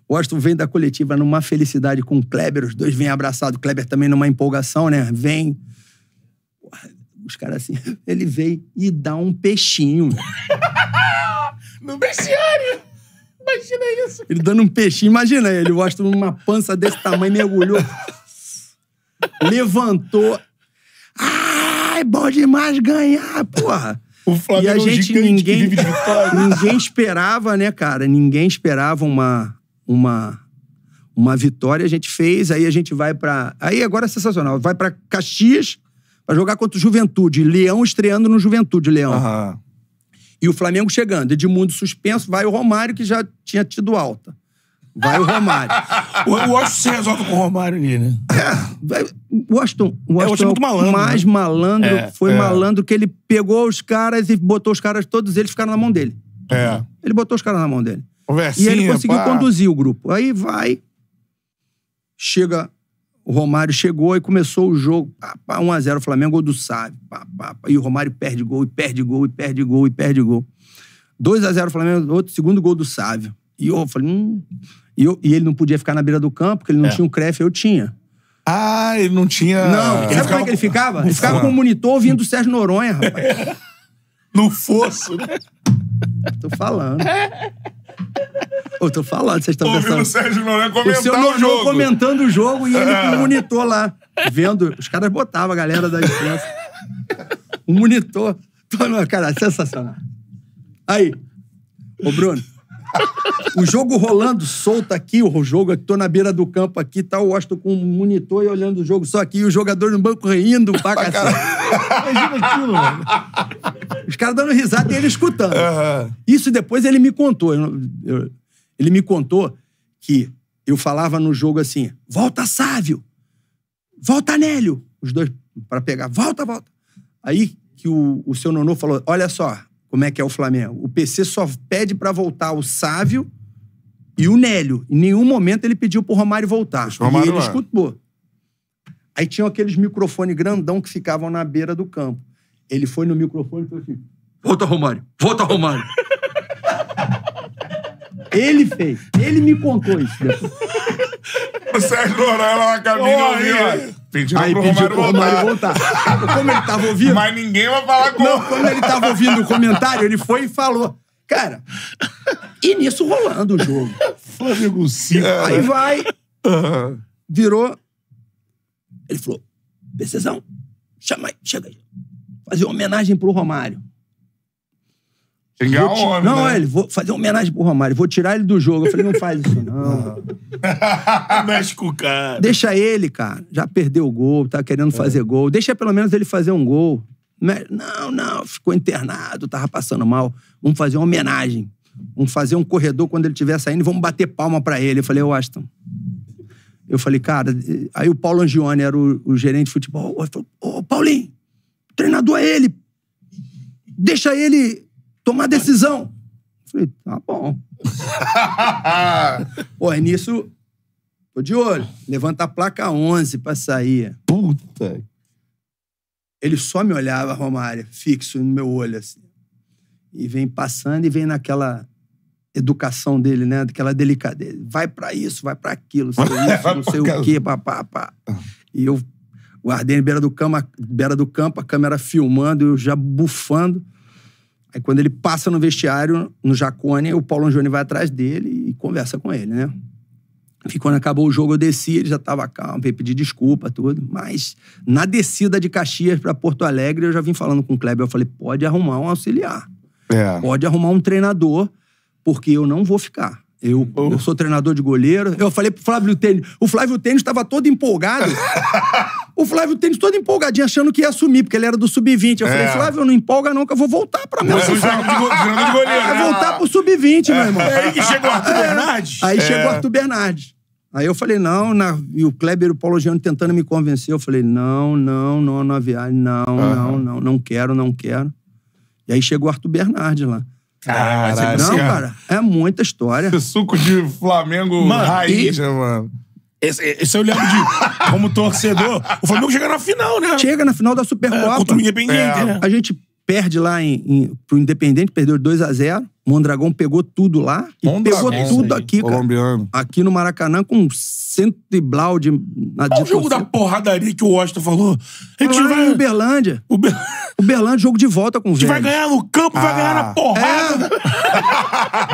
O Washington vem da coletiva numa felicidade com o Kleber, os dois vêm abraçados, o Kleber também numa empolgação, né? Vem. Os caras assim, ele veio e dá um peixinho. no bestiário! Imagina isso. Ele dando um peixinho, imagina ele, o Washington numa pança desse tamanho, mergulhou, levantou. Ai, bom demais ganhar, porra! O Flamengo e a é gente, ninguém, ninguém esperava, né, cara? Ninguém esperava uma uma uma vitória a gente fez, aí a gente vai para aí agora é sensacional, vai para Caxias para jogar contra o Juventude, Leão estreando no Juventude, Leão. E o Flamengo chegando, Edmundo suspenso, vai o Romário que já tinha tido alta. Vai o Romário. o Washington se resolve com o Romário ali, né? É, o Washington, o Washington é, muito é malandro, mais né? malandro, é, foi é. malandro que ele pegou os caras e botou os caras, todos eles ficaram na mão dele. É. Ele botou os caras na mão dele e ele conseguiu pá. conduzir o grupo. Aí vai, chega, o Romário chegou e começou o jogo. 1x0 o Flamengo, gol do Sávio. Pá, pá, pá, E o Romário perde gol, e perde gol, e perde gol, e perde gol. 2x0 o Flamengo, outro segundo gol do Sávio. E eu falei, hum. E, eu, e ele não podia ficar na beira do campo, porque ele não é. tinha o cref eu tinha. Ah, ele não tinha. Não, ele sabe ficava... como é que ele ficava? Ele ficava com o monitor ouvindo o Sérgio Noronha, rapaz. no fosso. Né? Tô falando. Eu tô falando, vocês estão pensando. É o Sérgio Noronha comentando o, seu o jogo. comentando o jogo e ele é. com o monitor lá, vendo. Os caras botavam a galera da imprensa. O monitor. Cara, sensacional. Aí. Ô, Bruno, o jogo rolando solto aqui, o jogo aqui, tô na beira do campo aqui, tá o Washington com um monitor e olhando o jogo só aqui, e o jogador no banco rindo pra cacete. Imagina aquilo, mano. Os caras dando risada e ele escutando. Uhum. Isso depois ele me contou. Eu, eu, ele me contou que eu falava no jogo assim, volta Sávio, volta Nélio. Os dois para pegar, volta, volta. Aí que o, o seu Nonô falou, olha só, como é que é o Flamengo. O PC só pede para voltar o Sávio e o Nélio. Em nenhum momento ele pediu pro Romário voltar. o Romário e ele lá. escutou. Aí tinham aqueles microfones grandão que ficavam na beira do campo. Ele foi no microfone e falou assim: Volta, Romário! Volta, Romário! ele fez. Ele me contou isso. o Sérgio Noronha lá na cabine Pediram Aí pediu pro Romário voltar. Como ele tava ouvindo. Mas ninguém vai falar com Não, como ele tava ouvindo o comentário, ele foi e falou. Cara, e nisso rolando o jogo. Flamengo 5. Aí é. vai, virou. Ele falou: Precisão, chama aí, chega aí. Fazer homenagem pro Romário. Xingar vou homem, Não, né? É, ele, vou fazer uma homenagem pro Romário. Vou tirar ele do jogo. Eu falei, não faz isso, não. Mexe com o cara. Deixa ele, cara. Já perdeu o gol, tá querendo fazer gol. Deixa pelo menos ele fazer um gol. Não, não, ficou internado, tava passando mal. Vamos fazer uma homenagem. Vamos fazer um corredor quando ele estiver saindo e vamos bater palma para ele. Eu falei, ô Aston. Eu falei, cara. Aí o Paulo Angione era o, o gerente de futebol. Ele falou, ô Paulinho, treinador é ele. Deixa ele tomar decisão. falei, tá bom. Pô, é nisso. Tô de olho. Levanta a placa 11 pra sair. Puta. Ele só me olhava, Romário, fixo no meu olho, assim. E vem passando e vem naquela educação dele, né? Daquela delicadeza. Vai para isso, vai para aquilo, sei isso, não sei o quê, papá, pá. E eu guardei na beira do, cama, beira do campo, a câmera filmando, eu já bufando. Aí quando ele passa no vestiário, no Jacone, o Paulo Angione vai atrás dele e conversa com ele, né? E quando acabou o jogo, eu desci, ele já estava calmo, veio pedir desculpa, tudo. Mas na descida de Caxias para Porto Alegre, eu já vim falando com o Kleber, eu falei, pode arrumar um auxiliar. É. Pode arrumar um treinador, porque eu não vou ficar. Eu, oh. eu sou treinador de goleiro. Eu falei pro Flávio Tênis. O Flávio Tênis estava todo empolgado. o Flávio Tênis todo empolgadinho, achando que ia assumir, porque ele era do Sub-20. Eu é. falei, Flávio, não empolga não, que eu vou voltar pra meu. Sub-20. de né? voltar pro Sub-20, é. meu irmão. É aí que chegou o Arthur é. Bernardes? Aí é. chegou o Arthur Bernardes. Aí eu falei, não, na... e o Kleber e o Paulo Giano tentando me convencer. Eu falei, não, não, não, na viagem, não, uhum. não, não, não quero, não quero. E aí chegou o Arthur Bernardes lá. Caralho, não, cara. É muita história. Esse suco de Flamengo mano, raiz, e... mano? Esse, esse eu lembro de, como torcedor, o Flamengo chega na final, né? Chega na final da Supercopa. É, contra o Independente, é. né? A gente perde lá em, em, pro Independente, perdeu 2x0. Mondragão pegou tudo lá e pegou é tudo aqui, colombiano. cara. Aqui no Maracanã com cento e blau de... Na Qual o jogo da porradaria que o Washington falou? A gente lá vai... em Uberlândia. Uber... Uberlândia, jogo de volta com o A gente vai ganhar no campo, ah. vai ganhar na ah. porrada.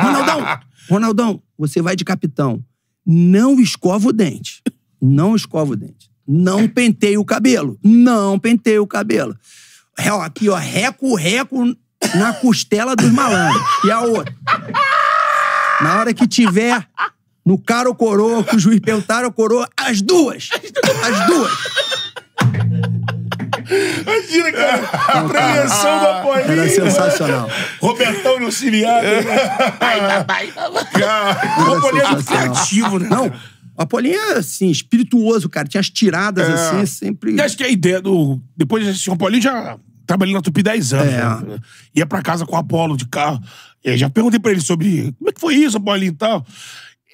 É. Ronaldão, Ronaldão, você vai de capitão. Não escova o dente. Não escova o dente. Não penteia o cabelo. Não penteia o cabelo. aqui, ó, reco, reco na costela dos malandros. E a outra. Na hora que tiver no cara ou coroa, que o juiz perguntar ou coroa, as duas! As duas! Imagina, cara, a prevenção da bolinha. Era sensacional. Robertão no ciliado. É. Vai, vai, vai. O né? Não, a polinha assim, espirituoso, cara. Tinha as tiradas, é. assim, sempre. acho que a ideia do. Depois de assistir o Paulinho, já trabalhei na Tupi 10 anos. É. Né? Ia pra casa com o Apolo de carro. Eu já perguntei pra ele sobre como é que foi isso, Apolo e tal.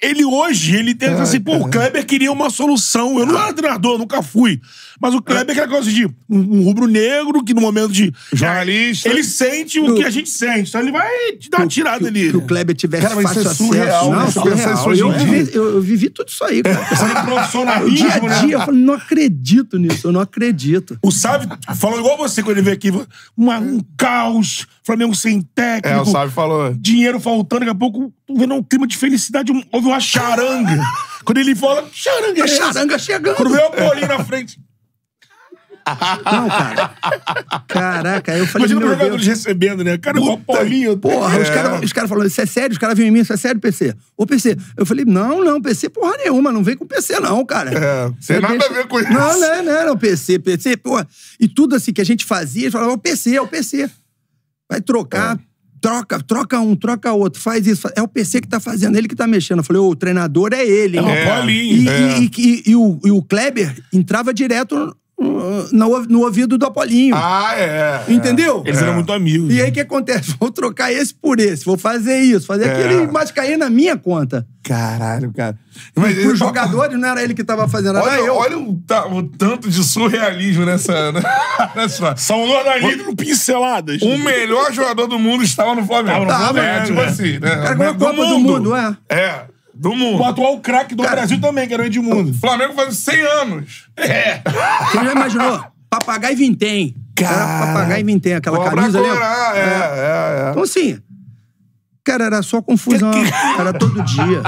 Ele hoje, ele tenta assim, pô, o Kleber queria uma solução. Eu não ah. era treinador, nunca fui. Mas o Kleber queria é aquela coisa de um, rubro-negro que no momento de. Jornalista. Ele sente o que a gente sente. Então ele vai te dar uma tirada ali. Se o Kleber tivesse cara, é fácil Surreal, né? não, é surreal. eu, vivi, eu, eu vivi tudo isso aí, cara. Você profissionalismo, dia a né, dia, eu não acredito nisso, eu não acredito. O Sábio falou igual você quando ele veio aqui. Uma, um caos, Flamengo sem técnico. É, o Sábio falou. Dinheiro faltando, daqui a pouco vendo um clima de felicidade. Houve uma charanga. Quando ele fala, charanga é A charanga chegando. Quando vê o Paulinho na frente. Não, cara. Caraca, aí eu falei. Imagina os jogadores recebendo, né? Cara, o Paulinho. Porra, é. os caras os cara falando, isso é sério? Os caras vinham em mim, isso é sério, PC? Ô, PC. Eu falei, não, não, PC, porra nenhuma, não vem com PC, não, cara. É, sem nada deixa... a ver com isso. Não, não, não, não, PC, PC, porra. E tudo assim que a gente fazia, a gente falava, o PC, é o PC. Vai trocar. É troca, troca um, troca outro, faz isso. É o PC que tá fazendo, ele que tá mexendo. Eu falei, o treinador é ele. É E, é. e, e, e, o, e o Kleber entrava direto no, no ouvido do Apolinho. Ah, é. Entendeu? É. Eles eram é. muito amigos. E né? aí o que acontece? Vou trocar esse por esse, vou fazer isso, fazer é. aquilo e mais cair na minha conta. Caralho, cara. Mas os jogadores não era ele que tava fazendo, olha, era eu. Olha o, o tanto de surrealismo nessa. nessa né? São Lornalismo pinceladas. O melhor jogador do mundo estava no Flamengo. Tava no Flamengo. É, tipo né? assim. Né? Cara, como é Copa do mundo, é. É. Do mundo. O atual craque do Cara, Brasil também, que era o Edmundo. O Flamengo faz 100 anos. É. é. Você já imaginou? Papagaio e vintém. Cara. Papagaio e vintém, aquela Cobra camisa ali. É, é, é, é. Então, assim, Cara, era só confusão. Era todo dia.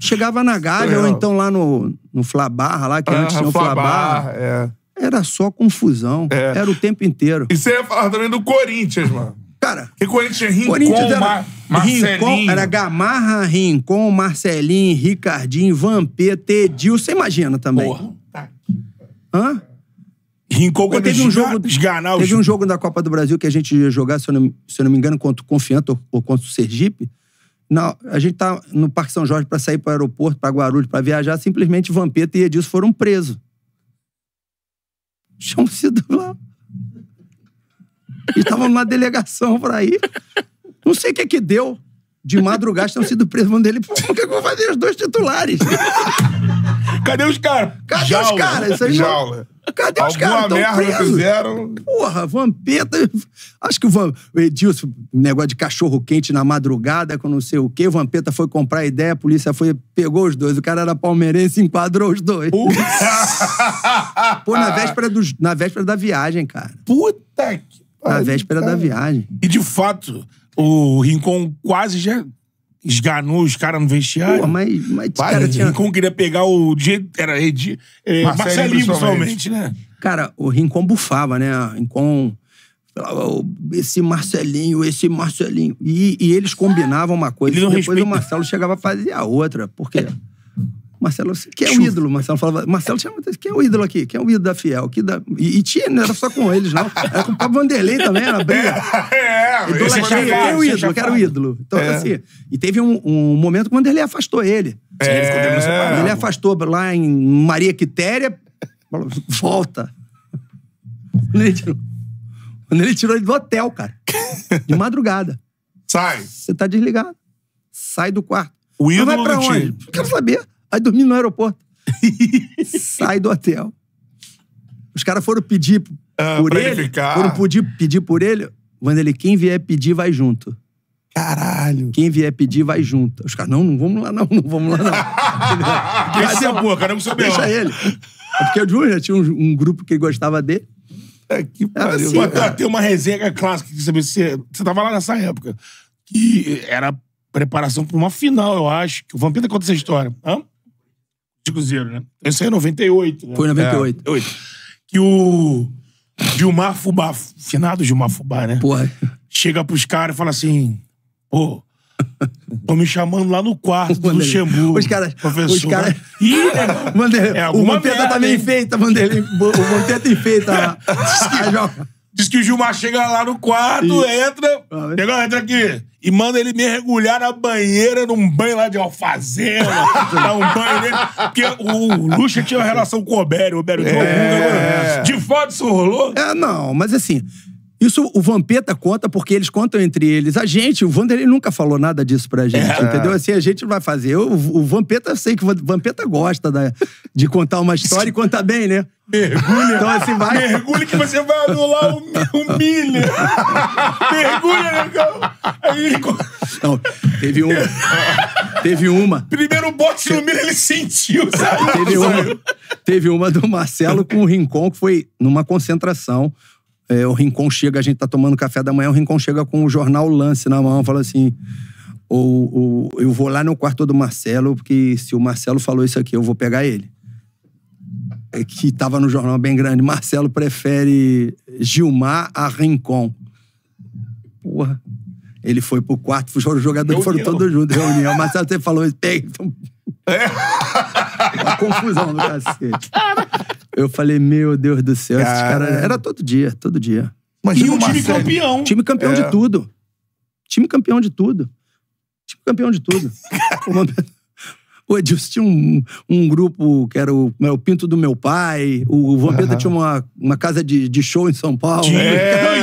Chegava na Gávea, ou então lá no, no Flabarra, lá, que ah, antes tinha o Flabarra. Flabarra. É. Era só confusão. É. Era o tempo inteiro. E você ia falar também do Corinthians, mano. Cara. Que Corinthians rincou, Corinthians era... Mar... Rincon, era Gamarra, Rincon, Marcelinho, Ricardinho, Vampeta, Edil. Você imagina também. Porra. Tá. Hã? Rincon quando teve um jogo, esganar Teve um jogo da Copa do Brasil que a gente ia jogar, se eu não, se eu não me engano, contra o Confiante ou, ou contra o Sergipe. Não, a gente tá no Parque São Jorge para sair para o aeroporto, para Guarulhos, para viajar, simplesmente Vampeta e Edilson foram presos. Tinham sido lá. E estavam numa delegação para ir. Não sei o que é que deu. De madrugada estão sendo presos. Mano dele, por que eu vou fazer os dois titulares? Cadê os caras? Cadê Jaula. os caras? Jaula. Cadê Alguma os caras? Alguma merda presos. fizeram. Porra, Vampeta... Acho que o, Van... o Edilson, negócio de cachorro-quente na madrugada com não sei o quê. O Vampeta foi comprar ideia, a polícia foi pegou os dois. O cara era palmeirense enquadrou os dois. Pô, na véspera, do... na véspera da viagem, cara. Puta que... Na véspera cara. da viagem. E de fato... O Rincon quase já esganou os caras no vestiário. Pô, mas, mas Vai, cara, tinha... O Rincon queria pegar o... Era Edi... é, eh, Marcelinho, somente principalmente, né? Cara, o Rincon bufava, né? O Rincon... Esse Marcelinho, esse Marcelinho. E, e eles combinavam uma coisa. Ele e depois respeita. o Marcelo chegava a fazer a outra. Porque... É. Marcelo, quem é Chuva. o ídolo? Marcelo falava, Marcelo tinha quem é o ídolo aqui? Quem é o ídolo da Fiel? Que da... E, e, tinha, não era só com eles, não. Era com o Pablo Vanderlei também, era briga. É, é. Idolatria, quem é o ídolo? eu era o ídolo? Então, é. assim, e teve um, um momento que o Vanderlei afastou ele. É, ele ficou Ele afastou lá em Maria Quitéria, falou, volta. Quando ele tirou, quando ele tirou ele do hotel, cara. De madrugada. Sai. Você tá desligado. Sai do quarto. O ídolo Não vai pra onde? Time. Quero saber. Aí dormi no aeroporto. Sai do hotel. Os caras foram pedir ah, por ele. Ficar. Foram pedir, pedir por ele. Wanderlei, quem vier pedir, vai junto. Caralho. Quem vier pedir, vai junto. Os caras, não, não vamos lá, não, não vamos lá, não. Quem se apua, caramba, sou Deixa ele. É porque o Júnior tinha um, um, grupo que gostava dele. É que pariu. Assim, Mas, Tem uma resenha clássica que você, você tava lá nessa época. Que era preparação pra uma final, eu acho. o Vampeta conta essa história. Hã? de Cruzeiro, né? Esse aí é 98. Né? Foi 98. É, 98. Que o Gilmar Fubá, finado Gilmar Fubá, né? Porra. Chega pros caras e fala assim, pô... Tô me chamando lá no quarto do Luxemburgo. Os caras. Professor. Os caras. Ih, é o Mandetta tá bem feita, Mandelei. O Mandetta enfeita. a, a, a, Diz que o Gilmar chega lá no quarto, entra, ah, entra aqui. E manda ele mergulhar na banheira, num banho lá de alfazema. dá um banho nele. Porque o Lucha tinha uma relação com o Obério, o Obério é. Né? de é... Ogum, De fato isso rolou? É, não, mas assim, isso o Vampeta conta porque eles contam entre eles. A gente, o Vanderlei nunca falou nada disso pra gente, é. entendeu? Assim, a gente não vai fazer. Eu, o Vampeta, eu sei que o Vampeta gosta da, de contar uma história e conta bem, né? Mergulha. Então assim vai. Mergulha que você vai anular o, o milho. Mergulha, negão. Né, Aí Não, teve um. Teve uma. Primeiro bote no Miller, ele sentiu, sabe? Teve uma, teve uma do Marcelo com o Rincon, que foi numa concentração é, o Rincon chega, a gente tá tomando café da manhã, o Rincon chega com o jornal Lance na mão, fala assim: ou, ou, eu vou lá no quarto do Marcelo, porque se o Marcelo falou isso aqui, eu vou pegar ele. É, que tava no jornal bem grande. Marcelo prefere Gilmar a Rincon. Porra. Ele foi pro quarto, os jogadores, foram todos juntos, reunião. Marcelo você falou isso. Então, é. confusão do cacete. Eu falei, meu Deus do céu, esses caras. Era todo dia, todo dia. Imagina e um time série. campeão. Time campeão é. de tudo. Time campeão de tudo. Time campeão de tudo. o Edilson tinha um, um grupo que era o, né, o Pinto do Meu Pai. O Vampeta tinha uma, uma casa de, de show em São Paulo. Tinha. É.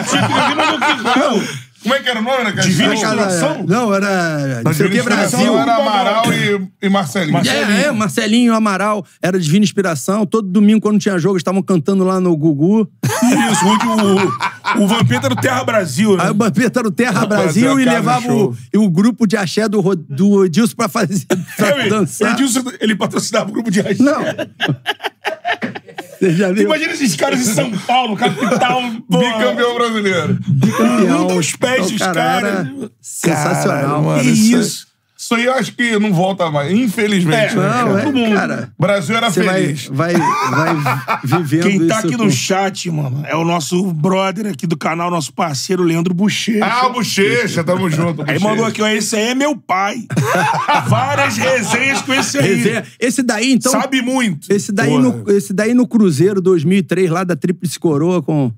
Não, e tinha como é que era o nome né? Divina Inspiração? Não, era. Divina o que, Brasil. Era Amaral e, e Marcelinho. Marcelinho. É, é, Marcelinho, Amaral. Era Divina Inspiração. Todo domingo, quando tinha jogo, estavam cantando lá no Gugu. Isso, onde o, o Vampeta era o Terra Brasil, né? Aí o Vampeta era o Terra Brasil e levava o, o, grupo de axé do, do Edilson pra fazer. Pra é, dançar. Edilson, ele patrocinava o grupo de axé. Não. Imagina esses caras de São Paulo, capital bicampeão brasileiro. Bicampeão. Os pés dos caras. Sensacional. mano, isso. É isso aí eu acho que não volta mais, infelizmente. É, né? não, é, todo mundo. Cara, Brasil era feliz. Vai, vai, vai vivendo Quem tá aqui no chat, mano, é o nosso brother aqui do canal, nosso parceiro Leandro Bochecha. Ah, Bochecha, tamo junto. Aí mandou aqui, ó, esse aí é meu pai. Várias resenhas com esse aí. Resenha. Esse daí, então... Sabe muito. Esse daí, no, esse daí no Cruzeiro 2003, lá da Tríplice Coroa com...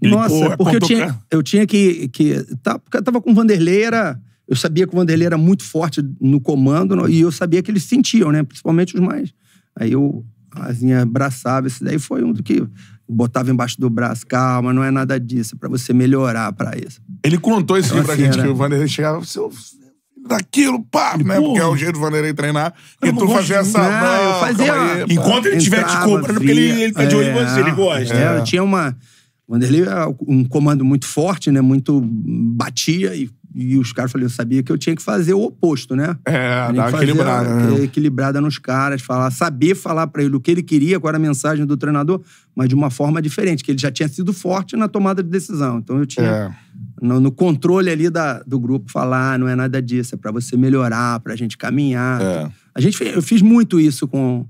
Nossa, Porra, é porque eu tinha, eu tinha que... que tava, tá, tava com Vanderlei, era eu sabia que o Vanderlei era muito forte no comando e eu sabia que eles sentiam, né? Principalmente os mais. Aí eu assim, abraçava esse daí. Foi um do que botava embaixo do braço. Calma, não é nada disso. É pra você melhorar pra isso. Ele contou isso então, aqui pra assim, gente, era... que o Vanderlei chegava... Seu daquilo, pá, né? Porra. Porque é o jeito do Vanderlei treinar. Eu e tu fazia essa. Não, não, eu fazia. Aí, Enquanto ele tiver desculpa comprando, porque ele, ele tá de olho em é. você, ele gosta. É, é. Tinha uma. O Vanderlei é um comando muito forte, né? Muito. batia e e os caras falaram, eu sabia que eu tinha que fazer o oposto, né? É, dar equilibrada. Né? Equilibrada nos caras, falar, saber falar para ele o que ele queria, qual era a mensagem do treinador, mas de uma forma diferente, que ele já tinha sido forte na tomada de decisão. Então eu tinha é. no, no, controle ali da, do grupo falar, ah, não é nada disso, é para você melhorar, para a gente caminhar. É. A gente eu fiz muito isso com,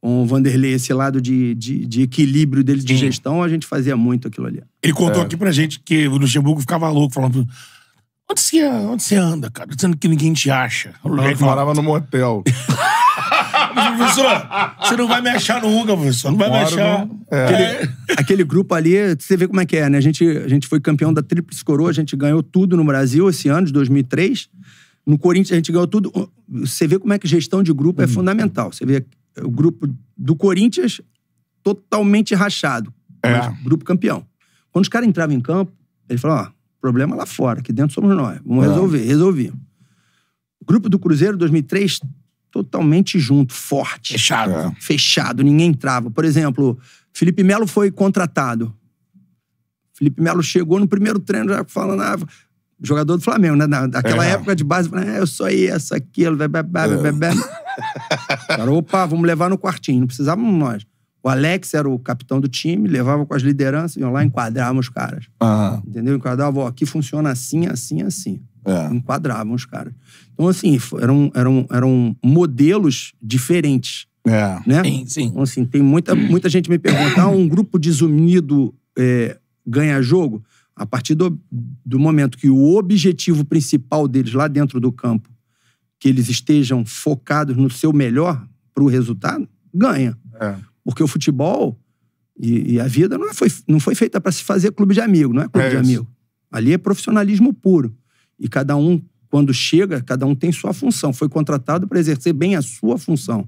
com o Vanderlei, esse lado de, de, de equilíbrio dele de Sim. gestão, a gente fazia muito aquilo ali. Ele contou é. aqui pra gente que o Luxemburgo ficava louco, falando Onde você, onde você anda, cara? Dizendo que ninguém te acha. O Leandro que morava no motel. professor, você não vai me achar nunca, professor. Não vai Moro, me achar. É. Aquele, aquele, grupo ali, você vê como é que é, né? A gente, a gente foi campeão da Tríplice Coroa, a gente ganhou tudo no Brasil esse ano, de 2003. No Corinthians, a gente ganhou tudo. Você vê como é que gestão de grupo é uhum. fundamental. Você vê o grupo do Corinthians totalmente rachado. É. Grupo campeão. Quando os caras entravam em campo, ele falava, ó, Problema lá fora, que dentro somos nós. Vamos resolver. Resolvi. Grupo do Cruzeiro, 2003, totalmente junto, forte. Fechado. É. Fechado, ninguém entrava. Por exemplo, Felipe Melo foi contratado. Felipe Melo chegou no primeiro treino já falando... Ah, jogador do Flamengo, né? daquela é. época de base, falando, ah, eu sou isso, aquilo... Blá, blá, é. blá, blá, Cara, opa, vamos levar no quartinho. Não precisávamos nós. O Alex era o capitão do time, levava com as lideranças, iam lá, enquadravam os caras. Uhum. Entendeu? Enquadravam, ó, aqui funciona assim, assim, assim. É. Enquadravam os caras. Então, assim, eram, eram, eram modelos diferentes. É. Né? Sim, sim. Então, assim, tem muita, muita gente me perguntar, um grupo desunido é, ganha jogo? A partir do, do momento que o objetivo principal deles lá dentro do campo, que eles estejam focados no seu melhor para o resultado, ganha. É. Porque o futebol e, e a vida não, é foi, não foi feita para se fazer clube de amigo, não é clube é de isso. amigo. Ali é profissionalismo puro. E cada um, quando chega, cada um tem sua função. Foi contratado para exercer bem a sua função.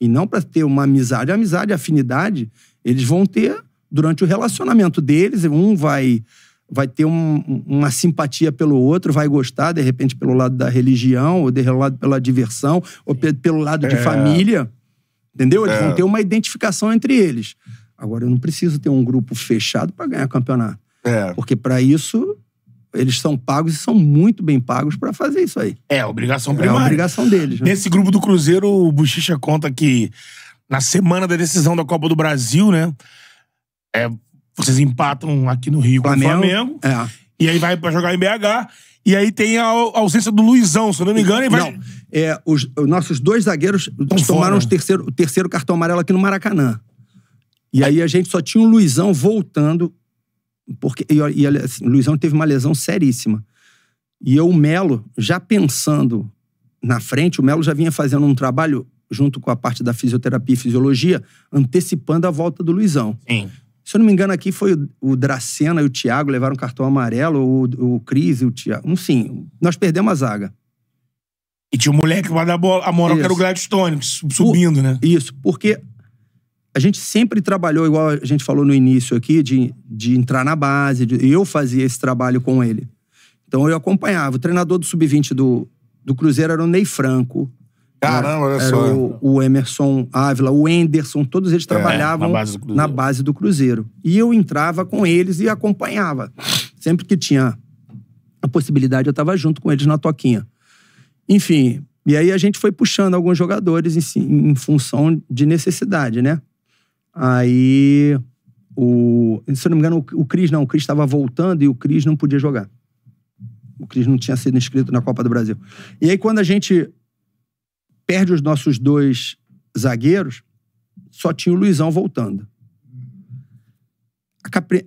E não para ter uma amizade. A amizade, a afinidade, eles vão ter durante o relacionamento deles. Um vai vai ter um, uma simpatia pelo outro, vai gostar, de repente, pelo lado da religião, ou pelo lado pela diversão, ou pe pelo lado é... de família. Entendeu? Eles é. vão ter uma identificação entre eles. Agora, eu não preciso ter um grupo fechado para ganhar campeonato. É. Porque para isso, eles são pagos e são muito bem pagos para fazer isso aí. É, obrigação é primária. É obrigação deles. Né? Nesse grupo do Cruzeiro, o Buchicha conta que na semana da decisão da Copa do Brasil, né? É, vocês empatam aqui no Rio Flamengo, com o Flamengo. É. E aí vai para jogar em BH. E aí tem a ausência do Luizão, se eu não me engano. E vai... Não. É, os, os nossos dois zagueiros Tão tomaram o terceiro, o terceiro cartão amarelo aqui no Maracanã. E aí a gente só tinha o Luizão voltando. porque e, e, assim, o Luizão teve uma lesão seríssima. E eu, o Melo, já pensando na frente, o Melo já vinha fazendo um trabalho junto com a parte da fisioterapia e fisiologia, antecipando a volta do Luizão. Sim. Se eu não me engano, aqui foi o, Dracena e o Thiago levaram cartão amarelo, ou o, Cris e o Thiago. Um, sim, nós perdemos a zaga. E tinha o um moleque lá da bola, a moral que era o Gladstone, subindo, né? Isso, porque a gente sempre trabalhou, igual a gente falou no início aqui, de, de entrar na base, eu fazia esse trabalho com ele. Então eu acompanhava. O treinador do sub-20 do, do Cruzeiro era o Ney Franco. Né? Caramba, olha só. O, o, Emerson Ávila, o Enderson, todos eles é, trabalhavam na base, na, base do Cruzeiro. E eu entrava com eles e acompanhava. Sempre que tinha a possibilidade, eu estava junto com eles na toquinha. Enfim, e aí a gente foi puxando alguns jogadores em, em função de necessidade, né? Aí o, se eu não me engano, o Cris não, o Cris estava voltando e o Cris não podia jogar. O Cris não tinha sido inscrito na Copa do Brasil. E aí, quando a gente perde os nossos dois zagueiros, só tinha o Luizão voltando.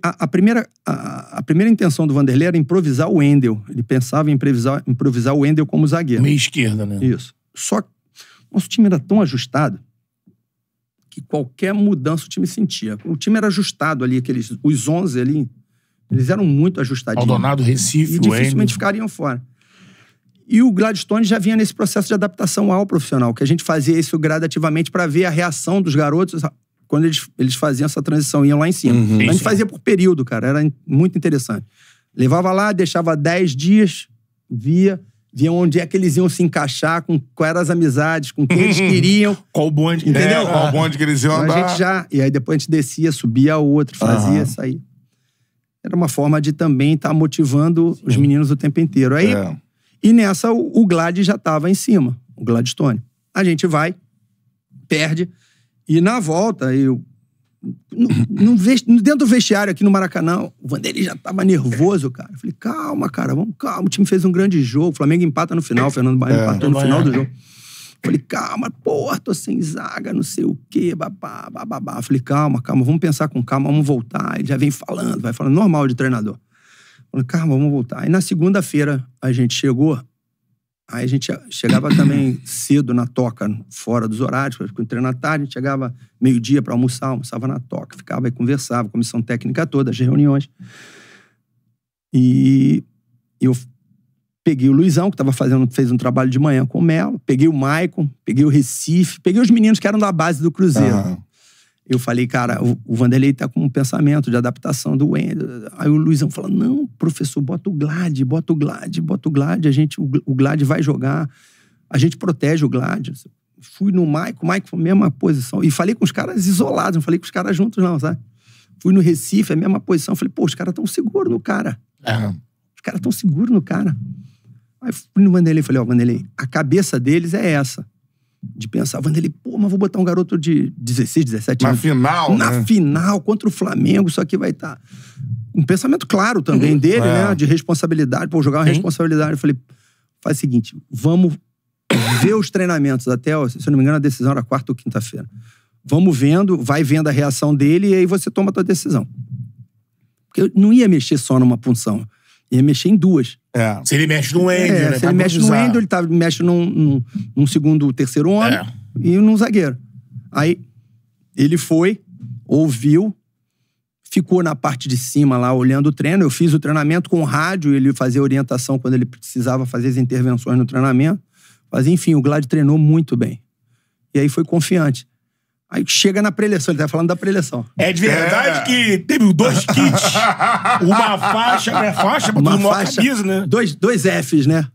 A, a primeira, a, a, primeira intenção do Vanderlei era improvisar o Wendel. Ele pensava em improvisar, improvisar o Wendel como zagueiro. Meia esquerda, né? Isso. Só que nosso time era tão ajustado que qualquer mudança o time sentia. O time era ajustado ali, aqueles, os 11 ali, eles eram muito ajustadinhos. Aldonado, Recife, E dificilmente Wendel. ficariam fora. E o Gladstone já vinha nesse processo de adaptação ao profissional, que a gente fazia isso gradativamente para ver a reação dos garotos quando eles, eles faziam essa transição, iam lá em cima. Uhum, a gente fazia por período, cara, era muito interessante. Levava lá, deixava 10 dias, via, via onde é que eles iam se encaixar, com quais eram as amizades, com quem eles queriam. qual bonde que entendeu? Era, é, qual bonde que eles iam então, andar. A gente já, e aí depois a gente descia, subia outro, fazia uhum. isso aí. Era uma forma de também estar tá motivando Sim. os meninos o tempo inteiro. Aí. É e nessa, o, o Glad já estava em cima, o Gladstone. A gente vai, perde, e na volta, eu. No, no, dentro do vestiário aqui no Maracanã, o Vanderlei já estava nervoso, cara. Eu falei, calma, cara, vamos, calma. O time fez um grande jogo. O Flamengo empata no final, o Fernando Baiano é, empatou no final do jogo. Falei, calma, porra, tô sem zaga, não sei o quê, babá, babá. Falei, calma, calma, vamos pensar com calma, vamos voltar. Ele já vem falando, vai falando, normal de treinador. Falei, carro, vamos voltar. Aí na segunda-feira a gente chegou, aí a gente chegava também cedo na toca, fora dos horários, porque eu na tarde, a gente chegava meio-dia para almoçar, almoçava na toca, ficava e conversava, comissão técnica toda, as reuniões. E eu peguei o Luizão, que tava fazendo, fez um trabalho de manhã com o Melo, peguei o Maicon, peguei o Recife, peguei os meninos que eram da base do Cruzeiro. Ah. Eu falei, cara, o, Vanderlei tá com um pensamento de adaptação do Wendel. Aí o Luizão fala: não, professor, bota o Glad, bota o Glad, bota o Glad, a gente, o, Glad vai jogar, a gente protege o Glad. Fui no Maico, o Maico foi a mesma posição. E falei com os caras isolados, não falei com os caras juntos, não, sabe? Fui no Recife, a mesma posição. Falei, pô, os caras tão seguros no cara. É. Os caras tão seguros no cara. Aí fui no Vanderlei falei, ó, oh, Vanderlei, a cabeça deles é essa de pensar, Vanderlei, pô, mas vou botar um garoto de 16, 17 Na anos. Na final, Na né? final, contra o Flamengo, isso aqui vai estar... Tá... Um pensamento claro também uhum. dele, né, é. né? De responsabilidade. Pô, jogar uma Sim. responsabilidade. Eu falei, faz o seguinte, vamos ver os treinamentos até, se eu não me engano, a decisão era quarta ou quinta-feira. Vamos vendo, vai vendo a reação dele e aí você toma a tua decisão. Porque eu não ia mexer só numa punção ia mexer em duas. É. Se ele mexe no Endo, é, né? Se ele mexe no Endo, ele tá, mexe num, num, num segundo, terceiro homem é. e num zagueiro. Aí ele foi, ouviu, ficou na parte de cima lá olhando o treino. Eu fiz o treinamento com o rádio, ele fazia orientação quando ele precisava fazer as intervenções no treinamento. Mas enfim, o Glad treinou muito bem. E aí foi confiante. Aí chega na preleção, ele tá falando da preleção. É de verdade é. que teve dois kits. Uma faixa, né? Faixa, uma faixa, camisa, né? Dois, dois Fs, né?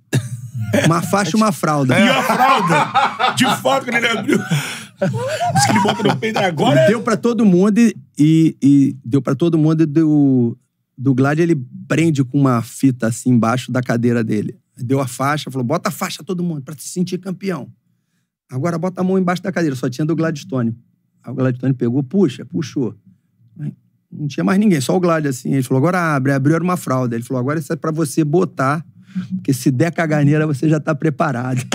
Uma faixa e uma fralda. É. E a fralda? De fato, que ele abriu. Diz que ele bota no peito agora. Deu pra todo mundo e. e, e deu pra todo mundo e do, do ele prende com uma fita assim embaixo da cadeira dele. Deu a faixa, falou: bota a faixa todo mundo, pra se sentir campeão. Agora bota a mão embaixo da cadeira, só tinha do Gladstone. Aí o Gladstone pegou, puxa, puxou. Não tinha mais ninguém, só o Glad, assim. Ele falou, agora abre. Abriu, era uma fralda. Ele falou, agora isso é pra você botar, porque se der caganeira, você já tá preparado.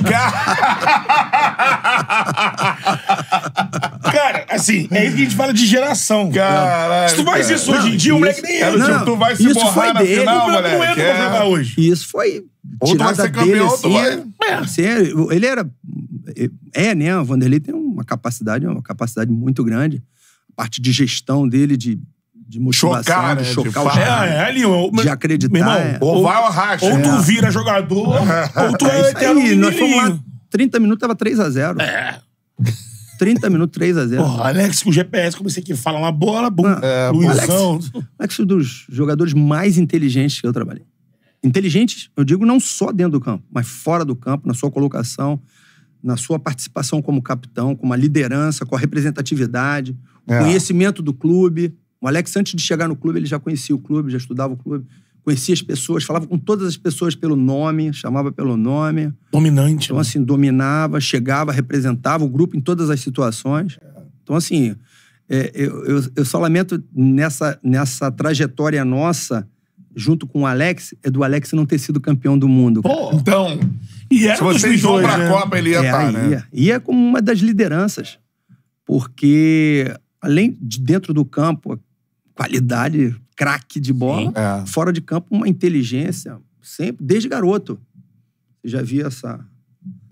Assim, é isso que a gente fala de geração. Caralho. Se tu faz isso hoje em dia, o moleque nem era. Tipo, tu vai se isso borrar foi na dele, final, moleque. Não entra pra é. jogar hoje. Isso foi ou tá tu vai ser campeão, dele, assim, vai... É, é. Assim, ele era... É, né? O Vanderlei tem uma capacidade, uma capacidade muito grande. A parte de gestão dele, de de motivação, chocar, de né, chocar de o cara. É, é ali, eu, de acreditar. irmão, é. ou, ou vai ou arrasta. Ou é. tu né? vira jogador, ou tu é, é eterno é aí, Nós fomos lá, 30 minutos, tava 3x0. É. 30 minutos, 3 a 0 Porra, Alex, com o GPS, como você que fala uma bola, bum, Luizão. Ah, é, Alex, Alex é um dos jogadores mais inteligentes que eu trabalhei. Inteligentes, eu digo não só dentro do campo, mas fora do campo, na sua colocação, na sua participação como capitão, com uma liderança, com a representatividade, é. conhecimento do clube. O Alex, antes de chegar no clube, ele já conhecia o clube, já estudava o clube conhecia as pessoas, falava com todas as pessoas pelo nome, chamava pelo nome. Dominante. Então, né? assim, dominava, chegava, representava o grupo em todas as situações. Então, assim, é, eu, eu, eu, só lamento nessa, nessa trajetória nossa, junto com o Alex, é do Alex não ter sido campeão do mundo. Pô, então. E era é se vocês vão pra né? Copa, ele ia estar, é, tá, né? Ia, ia como uma das lideranças. Porque, além de dentro do campo, qualidade, craque de bola. É. Fora de campo, uma inteligência, sempre, desde garoto. Eu já vi essa,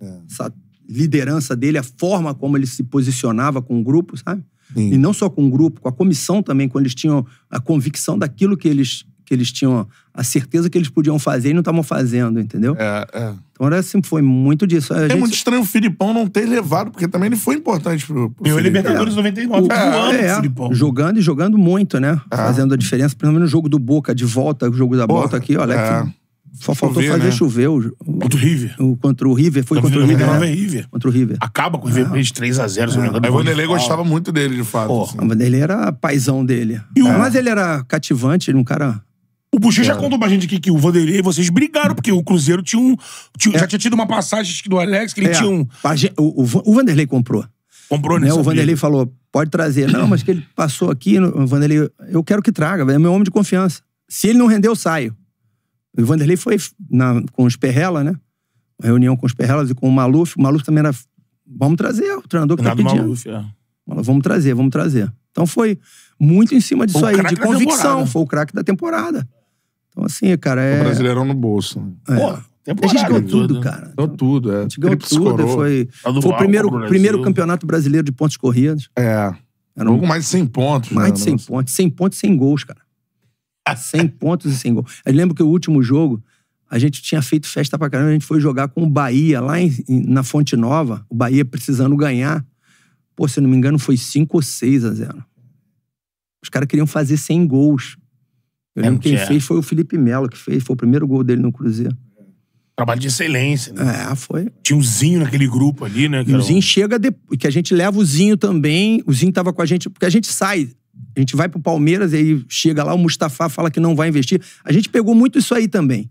é. essa liderança dele, a forma como ele se posicionava com o grupo, sabe? Sim. E não só com o grupo, com a comissão também, quando eles tinham a convicção daquilo que eles eles tinham a certeza que eles podiam fazer e não estavam fazendo, entendeu? É, é. Então era assim, foi muito disso. A é gente... muito estranho o Filipão não ter levado, porque também ele foi importante pro. pro Ganhou Libertadores é. 99, o, é. voando, é, é, Filipão. Jogando e jogando muito, né? É. Fazendo a diferença, pelo menos no jogo do Boca, de volta, o jogo da Porra, aqui, olha. É. Que... Só chover, faltou fazer né? chover. contra o River. O, contra o River. Foi contra o River. Não, né? é. River. Contra o River. Acaba com o River ah. de 3x0, se me engano. É. Aí o Vanderlei gostava muito dele, de fato. Assim. O Vanderlei era paizão dele. Mas ele era cativante, ele um cara o Buchecha é. contou pra gente aqui que o Vanderlei, vocês brigaram, porque o Cruzeiro tinha um. Tinha, é. Já tinha tido uma passagem do Alex, que ele é. tinha um. O, o, o, Vanderlei comprou. Comprou, né? né o Vanderlei falou: pode trazer. Não, mas que ele passou aqui, o Vanderlei, eu quero que traga, é meu homem de confiança. Se ele não render, eu saio. O Vanderlei foi na, com os Perrela, né? Uma reunião com os Perrelas e com o Maluf. O Maluf também era. Vamos trazer é o treinador que tá pedindo. Maluf, é. Vamos trazer, vamos trazer. Então foi muito em cima disso aí, de convicção. Foi o craque da temporada. Então, assim, cara, é... O é- brasileirão no bolso. É. Pô, a gente ganhou tudo, né? cara. Ganhou tudo, é. A gente ganhou tudo. Foi, tá foi o primeiro, primeiro campeonato brasileiro de pontos corridos. É. Era um... mais de 100 pontos. Né, mais né? de 100 pontos. 100 pontos e 100 gols, cara. 100 pontos e 100 gols. Eu lembro que o último jogo, a gente tinha feito festa pra caramba. A gente foi jogar com o Bahia lá em, na Fonte Nova. O Bahia precisando ganhar. Pô, se eu não me engano, foi 5 ou 6 a 0. Os caras queriam fazer 100 gols. Eu lembro quem é. fez foi o Felipe Melo que fez, foi o primeiro gol dele no Cruzeiro. Trabalho de excelência, né? É, foi. Tinha o Zinho naquele grupo ali, né? E o Zinho chega depois, que a gente leva o Zinho também. O Zinho tava com a gente, porque a gente sai, a gente vai pro Palmeiras e aí chega lá, o Mustafa fala que não vai investir. A gente pegou muito isso aí também.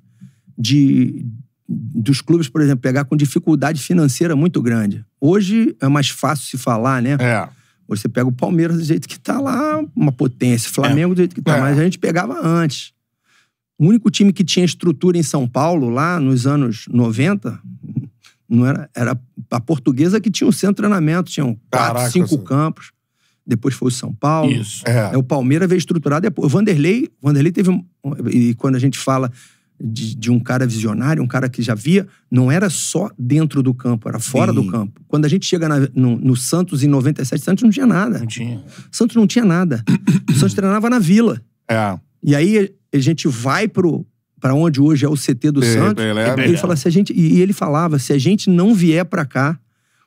De, dos clubes, por exemplo, pegar com dificuldade financeira muito grande. Hoje é mais fácil se falar, né? É Hoje você pega o Palmeiras do jeito que tá lá, uma potência. É. Flamengo do jeito que tá. É. Mas a gente pegava antes. O único time que tinha estrutura em São Paulo, lá nos anos 90, não era, era a portuguesa que tinha um centro de treinamento, tinham quatro, Caraca, cinco senhor. campos. Depois foi o São Paulo. Isso. É. O Palmeiras veio estruturar depois. O Vanderlei, o Vanderlei teve. E quando a gente fala de, de, um cara visionário, um cara que já via, não era só dentro do campo, era fora Sim. do campo. Quando a gente chega na, no, no, Santos em 97, Santos não tinha nada. Não tinha. Santos não tinha nada. o Santos treinava na vila. É. E aí a gente vai pro para onde hoje é o CT do Be é, Santos. Beleza. É, é ele fala, se a gente, e ele falava, se a gente não vier para cá,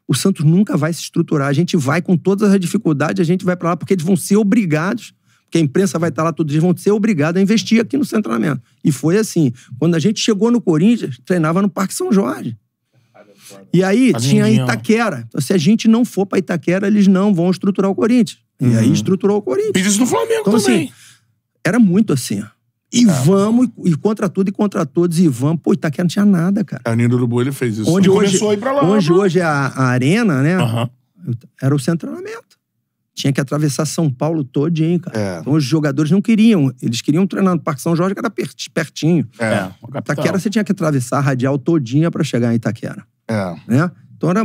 o Santos nunca vai se estruturar. A gente vai com todas as dificuldades, a gente vai para lá porque eles vão ser obrigados que a imprensa vai estar lá todos os dias, vão ser obrigados a investir aqui no seu treinamento. E foi assim. Quando a gente chegou no Corinthians, treinava no Parque São Jorge. E aí a tá tinha Itaquera. Então, se a gente não for para Itaquera, eles não vão estruturar o Corinthians. Uhum. E aí uhum. estruturou o Corinthians. E isso no Flamengo então, assim, também. Assim, era muito assim. E é. vamos, e, e contra tudo e contra todos, e vamos. Pô, Itaquera não tinha nada, cara. A é, Nino Urubu, ele fez isso. Onde hoje, começou a ir pra lá. Onde pra... Né? hoje é a, a, arena, né? Uhum. Era o centro de treinamento tinha que atravessar São Paulo todinho, cara. É. Então os jogadores não queriam. Eles queriam treinar no Parque São Jorge, que era pertinho. É, é Itaquera você tinha que atravessar a radial todinha para chegar em Itaquera. É. Né? Então era,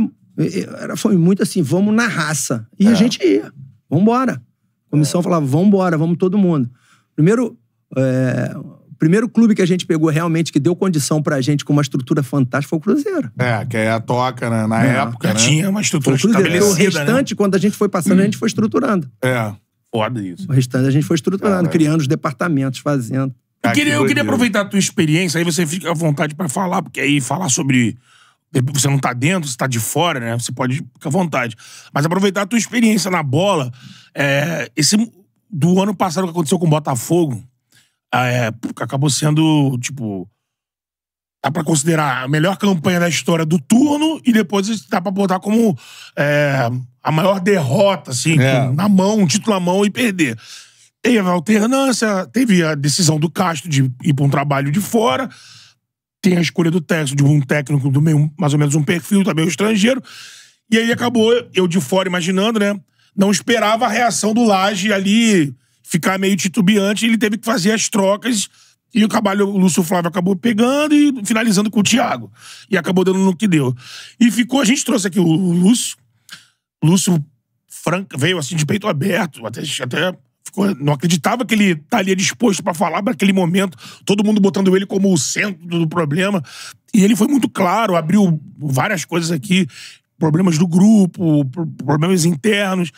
era, foi muito assim, vamos na raça. E é. a gente ia. Vambora. A comissão é. falava, vambora, vamos todo mundo. Primeiro, é, primeiro clube que a gente pegou realmente que deu condição pra gente com uma estrutura fantástica foi o Cruzeiro. É, que é a toca né? na é, época, né? Tinha uma estrutura foi o né? restante, né? quando a gente foi passando, hum. a gente foi estruturando. É, foda isso. O restante a gente foi estruturando, criando os departamentos, fazendo. Ah, eu queria, eu queria aproveitar a tua experiência, aí você fica à vontade para falar, porque aí falar sobre você não tá dentro, você tá de fora, né? Você pode ficar à vontade. Mas aproveitar a tua experiência na bola, é, esse do ano passado que aconteceu com o Botafogo, é, acabou sendo, tipo. Dá tá pra considerar a melhor campanha da história do turno e depois dá tá pra botar como é, a maior derrota, assim, é. na mão, um título na mão e perder. Teve a alternância, teve a decisão do Castro de ir pra um trabalho de fora, tem a escolha do Texo de um técnico do meio, mais ou menos um perfil, também um estrangeiro. E aí acabou, eu de fora imaginando, né? Não esperava a reação do Laje ali ficar meio titubeante, ele teve que fazer as trocas. E o trabalho, o Lúcio Flávio acabou pegando e finalizando com o Thiago. E acabou dando no que deu. E ficou, a gente trouxe aqui o Lúcio. Lúcio Franca veio assim de peito aberto, até, até ficou, não acreditava que ele estaria disposto para falar para aquele momento, todo mundo botando ele como o centro do problema. E ele foi muito claro, abriu várias coisas aqui, problemas do grupo, problemas internos.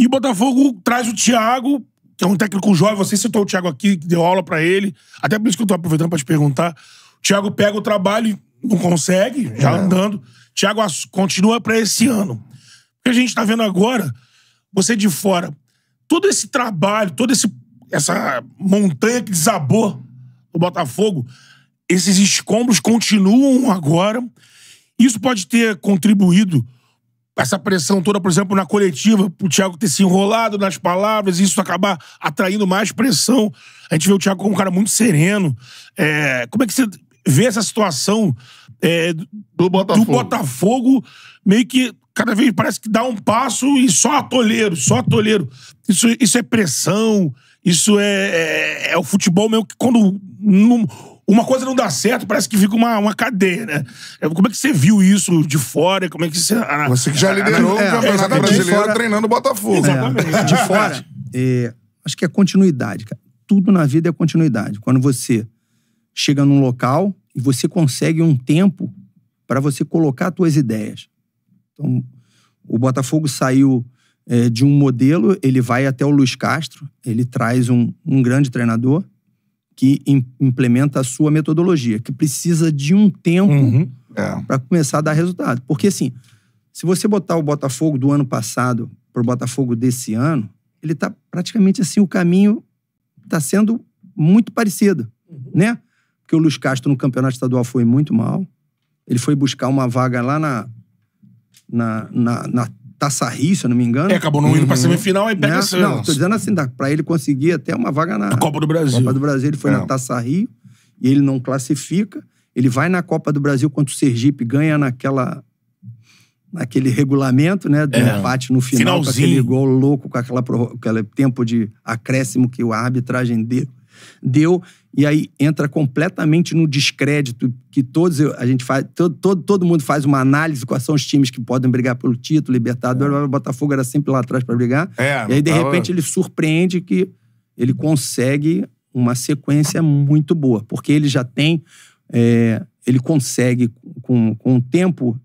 E o Botafogo traz o Thiago que é um técnico jovem, você citou o Thiago aqui, deu aula para ele. Até por isso que eu tô aproveitando para te perguntar. O Thiago pega o trabalho e não consegue, já é. andando. Thiago continua para esse ano. O que a gente tá vendo agora, você de fora, todo esse trabalho, toda essa montanha que desabou o Botafogo, esses escombros continuam agora. Isso pode ter contribuído essa pressão toda, por exemplo, na coletiva, o Thiago ter se enrolado nas palavras, isso acabar atraindo mais pressão. A gente vê o Thiago como um cara muito sereno. É, como é que você vê essa situação é, do, Botafogo. do, Botafogo. meio que cada vez parece que dá um passo e só atoleiro, só atoleiro. Isso, isso é pressão, isso é, é, é o futebol meio que quando... Não, uma coisa não dá certo, parece que fica uma, uma cadeia, né? É, como é que você viu isso de fora? Como é que você. Você que já liderou é, o Campeonato é, Brasileiro fora, treinando o Botafogo. Exatamente. É, de fora, é, acho que é continuidade, cara. Tudo na vida é continuidade. Quando você chega num local e você consegue um tempo para você colocar suas ideias. Então, o Botafogo saiu é, de um modelo, ele vai até o Luiz Castro, ele traz um, um grande treinador que implementa a sua metodologia, que precisa de um tempo uhum. É. para começar a dar resultado. Porque, assim, se você botar o Botafogo do ano passado para o Botafogo desse ano, ele está praticamente assim, o caminho está sendo muito parecido, uhum. né? Porque o Luiz Castro no campeonato estadual foi muito mal. Ele foi buscar uma vaga lá na, na, na, na Taça Rio, se eu não me engano. É, acabou não indo para pra uhum. semifinal e pega né? Não, tô dizendo assim, pra ele conseguir até uma vaga na. A Copa do Brasil. Copa do Brasil, ele foi é. na Taça Rio e ele não classifica. Ele vai na Copa do Brasil contra o Sergipe, ganha naquela. Naquele regulamento, né? Do é. empate no final, Finalzinho. com aquele gol louco, com aquela, aquele tempo de acréscimo que o arbitragem deu e aí entra completamente no descrédito que todos a gente faz, todo, todo, todo mundo faz uma análise quais são os times que podem brigar pelo título, Libertadores, é. o Botafogo era sempre lá atrás para brigar. É, e aí de tava... repente ele surpreende que ele consegue uma sequência muito boa, porque ele já tem é, ele consegue com, com o tempo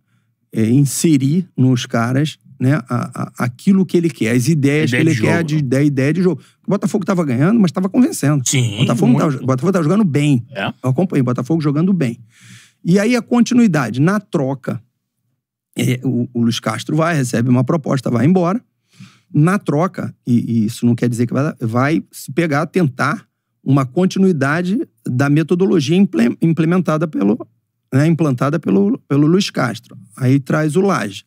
é, inserir nos caras né, a, a, aquilo que ele quer, as ideias ideia que ele de quer, jogo, de, ideia de jogo. O Botafogo estava ganhando, mas estava convencendo. Sim. O Botafogo estava jogando bem. É. Eu acompanhei o Botafogo jogando bem. E aí a continuidade. Na troca, é, o, o Luiz Castro vai, recebe uma proposta, vai embora. Na troca, e, e isso não quer dizer que vai, vai se pegar, tentar uma continuidade da metodologia implementada pelo, né, implantada pelo, pelo Luiz Castro. Aí traz o Laje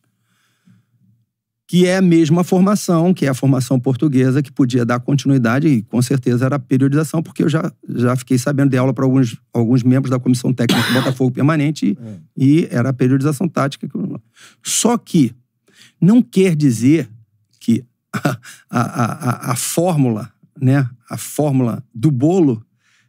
que é a mesma formação, que é a formação portuguesa, que podia dar continuidade e com certeza era periodização, porque eu já, já fiquei sabendo de aula para alguns, alguns membros da Comissão Técnica do Botafogo Permanente é. e era a periodização tática. Só que não quer dizer que a, a, a, a fórmula, né, a fórmula do bolo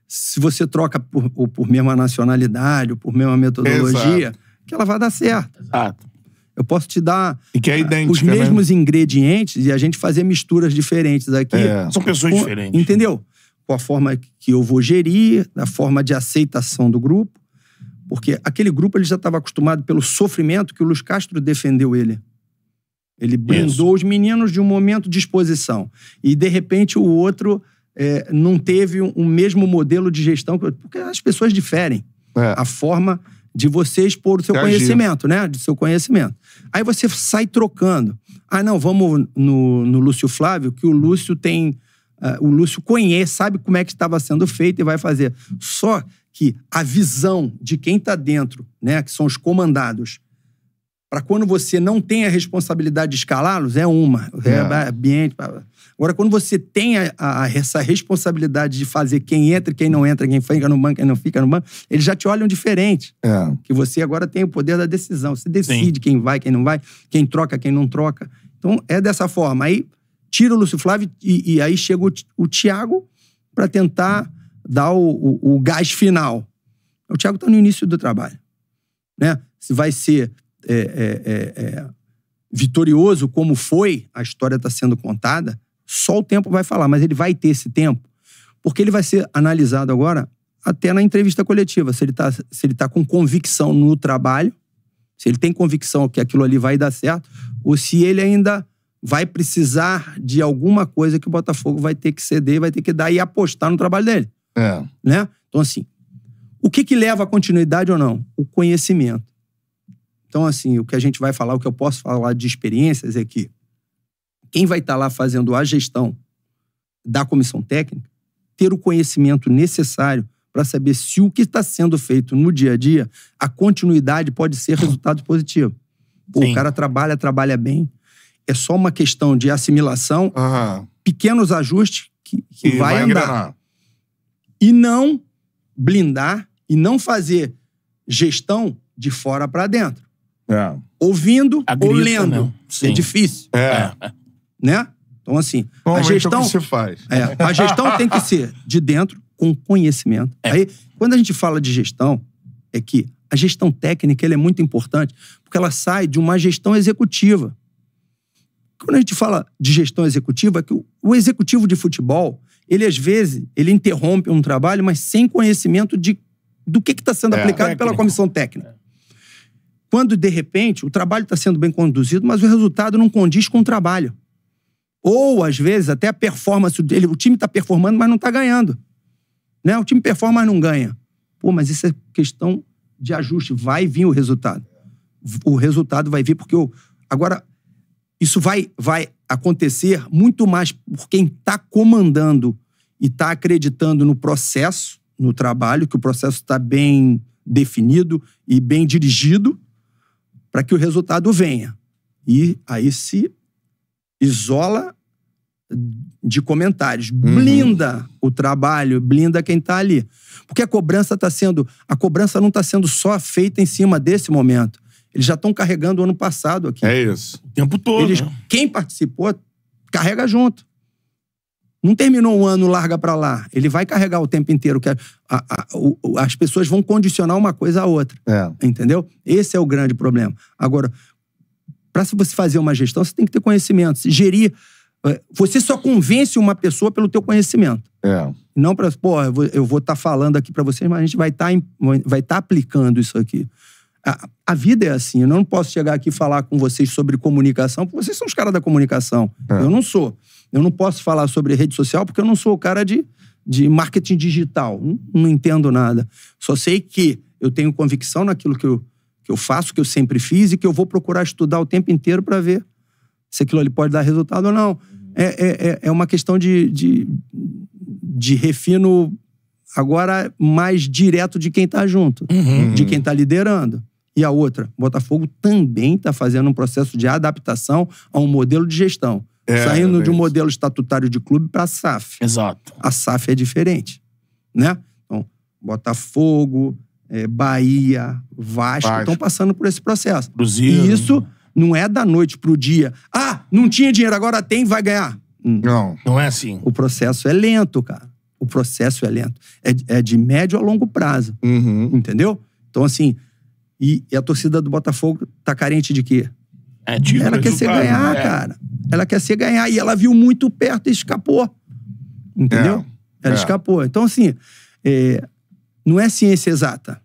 se você troca por, ou por mesma nacionalidade ou por mesma metodologia, Exato. que ela vai dar certo. Exato. Eu posso te dar é ah, idêntica, os né? mesmos né? ingredientes e a gente fazer misturas diferentes aqui. É. São pessoas com, diferentes. Entendeu? Com a forma que eu vou gerir, a forma de aceitação do grupo. Porque aquele grupo ele já estava acostumado pelo sofrimento que o Luiz Castro defendeu ele. Ele blindou os meninos de um momento de exposição. E, de repente, o outro é, não teve um, um mesmo modelo de gestão. Porque as pessoas diferem. É. A forma de você expor o seu conhecimento, né? Do seu conhecimento. Aí você sai trocando. Ah, não, vamos no, no Lúcio Flávio, que o Lúcio tem. Uh, o Lúcio conhece, sabe como é que estava sendo feito e vai fazer. Só que a visão de quem está dentro, né, que são os comandados, para quando você não tem a responsabilidade de escalá-los, é uma. É. é. ambiente. Agora, quando você tem a, a, essa responsabilidade de fazer quem entra, quem não entra, quem fica no banco, quem não fica no banco, eles já te olham diferente. É. Que você agora tem o poder da decisão. Você decide Sim. quem vai, quem não vai, quem troca, quem não troca. Então, é dessa forma. Aí tira o Lúcio Flávio e, e aí chega o, o Thiago para tentar dar o, o, o gás final. O Thiago está no início do trabalho. Né? Se vai ser é, é, é, é, vitorioso como foi, a história está sendo contada, só o tempo vai falar, mas ele vai ter esse tempo, porque ele vai ser analisado agora até na entrevista coletiva, se ele está tá com convicção no trabalho, se ele tem convicção que aquilo ali vai dar certo, ou se ele ainda vai precisar de alguma coisa que o Botafogo vai ter que ceder, vai ter que dar e apostar no trabalho dele. É. Né? Então, assim, o que, que leva à continuidade ou não? O conhecimento. Então, assim, o que a gente vai falar, o que eu posso falar de experiências é que quem vai estar tá lá fazendo a gestão da comissão técnica ter o conhecimento necessário para saber se o que está sendo feito no dia a dia, a continuidade pode ser resultado positivo. Pô, o cara trabalha, trabalha bem. É só uma questão de assimilação, uhum. pequenos ajustes que, que vai, vai, andar. Engranar. E não blindar e não fazer gestão de fora para dentro. É. Ouvindo ou lendo. É difícil. É. é. Né? Então, assim, a é gestão. É se faz. É, a gestão tem que ser de dentro, com conhecimento. É. Aí, quando a gente fala de gestão, é que a gestão técnica ela é muito importante, porque ela sai de uma gestão executiva. Quando a gente fala de gestão executiva, é que o, o executivo de futebol, ele às vezes, ele interrompe um trabalho, mas sem conhecimento de, do que está sendo é. aplicado pela comissão técnica. Quando, de repente, o trabalho está sendo bem conduzido, mas o resultado não condiz com o trabalho. Ou, às vezes, até a performance dele, o time está performando, mas não está ganhando. Né? O time performa, mas não ganha. Pô, mas isso é questão de ajuste. Vai vir o resultado. O resultado vai vir porque eu. Agora, isso vai, vai acontecer muito mais por quem está comandando e está acreditando no processo, no trabalho, que o processo está bem definido e bem dirigido, para que o resultado venha. E aí se isola de comentários, uhum. blinda uhum. o trabalho, blinda quem está ali. Porque a cobrança está sendo. A cobrança não está sendo só feita em cima desse momento. Eles já estão carregando o ano passado aqui. É isso. O tempo todo. Eles, né? quem participou, carrega junto. Não terminou um ano, larga para lá. Ele vai carregar o tempo inteiro. que é a, a, a, o, as pessoas vão condicionar uma coisa à outra. É. Entendeu? Esse é o grande problema. Agora, para você fazer uma gestão, você tem que ter conhecimento. Se gerir. Eh, você só convence uma pessoa pelo teu conhecimento. É. Não para, pô, eu vou estar tá falando aqui para vocês, mas a gente vai tá, estar tá aplicando isso aqui. A, a, vida é assim. Eu não posso chegar aqui e falar com vocês sobre comunicação, porque vocês são os caras da comunicação. É. Eu não sou. Eu não posso falar sobre rede social porque eu não sou o cara de, de marketing digital. Não, não entendo nada. Só sei que eu tenho convicção naquilo que eu, que eu faço, que eu sempre fiz e que eu vou procurar estudar o tempo inteiro para ver se aquilo ali pode dar resultado ou não. É, é, é, é uma questão de, de, de refino agora mais direto de quem está junto, uhum. de quem está liderando. E a outra, Botafogo também está fazendo um processo de adaptação a um modelo de gestão. É, saindo é de um modelo estatutário de clube para a SAF. Exato. A SAF é diferente, né? Então, Botafogo, é, Bahia, Vasco estão passando por esse processo. Cruzeiro. E isso não é da noite pro dia. Ah, não tinha dinheiro, agora tem, vai ganhar. Hum. Não. Não é assim. O processo é lento, cara. O processo é lento. É, é, de médio a longo prazo. Uhum. Entendeu? Então, assim, e, e, a torcida do Botafogo tá carente de quê? É, de Era que você ganhar, é. cara ela quer ser ganhar. E ela viu muito perto e escapou. Entendeu? É, ela é. escapou. Então, assim, é, não é ciência exata.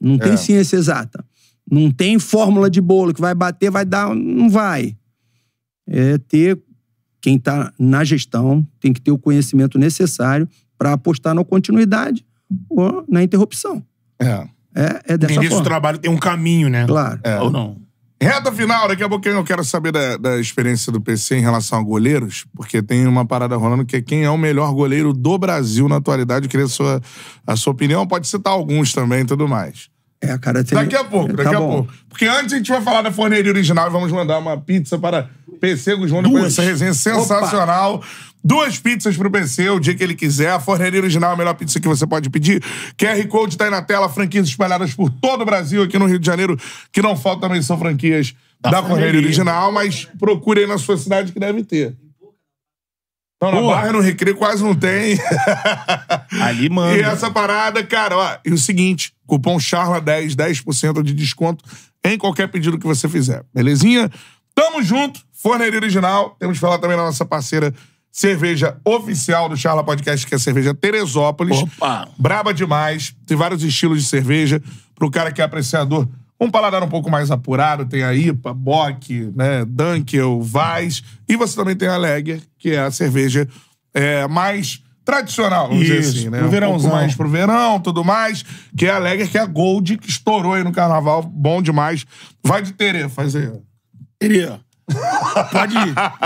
Não tem é. ciência exata. Não tem fórmula de bolo que vai bater, vai dar. Não vai. É ter. Quem está na gestão tem que ter o conhecimento necessário para apostar na continuidade ou na interrupção. É. É, é dessa forma. O trabalho tem um caminho, né? Claro. É. Ou não. Reta final, daqui a pouquinho eu quero saber da, da, experiência do PC em relação a goleiros, porque tem uma parada rolando que é quem é o melhor goleiro do Brasil na atualidade. Eu queria a sua, a sua opinião, pode citar alguns também e tudo mais. É, cara, tem... Daqui a pouco, daqui tá a bom. pouco. Porque antes a gente vai falar da forneria original e vamos mandar uma pizza para PC Guzmão essa resenha sensacional. Opa. Duas pizzas pro PC, o dia que ele quiser. A Forneria Original é a melhor pizza que você pode pedir. QR Code tá aí na tela, franquias espalhadas por todo o Brasil, aqui no Rio de Janeiro, que não falta também são franquias da, da Forneria, Original, mas procure aí na sua cidade que deve ter. Então, na Barra, no Recreio, quase não tem. Ali, mano. E essa parada, cara, ó, e o seguinte, cupom CHARLA10, 10% de desconto em qualquer pedido que você fizer, belezinha? Tamo junto, Forneria Original, temos que falar também da nossa parceira cerveja oficial do Charla Podcast, que é a cerveja Teresópolis. Opa! Braba demais. Tem vários estilos de cerveja. Pro cara que é apreciador, um paladar um pouco mais apurado, tem a IPA, Bock, né, Dunkel, Weiss. E você também tem a Lager, que é a cerveja é, mais tradicional, vamos Isso, dizer assim, né? Pro verãozão. mais pro verão, tudo mais. Que é a Lager, que é a Gold, que estourou aí no carnaval. Bom demais. Vai de Tere fazer. Tere pode,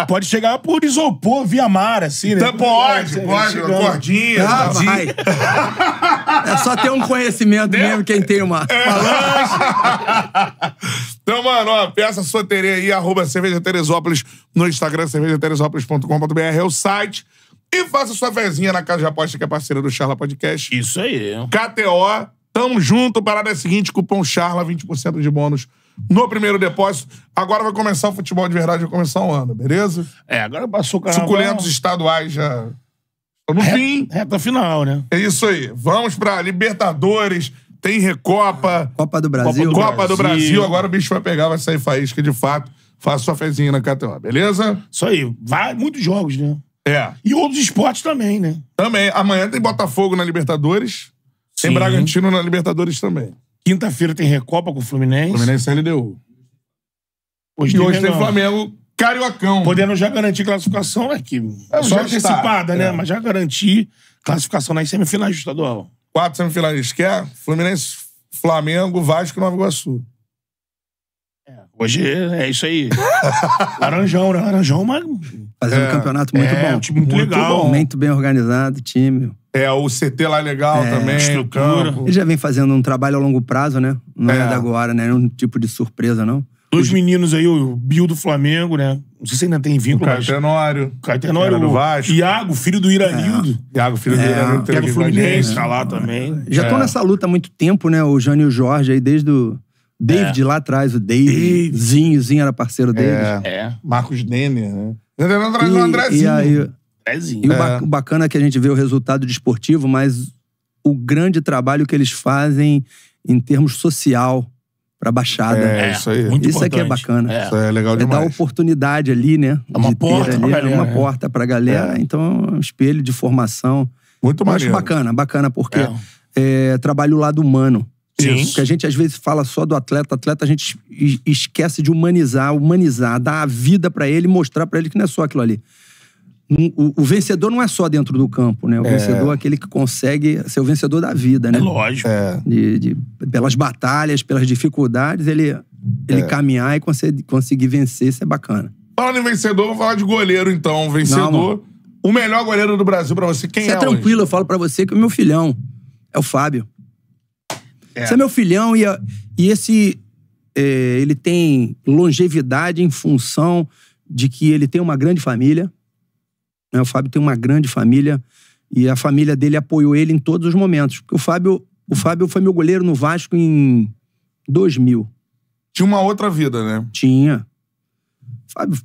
pode chegar por isopor via mar, assim, né? Então, pode, pode, pode cordinha. Ah, vai. é só ter um conhecimento mesmo, quem tem uma é. então, mano, ó, peça sua terê aí, arroba Cerveja Teresópolis no Instagram, cervejateresópolis.com.br é o site. E faça sua vezinha na Casa de Aposta, que é parceira do Charla Podcast. Isso aí. KTO, tamo junto. Parada é a seguinte, cupom CHARLA, 20% de bônus no primeiro depósito. Agora vai começar o futebol de verdade, vai começar um ano, beleza? É, agora passou o carnaval. Suculentos estaduais já no reta, fim. Reta final, né? É isso aí. Vamos pra Libertadores. Tem Recopa. Copa do Brasil. Copa do Brasil. do Brasil. Agora o bicho vai pegar, vai sair faísca de fato. Faça sua fezinha na KTO, beleza? Isso aí. Vai, muitos jogos, né? É. E outros esportes também, né? Também. Amanhã tem Botafogo na Libertadores. Sim. Tem Bragantino na Libertadores também. Quinta-feira tem Recopa com o Fluminense. Fluminense e LDU. Hoje e tem hoje tem Flamengo Cariocão. Podendo já garantir classificação, é Que é, só antecipada, né? É. Mas já garantir classificação nas semifinais do estadual. Quatro semifinais. Quer? Fluminense, Flamengo, Vasco e Nova Iguaçu. É, hoje é isso aí. Laranjão, né? Laranjão, mas. Fazendo um é. campeonato muito é, bom. Time muito, muito legal. Bom. Muito bem organizado, time. É, o CT lá é legal é, também, estrutura. o campo. Ele já vem fazendo um trabalho a longo prazo, né? Não é, é da agora, né? Não é um tipo de surpresa, não. Dois Os... meninos aí, o Bill do Flamengo, né? Não sei se ainda tem vínculo, o mas... Caetanório. Caetanório. do Vasco. Iago, filho do Iranildo. É. Iago, filho do é. Iranildo. Que do Fluminense, tá lá também. Já estão é. nessa luta há muito tempo, né? O Jânio e o Jorge aí, desde o... David é. lá atrás, o David. Zinho, Zinho era parceiro deles. É. é. Marcos Denner, né? Não, atrás não, e, e aí, pezinho. E é. o bacana é que a gente vê o resultado desportivo, mas o grande trabalho que eles fazem em termos social pra Baixada. É, isso aí. Muito isso aqui é bacana. É. Isso é legal demais. É dar oportunidade ali, né? É uma porta ali, pra galera. Uma é. porta pra galera. É. Então, é um espelho de formação. Muito mais bacana, bacana, porque é. É, trabalha o lado humano. Sim. Porque a gente às vezes fala só do atleta, atleta a gente esquece de humanizar, humanizar, dar a vida para ele, mostrar para ele que não é só aquilo ali o, o, vencedor não é só dentro do campo, né? O é. vencedor é aquele que consegue ser o vencedor da vida, né? É lógico. É. De, de, pelas batalhas, pelas dificuldades, ele, ele é. caminhar e conseguir, conseguir vencer, isso é bacana. Falando em vencedor, vamos falar de goleiro, então. Vencedor. Não, o melhor goleiro do Brasil para você, quem você é? é tranquilo, hoje? eu falo para você que é o meu filhão é o Fábio. É. Você é meu filhão e, e esse. É, ele tem longevidade em função de que ele tem uma grande família né, o Fábio tem uma grande família e a família dele apoiou ele em todos os momentos. Porque o Fábio, o Fábio foi meu goleiro no Vasco em 2000. Tinha uma outra vida, né? Tinha. O Fábio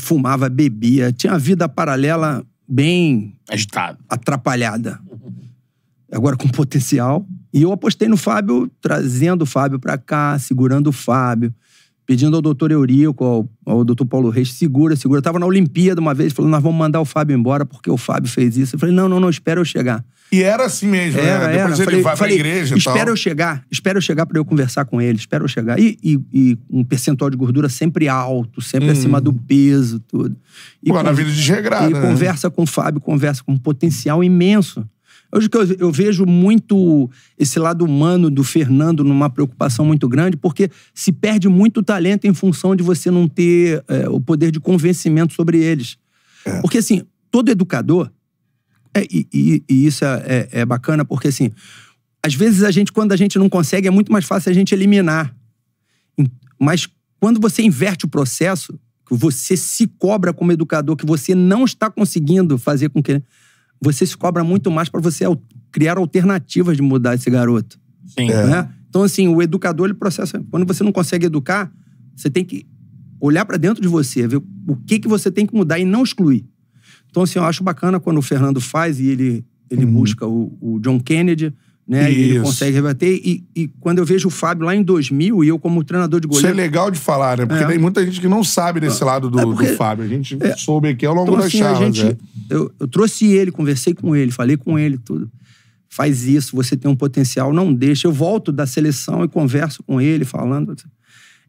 fumava, bebia, tinha a vida paralela bem agitada, atrapalhada. Agora com potencial. E eu apostei no Fábio, trazendo o Fábio para cá, segurando o Fábio pedindo ao doutor Eurico, ao, ao doutor Paulo Reis, segura, segura. Eu tava na Olimpíada uma vez, falou nós vamos mandar o Fábio embora porque o Fábio fez isso. Eu falei, não, não, não, espera eu chegar. E era assim mesmo, era, né? Era. Depois ele falei, vai pra igreja e tal. Espera eu chegar, espera eu chegar para eu conversar com ele, espera eu chegar. E, e, e, um percentual de gordura sempre alto, sempre hum. acima do peso, tudo. E Pô, na vida desregrada. E né? conversa com o Fábio, conversa com um potencial imenso. Hoje que eu, eu vejo muito esse lado humano do Fernando numa preocupação muito grande, porque se perde muito talento em função de você não ter é, o poder de convencimento sobre eles. É. Porque, assim, todo educador, é, e, e, e, isso é, é, é bacana, porque, assim, às vezes a gente, quando a gente não consegue, é muito mais fácil a gente eliminar. Mas quando você inverte o processo, você se cobra como educador que você não está conseguindo fazer com que você se cobra muito mais para você criar alternativas de mudar esse garoto. Sim. É. Né? Então, assim, o educador, ele processa. Quando você não consegue educar, você tem que olhar para dentro de você, ver o que, que você tem que mudar e não excluir. Então, assim, eu acho bacana quando o Fernando faz e ele, ele uhum. busca o, o John Kennedy né? Isso. Ele consegue rebater. E, e, quando eu vejo o Fábio lá em 2000 e eu como treinador de goleiro... Isso é legal de falar, né? Porque é. tem muita gente que não sabe desse ah, lado do, é porque, do Fábio. A gente é. soube aqui ao longo então, das assim, charlas. Gente, é. eu, eu trouxe ele, conversei com ele, falei com ele, tudo faz isso, você tem um potencial, não deixa. Eu volto da seleção e converso com ele, falando.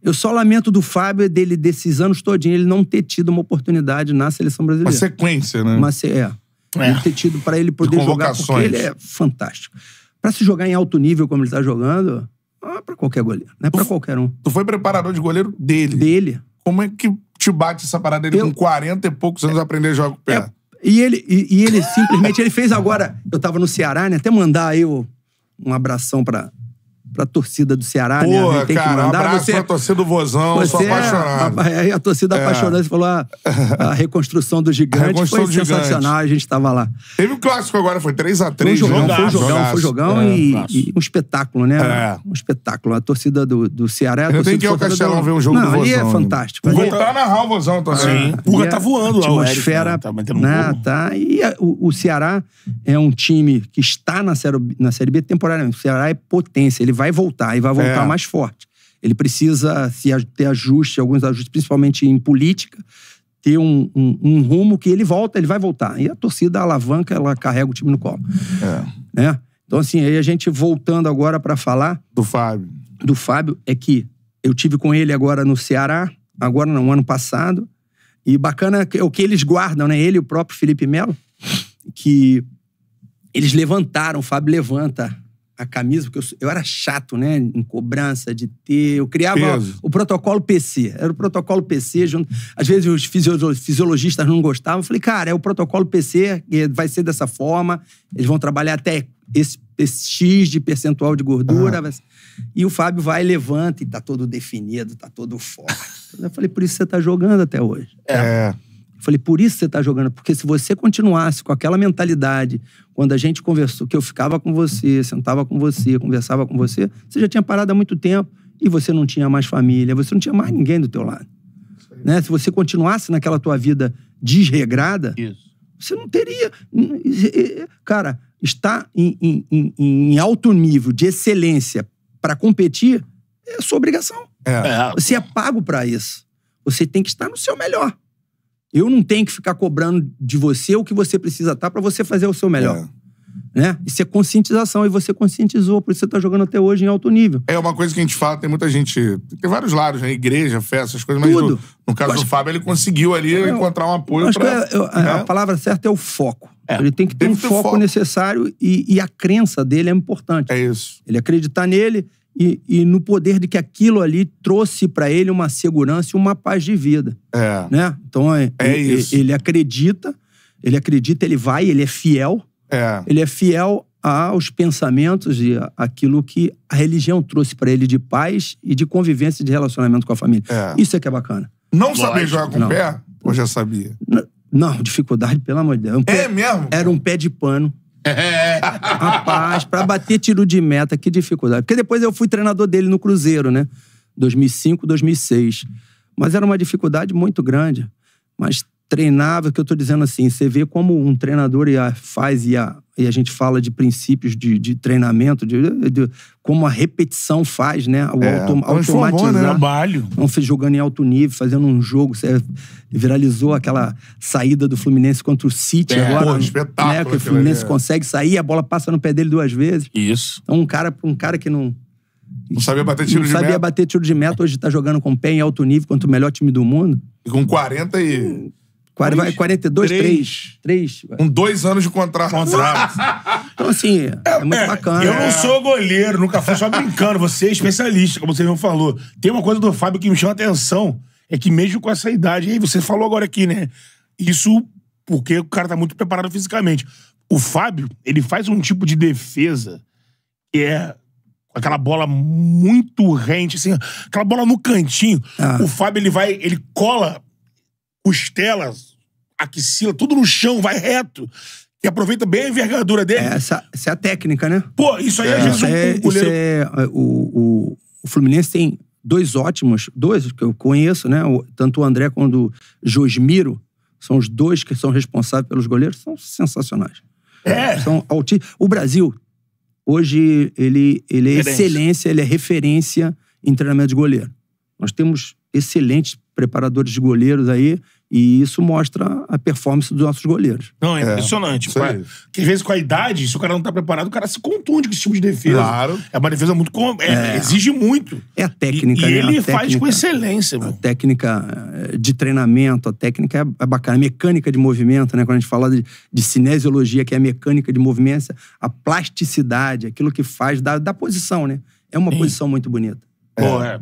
Eu só lamento do Fábio dele, desses anos todinho, ele não ter tido uma oportunidade na seleção brasileira. Uma sequência, né? Uma, é. é. Não ter tido para ele poder jogar, porque ele é fantástico. Para se jogar em alto nível como ele está jogando, ah, é para qualquer goleiro. Não é para qualquer um. Tu foi preparador de goleiro dele. Dele. Como é que te bate essa parada dele eu, com 40 e poucos anos é, aprender a jogar com o pé? É, e ele, e, e ele simplesmente ele fez agora. Eu estava no Ceará, né? Até mandar aí um abração para pra torcida do Ceará, Porra, né? A gente tem cara, que mandar. Abraço você, pra é- torcida do Vozão, você, sou é apaixonado. A, aí a torcida é. apaixonada falou: ah, a, reconstrução do gigante reconstrução foi do sensacional, gigante. a gente tava lá. Teve um clássico agora, foi 3x3. Foi né? jogão, foi jogão, jogaço. foi jogão é, e, e, um espetáculo, né? É. Um espetáculo. A torcida do, do Ceará. Eu tenho que ir ao Castelão do... ver um jogo Não, do Vozão. Ali é fantástico. É o tá na Raul Vozão também. O Puga tá voando lá, A Atmosfera, tá, né, tá. E o Ceará é um time que está na Série B temporariamente. O Ceará é potência, ele vai vai voltar, e vai voltar é. mais forte. Ele precisa se ter ajuste, alguns ajustes, principalmente em política, ter um, um, um, rumo que ele volta, ele vai voltar. E a torcida a alavanca, ela carrega o time no colo. É. Né? Então, assim, aí a gente voltando agora para falar. Do Fábio. Do Fábio, é que eu tive com ele agora no Ceará, agora não, ano passado. E bacana é o que eles guardam, né? Ele e o próprio Felipe Melo, que eles levantaram, o Fábio levanta a camisa, porque eu, eu, era chato, né? Em cobrança de ter. Eu criava o protocolo PC. Era o protocolo PC. Junto, às vezes os fisiologistas não gostavam. Eu falei, cara, é o protocolo PC, eh, vai ser dessa forma. Eles vão trabalhar até esse, esse X de percentual de gordura. Uhum. E o Fábio vai, levanta e tá todo definido, tá todo forte. eu falei, por isso você tá jogando até hoje. É. é. Falei, por isso você está jogando, porque se você continuasse com aquela mentalidade, quando a gente conversou, que eu ficava com você, sentava com você, conversava com você, você já tinha parado há muito tempo e você não tinha mais família, você não tinha mais ninguém do teu lado. Né? Se você continuasse naquela tua vida desregrada, isso. você não teria. Cara, estar em, em, em alto nível de excelência para competir é sua obrigação. É. é. Você é pago para isso. Você tem que estar no seu melhor. Eu não tenho que ficar cobrando de você o que você precisa estar tá para você fazer o seu melhor. É. Né? Isso é conscientização, e você conscientizou, por isso você está jogando até hoje em alto nível. É uma coisa que a gente fala, tem muita gente. Tem vários lados, né? Igreja, festa, essas coisas, Tudo. mas no, no caso acho, do Fábio, ele conseguiu ali eu, encontrar um apoio pra, é, eu, né? A palavra certa é o foco. É, ele tem que ter um foco, foco, necessário e, e, a crença dele é importante. É isso. Ele acreditar nele, e, e no poder de que aquilo ali trouxe para ele uma segurança e uma paz de vida. É. Né? Então, é, é ele, isso. ele acredita, ele acredita, ele vai, ele é fiel. É. Ele é fiel aos pensamentos e aquilo que a religião trouxe para ele de paz e de convivência e de relacionamento com a família. É. Isso é que é bacana. Não Lógico. sabia jogar com o pé? Ou já sabia? Não, não, dificuldade, pelo amor de Deus. É um é pé, é mesmo? Era um pé de pano. Rapaz, pra bater tiro de meta, que dificuldade. Porque depois eu fui treinador dele no Cruzeiro, né? 2005, 2006. Mas era uma dificuldade muito grande. Mas treinava, que eu tô dizendo assim, você vê como um treinador ia, faz e a, e a gente fala de princípios de, de treinamento, de, de, como a repetição faz, né? O é, autom é né? automatizar. Bom, Trabalho. Não fez jogando em alto nível, fazendo um jogo. Você viralizou aquela saída do Fluminense contra o City é, agora. Pô, né? espetáculo. Né? Que o Fluminense é. consegue sair, a bola passa no pé dele duas vezes. Isso. Então, um cara, um cara que não. Não sabia bater tiro não de sabia meta. sabia bater tiro de meta, hoje tá jogando com pé em alto nível contra o melhor time do mundo. E com 40 e. Três? 42, 3. 3. Com dois anos de contrato. contrato. então, assim, é, é muito é, bacana. Eu não é. sou goleiro, nunca fui só brincando. Você é especialista, como você mesmo falou. Tem uma coisa do Fábio que me chama a atenção: é que mesmo com essa idade, e aí você falou agora aqui, né? Isso porque o cara tá muito preparado fisicamente. O Fábio, ele faz um tipo de defesa que é aquela bola muito rente, assim, aquela bola no cantinho. Ah. O Fábio, ele vai, ele cola costela, axila, tudo no chão, vai reto. E aproveita bem a envergadura dele. É, essa, essa é a técnica, né? Pô, isso aí é, às é, vezes um, é, um goleiro... É, é, o, o, o Fluminense tem dois ótimos, dois que eu conheço, né? tanto o André quanto o Josmiro, são os dois que são responsáveis pelos goleiros, são sensacionais. É. São alti... O Brasil, hoje, ele, ele é referência. excelência, ele é referência em treinamento de goleiro. Nós temos excelentes preparadores de goleiros aí, e isso mostra a performance dos nossos goleiros. Não, é, é impressionante. Isso que às vezes com a idade, se o cara não tá preparado, o cara se contunde com esse tipo de defesa. Claro. É uma defesa muito. É, é. Exige muito. É a técnica, e, E né? ele faz com excelência, mano. A técnica eh, de treinamento, a técnica é, é bacana. A mecânica de movimento, né? Quando a gente fala de, de cinesiologia, que é a mecânica de movimento, a plasticidade, aquilo que faz da, da posição, né? É uma Sim. posição muito bonita. É. Pô, é.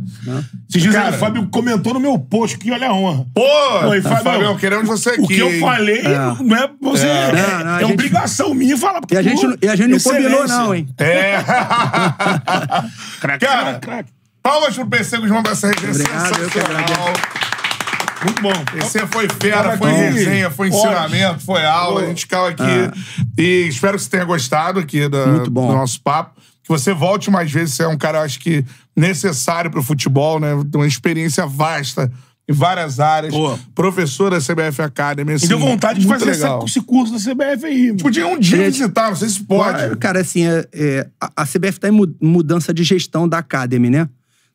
Esses né? dias aí o Fábio comentou no meu post que olha a honra. Pô, Oi, tá, Fábio, Fábio, queremos você aqui. O que eu falei é. não é você. É. é, não, não, é gente, obrigação minha falar. E a gente, e a gente não combinou, não, hein? É. crack, cara, crack. palmas pro PC Guzmão da resenha Obrigado, sensacional. Muito bom. Esse então, foi fera, foi resenha, foi ensinamento, foi aula. A gente ficava aqui. Ah. E espero que você tenha gostado aqui da, do nosso papo. Que você volte mais vezes. Você é um cara, acho que necessário para o futebol, né? uma experiência vasta em várias áreas. Pô. Professor da CBF Academy. Assim, e deu assim, vontade de fazer essa, esse curso da CBF aí. Podia um dia é, visitar, não sei se pode. Cara, assim, é, é, a CBF está em mudança de gestão da Academy, né?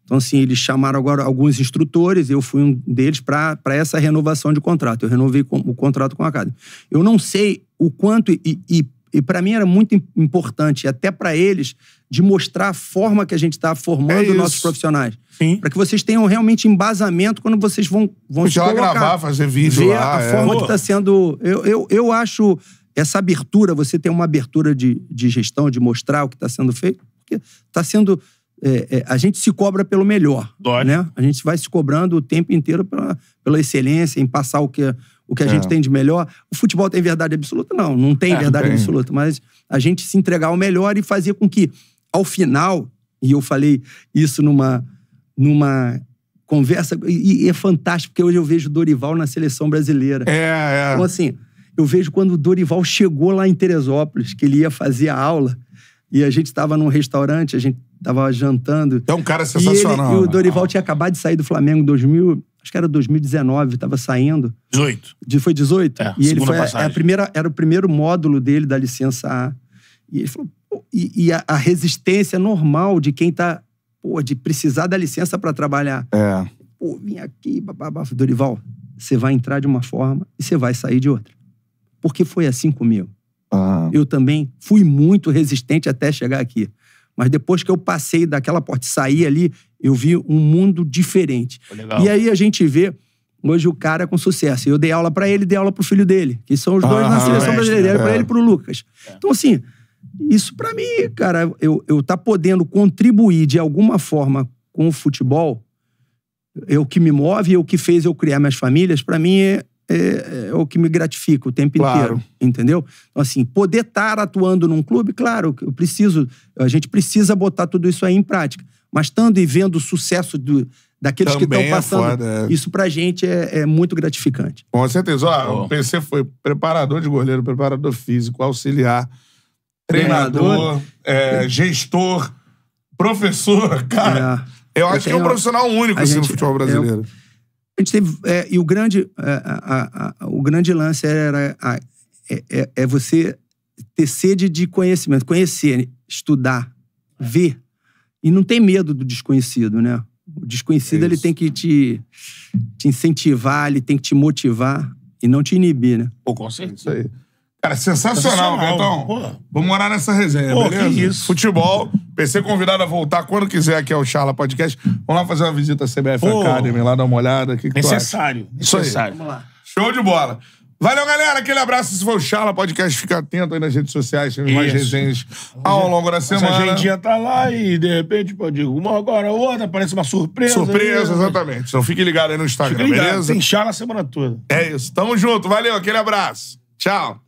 Então, assim, eles chamaram agora alguns instrutores, eu fui um deles para essa renovação de contrato. Eu renovei com, o contrato com a Academy. Eu não sei o quanto e, e e para mim era muito importante, até para eles, de mostrar a forma que a gente está formando é nossos profissionais. Para que vocês tenham realmente embasamento quando vocês vão, vão se colocar. gravar, fazer vídeo ver lá. a é. forma Pô. que está sendo... Eu, eu, eu acho essa abertura, você tem uma abertura de, de gestão, de mostrar o que está sendo feito, porque está sendo... É, é, a gente se cobra pelo melhor. Dói. Né? A gente vai se cobrando o tempo inteiro pela, pela excelência, em passar o que o que a é. gente tem de melhor. O futebol tem verdade absoluta? Não, não tem é, verdade absoluta. Mas a gente se entregar ao melhor e fazer com que, ao final, e eu falei isso numa, numa conversa, e, e é fantástico, porque hoje eu vejo Dorival na seleção brasileira. É, é. Então, assim, eu vejo quando o Dorival chegou lá em Teresópolis, que ele ia fazer a aula, e a gente estava num restaurante, a gente estava jantando. É um cara sensacional. E, ele, e o né? Dorival ah. tinha acabado de sair do Flamengo em 2000 acho que era 2019, estava saindo. 18. De, foi 18? É, e ele foi a, é a, primeira, era o primeiro módulo dele da licença A. E ele falou, pô, e, e a, a, resistência normal de quem tá, pô, de precisar da licença para trabalhar. É. Pô, vim aqui, bababá. Dorival, você vai entrar de uma forma e você vai sair de outra. Porque foi assim comigo. Ah. Eu também fui muito resistente até chegar aqui. Mas depois que eu passei daquela porta, saí ali, eu vi um mundo diferente. E aí a gente vê hoje o cara com sucesso. Eu dei aula para ele, dei aula pro filho dele, que são os dois ah, na seleção brasileira, é. para né? ele e pro Lucas. É. Então assim, isso para mim, cara, eu eu tá podendo contribuir de alguma forma com o futebol, é o que me move, é o que fez eu criar minhas famílias, para mim é, é, é, o que me gratifica o tempo claro. inteiro, entendeu? Então, assim, poder estar tá atuando num clube, claro, eu preciso, a gente precisa botar tudo isso aí em prática mas estando e vendo o sucesso do, daqueles Também que estão é passando. É foda, é. Isso pra gente é, é, muito gratificante. Com certeza. Ó, oh. o PC foi preparador de goleiro, preparador físico, auxiliar, treinador, treinador. É, gestor, professor, cara. É. Eu acho eu que é um profissional único assim, gente, no futebol brasileiro. Eu, a gente teve. e o grande, a, a, a, o grande lance era é, você ter sede de conhecimento, conhecer, estudar, ver e não tem medo do desconhecido, né? O desconhecido é ele tem que te, te incentivar, ele tem que te motivar e não te inibir, né? Pô, com certeza. É isso aí. Cara, sensacional, Betão. Vamos morar nessa resenha, Pô, beleza? Que isso. Futebol. PC convidado a voltar quando quiser aqui ao Charla Podcast. Vamos lá fazer uma visita à CBF Pô. Academy, lá dar uma olhada. Que que necessário. necessário. Isso aí. Vamos lá. Show de bola. Valeu, galera. Aquele abraço. se for o Charla Podcast. Fica atento aí nas redes sociais. Temos mais recentes resenhas ao longo da semana. A gente tá lá e, de repente, pode ir uma agora, outra. Parece uma surpresa. Surpresa, exatamente. Então fique ligado aí no Instagram, beleza? Tem Charla a semana toda. É isso. Tamo junto. Valeu. Aquele abraço. Tchau.